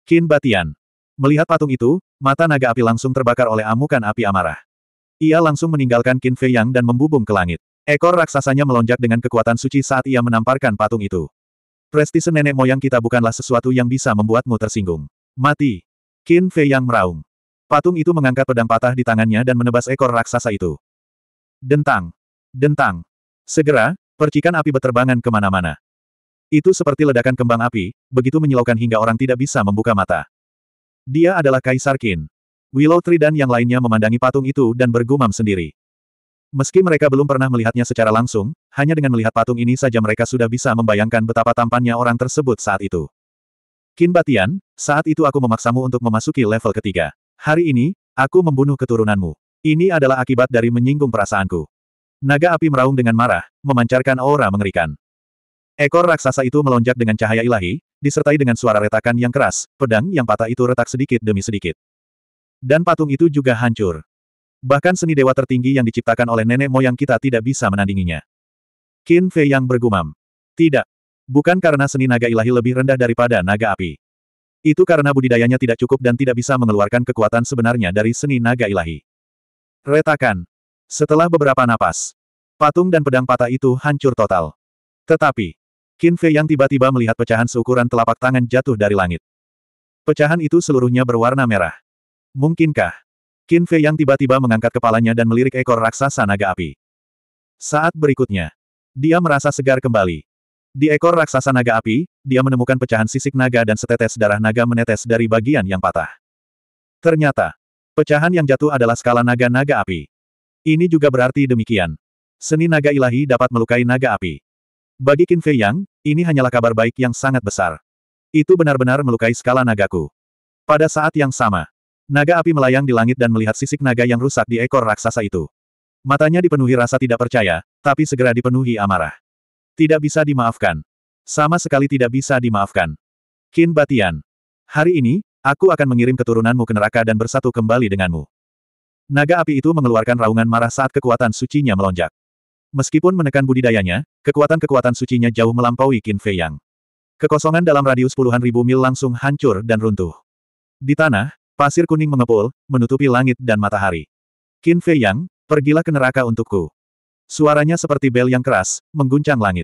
Kin Batian. Melihat patung itu, mata naga api langsung terbakar oleh amukan api amarah. Ia langsung meninggalkan Kin Fei Yang dan membubung ke langit. Ekor raksasanya melonjak dengan kekuatan suci saat ia menamparkan patung itu. Prestise nenek moyang kita bukanlah sesuatu yang bisa membuatmu tersinggung. Mati. Kin Fei Yang meraung. Patung itu mengangkat pedang patah di tangannya dan menebas ekor raksasa itu. Dentang. Dentang. Segera, percikan api beterbangan kemana-mana. Itu seperti ledakan kembang api, begitu menyilaukan hingga orang tidak bisa membuka mata. Dia adalah Kaisar Qin. Willow Tree dan yang lainnya memandangi patung itu dan bergumam sendiri. Meski mereka belum pernah melihatnya secara langsung, hanya dengan melihat patung ini saja mereka sudah bisa membayangkan betapa tampannya orang tersebut saat itu. Qin Batian, saat itu aku memaksamu untuk memasuki level ketiga. Hari ini, aku membunuh keturunanmu. Ini adalah akibat dari menyinggung perasaanku. Naga api meraung dengan marah, memancarkan aura mengerikan. Ekor raksasa itu melonjak dengan cahaya ilahi, disertai dengan suara retakan yang keras, pedang yang patah itu retak sedikit demi sedikit. Dan patung itu juga hancur. Bahkan seni dewa tertinggi yang diciptakan oleh nenek moyang kita tidak bisa menandinginya. Qin Fei yang bergumam. Tidak. Bukan karena seni naga ilahi lebih rendah daripada naga api. Itu karena budidayanya tidak cukup dan tidak bisa mengeluarkan kekuatan sebenarnya dari seni naga ilahi. Retakan. Setelah beberapa napas, patung dan pedang patah itu hancur total. Tetapi, Qin Fei yang tiba-tiba melihat pecahan seukuran telapak tangan jatuh dari langit. Pecahan itu seluruhnya berwarna merah. Mungkinkah? Qin Fei yang tiba-tiba mengangkat kepalanya dan melirik ekor raksasa naga api. Saat berikutnya, dia merasa segar kembali. Di ekor raksasa naga api, dia menemukan pecahan sisik naga dan setetes darah naga menetes dari bagian yang patah. Ternyata, pecahan yang jatuh adalah skala naga-naga api. Ini juga berarti demikian. Seni naga ilahi dapat melukai naga api. Bagi Qin Fei Yang, ini hanyalah kabar baik yang sangat besar. Itu benar-benar melukai skala nagaku. Pada saat yang sama, naga api melayang di langit dan melihat sisik naga yang rusak di ekor raksasa itu. Matanya dipenuhi rasa tidak percaya, tapi segera dipenuhi amarah. Tidak bisa dimaafkan. Sama sekali tidak bisa dimaafkan. Qin Batian. Hari ini, aku akan mengirim keturunanmu ke neraka dan bersatu kembali denganmu. Naga api itu mengeluarkan raungan marah saat kekuatan sucinya melonjak. Meskipun menekan budidayanya, kekuatan-kekuatan sucinya jauh melampaui Qin Fei Yang. Kekosongan dalam radius puluhan ribu mil langsung hancur dan runtuh. Di tanah, pasir kuning mengepul, menutupi langit dan matahari. Qin Fei Yang, pergilah ke neraka untukku. Suaranya seperti bel yang keras, mengguncang langit.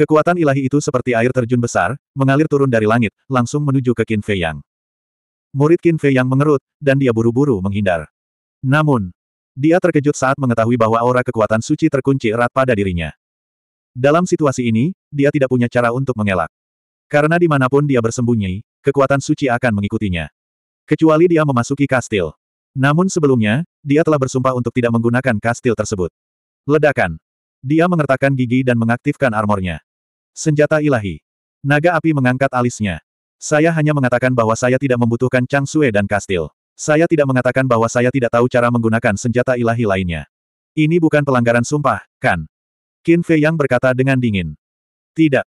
Kekuatan ilahi itu seperti air terjun besar, mengalir turun dari langit, langsung menuju ke Qin Fei Yang. Murid Qin Fei Yang mengerut, dan dia buru-buru menghindar. Namun, dia terkejut saat mengetahui bahwa aura kekuatan suci terkunci erat pada dirinya. Dalam situasi ini, dia tidak punya cara untuk mengelak. Karena dimanapun dia bersembunyi, kekuatan suci akan mengikutinya. Kecuali dia memasuki kastil. Namun sebelumnya, dia telah bersumpah untuk tidak menggunakan kastil tersebut. Ledakan. Dia mengertakkan gigi dan mengaktifkan armornya. Senjata ilahi. Naga api mengangkat alisnya. Saya hanya mengatakan bahwa saya tidak membutuhkan Chang Sue dan kastil. Saya tidak mengatakan bahwa saya tidak tahu cara menggunakan senjata ilahi lainnya. Ini bukan pelanggaran sumpah, kan? Qin Fei Yang berkata dengan dingin. Tidak.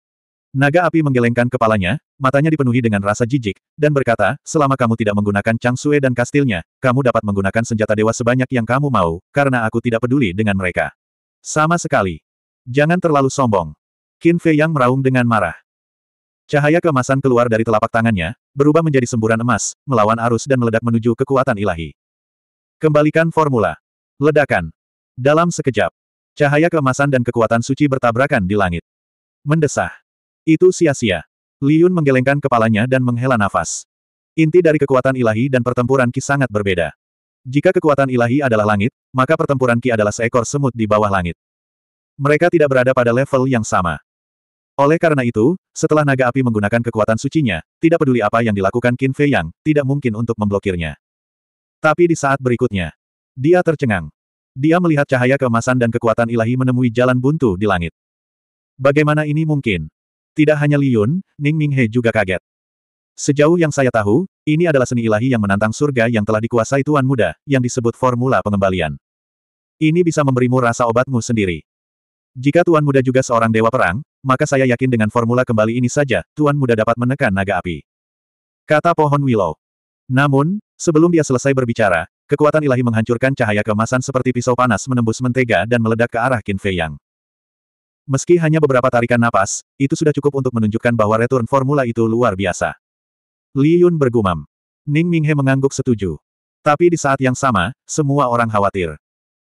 Naga api menggelengkan kepalanya, matanya dipenuhi dengan rasa jijik, dan berkata, selama kamu tidak menggunakan Chang Sue dan kastilnya, kamu dapat menggunakan senjata dewa sebanyak yang kamu mau, karena aku tidak peduli dengan mereka. Sama sekali. Jangan terlalu sombong. Qin Fei Yang meraung dengan marah. Cahaya kemasan keluar dari telapak tangannya, berubah menjadi semburan emas, melawan arus dan meledak menuju kekuatan ilahi. Kembalikan formula. Ledakan. Dalam sekejap, cahaya kemasan dan kekuatan suci bertabrakan di langit. Mendesah. Itu sia-sia. Liun menggelengkan kepalanya dan menghela nafas. Inti dari kekuatan ilahi dan pertempuran Ki sangat berbeda. Jika kekuatan ilahi adalah langit, maka pertempuran Ki adalah seekor semut di bawah langit. Mereka tidak berada pada level yang sama. Oleh karena itu, setelah naga api menggunakan kekuatan sucinya, tidak peduli apa yang dilakukan Qin Fei Yang, tidak mungkin untuk memblokirnya. Tapi di saat berikutnya, dia tercengang. Dia melihat cahaya keemasan dan kekuatan ilahi menemui jalan buntu di langit. Bagaimana ini mungkin? Tidak hanya Li Yun, Ning Ming He juga kaget. Sejauh yang saya tahu, ini adalah seni ilahi yang menantang surga yang telah dikuasai Tuan Muda, yang disebut formula pengembalian. Ini bisa memberimu rasa obatmu sendiri. Jika Tuan Muda juga seorang dewa perang, maka saya yakin dengan formula kembali ini saja, Tuan Muda dapat menekan naga api. Kata pohon Willow. Namun, sebelum dia selesai berbicara, kekuatan ilahi menghancurkan cahaya kemasan seperti pisau panas menembus mentega dan meledak ke arah Qin Fei Yang. Meski hanya beberapa tarikan napas, itu sudah cukup untuk menunjukkan bahwa return formula itu luar biasa. Li Yun bergumam. Ning Minghe mengangguk setuju. Tapi di saat yang sama, semua orang khawatir.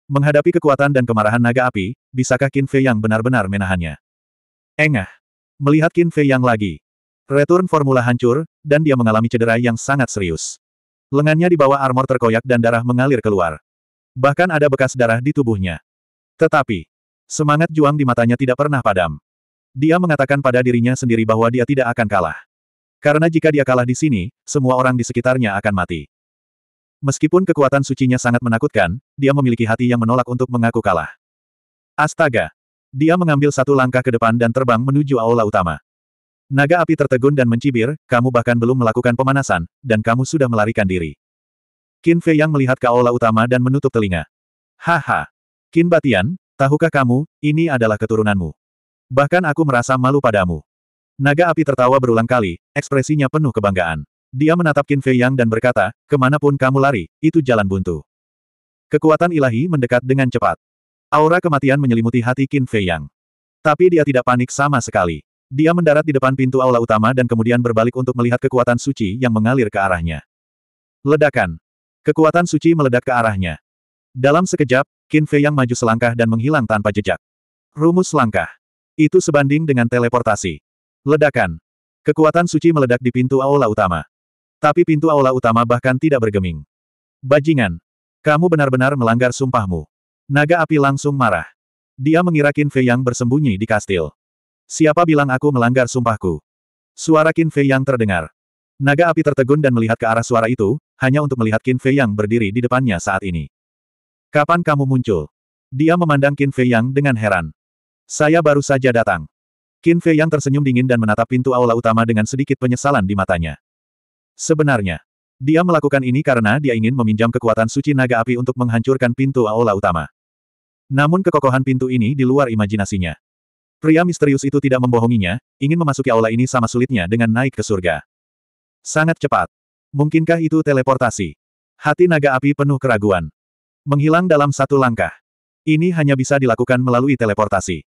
Menghadapi kekuatan dan kemarahan naga api, bisakah Qin Fei yang benar-benar menahannya? Engah. Melihat Qin Fei Yang lagi. Return formula hancur, dan dia mengalami cedera yang sangat serius. Lengannya di bawah armor terkoyak dan darah mengalir keluar. Bahkan ada bekas darah di tubuhnya. Tetapi, semangat juang di matanya tidak pernah padam. Dia mengatakan pada dirinya sendiri bahwa dia tidak akan kalah. Karena jika dia kalah di sini, semua orang di sekitarnya akan mati. Meskipun kekuatan sucinya sangat menakutkan, dia memiliki hati yang menolak untuk mengaku kalah. Astaga! Dia mengambil satu langkah ke depan dan terbang menuju aula utama. Naga api tertegun dan mencibir, kamu bahkan belum melakukan pemanasan, dan kamu sudah melarikan diri. Qin Fei yang melihat ke aula utama dan menutup telinga. Haha! Qin Batian, tahukah kamu, ini adalah keturunanmu. Bahkan aku merasa malu padamu. Naga api tertawa berulang kali, ekspresinya penuh kebanggaan. Dia menatap Qin Fei Yang dan berkata, kemanapun kamu lari, itu jalan buntu. Kekuatan ilahi mendekat dengan cepat. Aura kematian menyelimuti hati Qin Fei Yang. Tapi dia tidak panik sama sekali. Dia mendarat di depan pintu aula utama dan kemudian berbalik untuk melihat kekuatan suci yang mengalir ke arahnya. Ledakan. Kekuatan suci meledak ke arahnya. Dalam sekejap, Qin Fei Yang maju selangkah dan menghilang tanpa jejak. Rumus langkah. Itu sebanding dengan teleportasi. Ledakan. Kekuatan suci meledak di pintu aula utama. Tapi pintu aula utama bahkan tidak bergeming. Bajingan. Kamu benar-benar melanggar sumpahmu. Naga api langsung marah. Dia mengira Qin Fei yang bersembunyi di kastil. Siapa bilang aku melanggar sumpahku? Suara Qin Fei yang terdengar. Naga api tertegun dan melihat ke arah suara itu, hanya untuk melihat Qin Fei yang berdiri di depannya saat ini. Kapan kamu muncul? Dia memandang Qin Fei yang dengan heran. Saya baru saja datang. Qin Fei yang tersenyum dingin dan menatap pintu aula utama dengan sedikit penyesalan di matanya. Sebenarnya, dia melakukan ini karena dia ingin meminjam kekuatan suci naga api untuk menghancurkan pintu aula utama. Namun kekokohan pintu ini di luar imajinasinya. Pria misterius itu tidak membohonginya, ingin memasuki aula ini sama sulitnya dengan naik ke surga. Sangat cepat. Mungkinkah itu teleportasi? Hati naga api penuh keraguan. Menghilang dalam satu langkah. Ini hanya bisa dilakukan melalui teleportasi.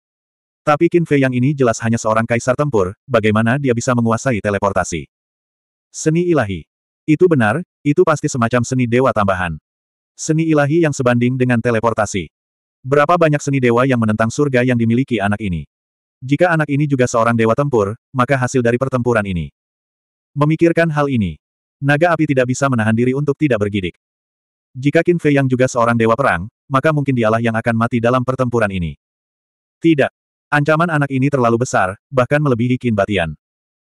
Tapi Qin Fei yang ini jelas hanya seorang kaisar tempur, bagaimana dia bisa menguasai teleportasi? Seni ilahi. Itu benar, itu pasti semacam seni dewa tambahan. Seni ilahi yang sebanding dengan teleportasi. Berapa banyak seni dewa yang menentang surga yang dimiliki anak ini? Jika anak ini juga seorang dewa tempur, maka hasil dari pertempuran ini. Memikirkan hal ini, naga api tidak bisa menahan diri untuk tidak bergidik. Jika Qin Fei yang juga seorang dewa perang, maka mungkin dialah yang akan mati dalam pertempuran ini. Tidak. Ancaman anak ini terlalu besar, bahkan melebihi Qin Batian.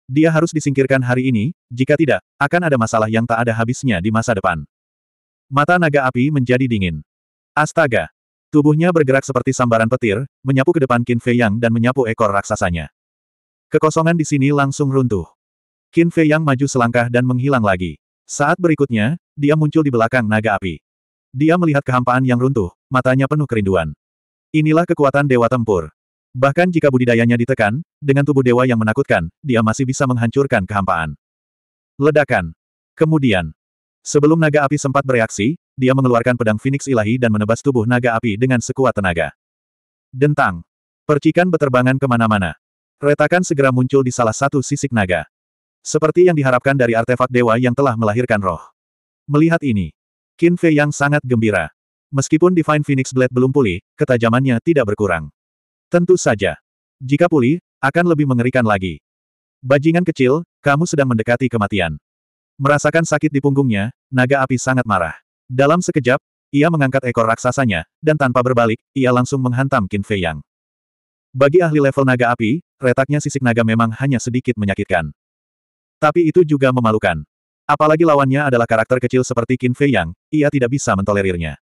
Dia harus disingkirkan hari ini, jika tidak, akan ada masalah yang tak ada habisnya di masa depan. Mata naga api menjadi dingin. Astaga! Tubuhnya bergerak seperti sambaran petir, menyapu ke depan Qin Fei Yang dan menyapu ekor raksasanya. Kekosongan di sini langsung runtuh. Qin Fei Yang maju selangkah dan menghilang lagi. Saat berikutnya, dia muncul di belakang naga api. Dia melihat kehampaan yang runtuh, matanya penuh kerinduan. Inilah kekuatan Dewa Tempur. Bahkan jika budidayanya ditekan, dengan tubuh dewa yang menakutkan, dia masih bisa menghancurkan kehampaan. Ledakan. Kemudian, sebelum naga api sempat bereaksi, dia mengeluarkan pedang Phoenix ilahi dan menebas tubuh naga api dengan sekuat tenaga. Dentang. Percikan beterbangan kemana-mana. Retakan segera muncul di salah satu sisik naga. Seperti yang diharapkan dari artefak dewa yang telah melahirkan roh. Melihat ini, Qin Fei yang sangat gembira. Meskipun Divine Phoenix Blade belum pulih, ketajamannya tidak berkurang. Tentu saja. Jika pulih, akan lebih mengerikan lagi. Bajingan kecil, kamu sedang mendekati kematian. Merasakan sakit di punggungnya, naga api sangat marah. Dalam sekejap, ia mengangkat ekor raksasanya, dan tanpa berbalik, ia langsung menghantam Qin Fei Yang. Bagi ahli level naga api, retaknya sisik naga memang hanya sedikit menyakitkan. Tapi itu juga memalukan. Apalagi lawannya adalah karakter kecil seperti Qin Fei Yang, ia tidak bisa mentolerirnya.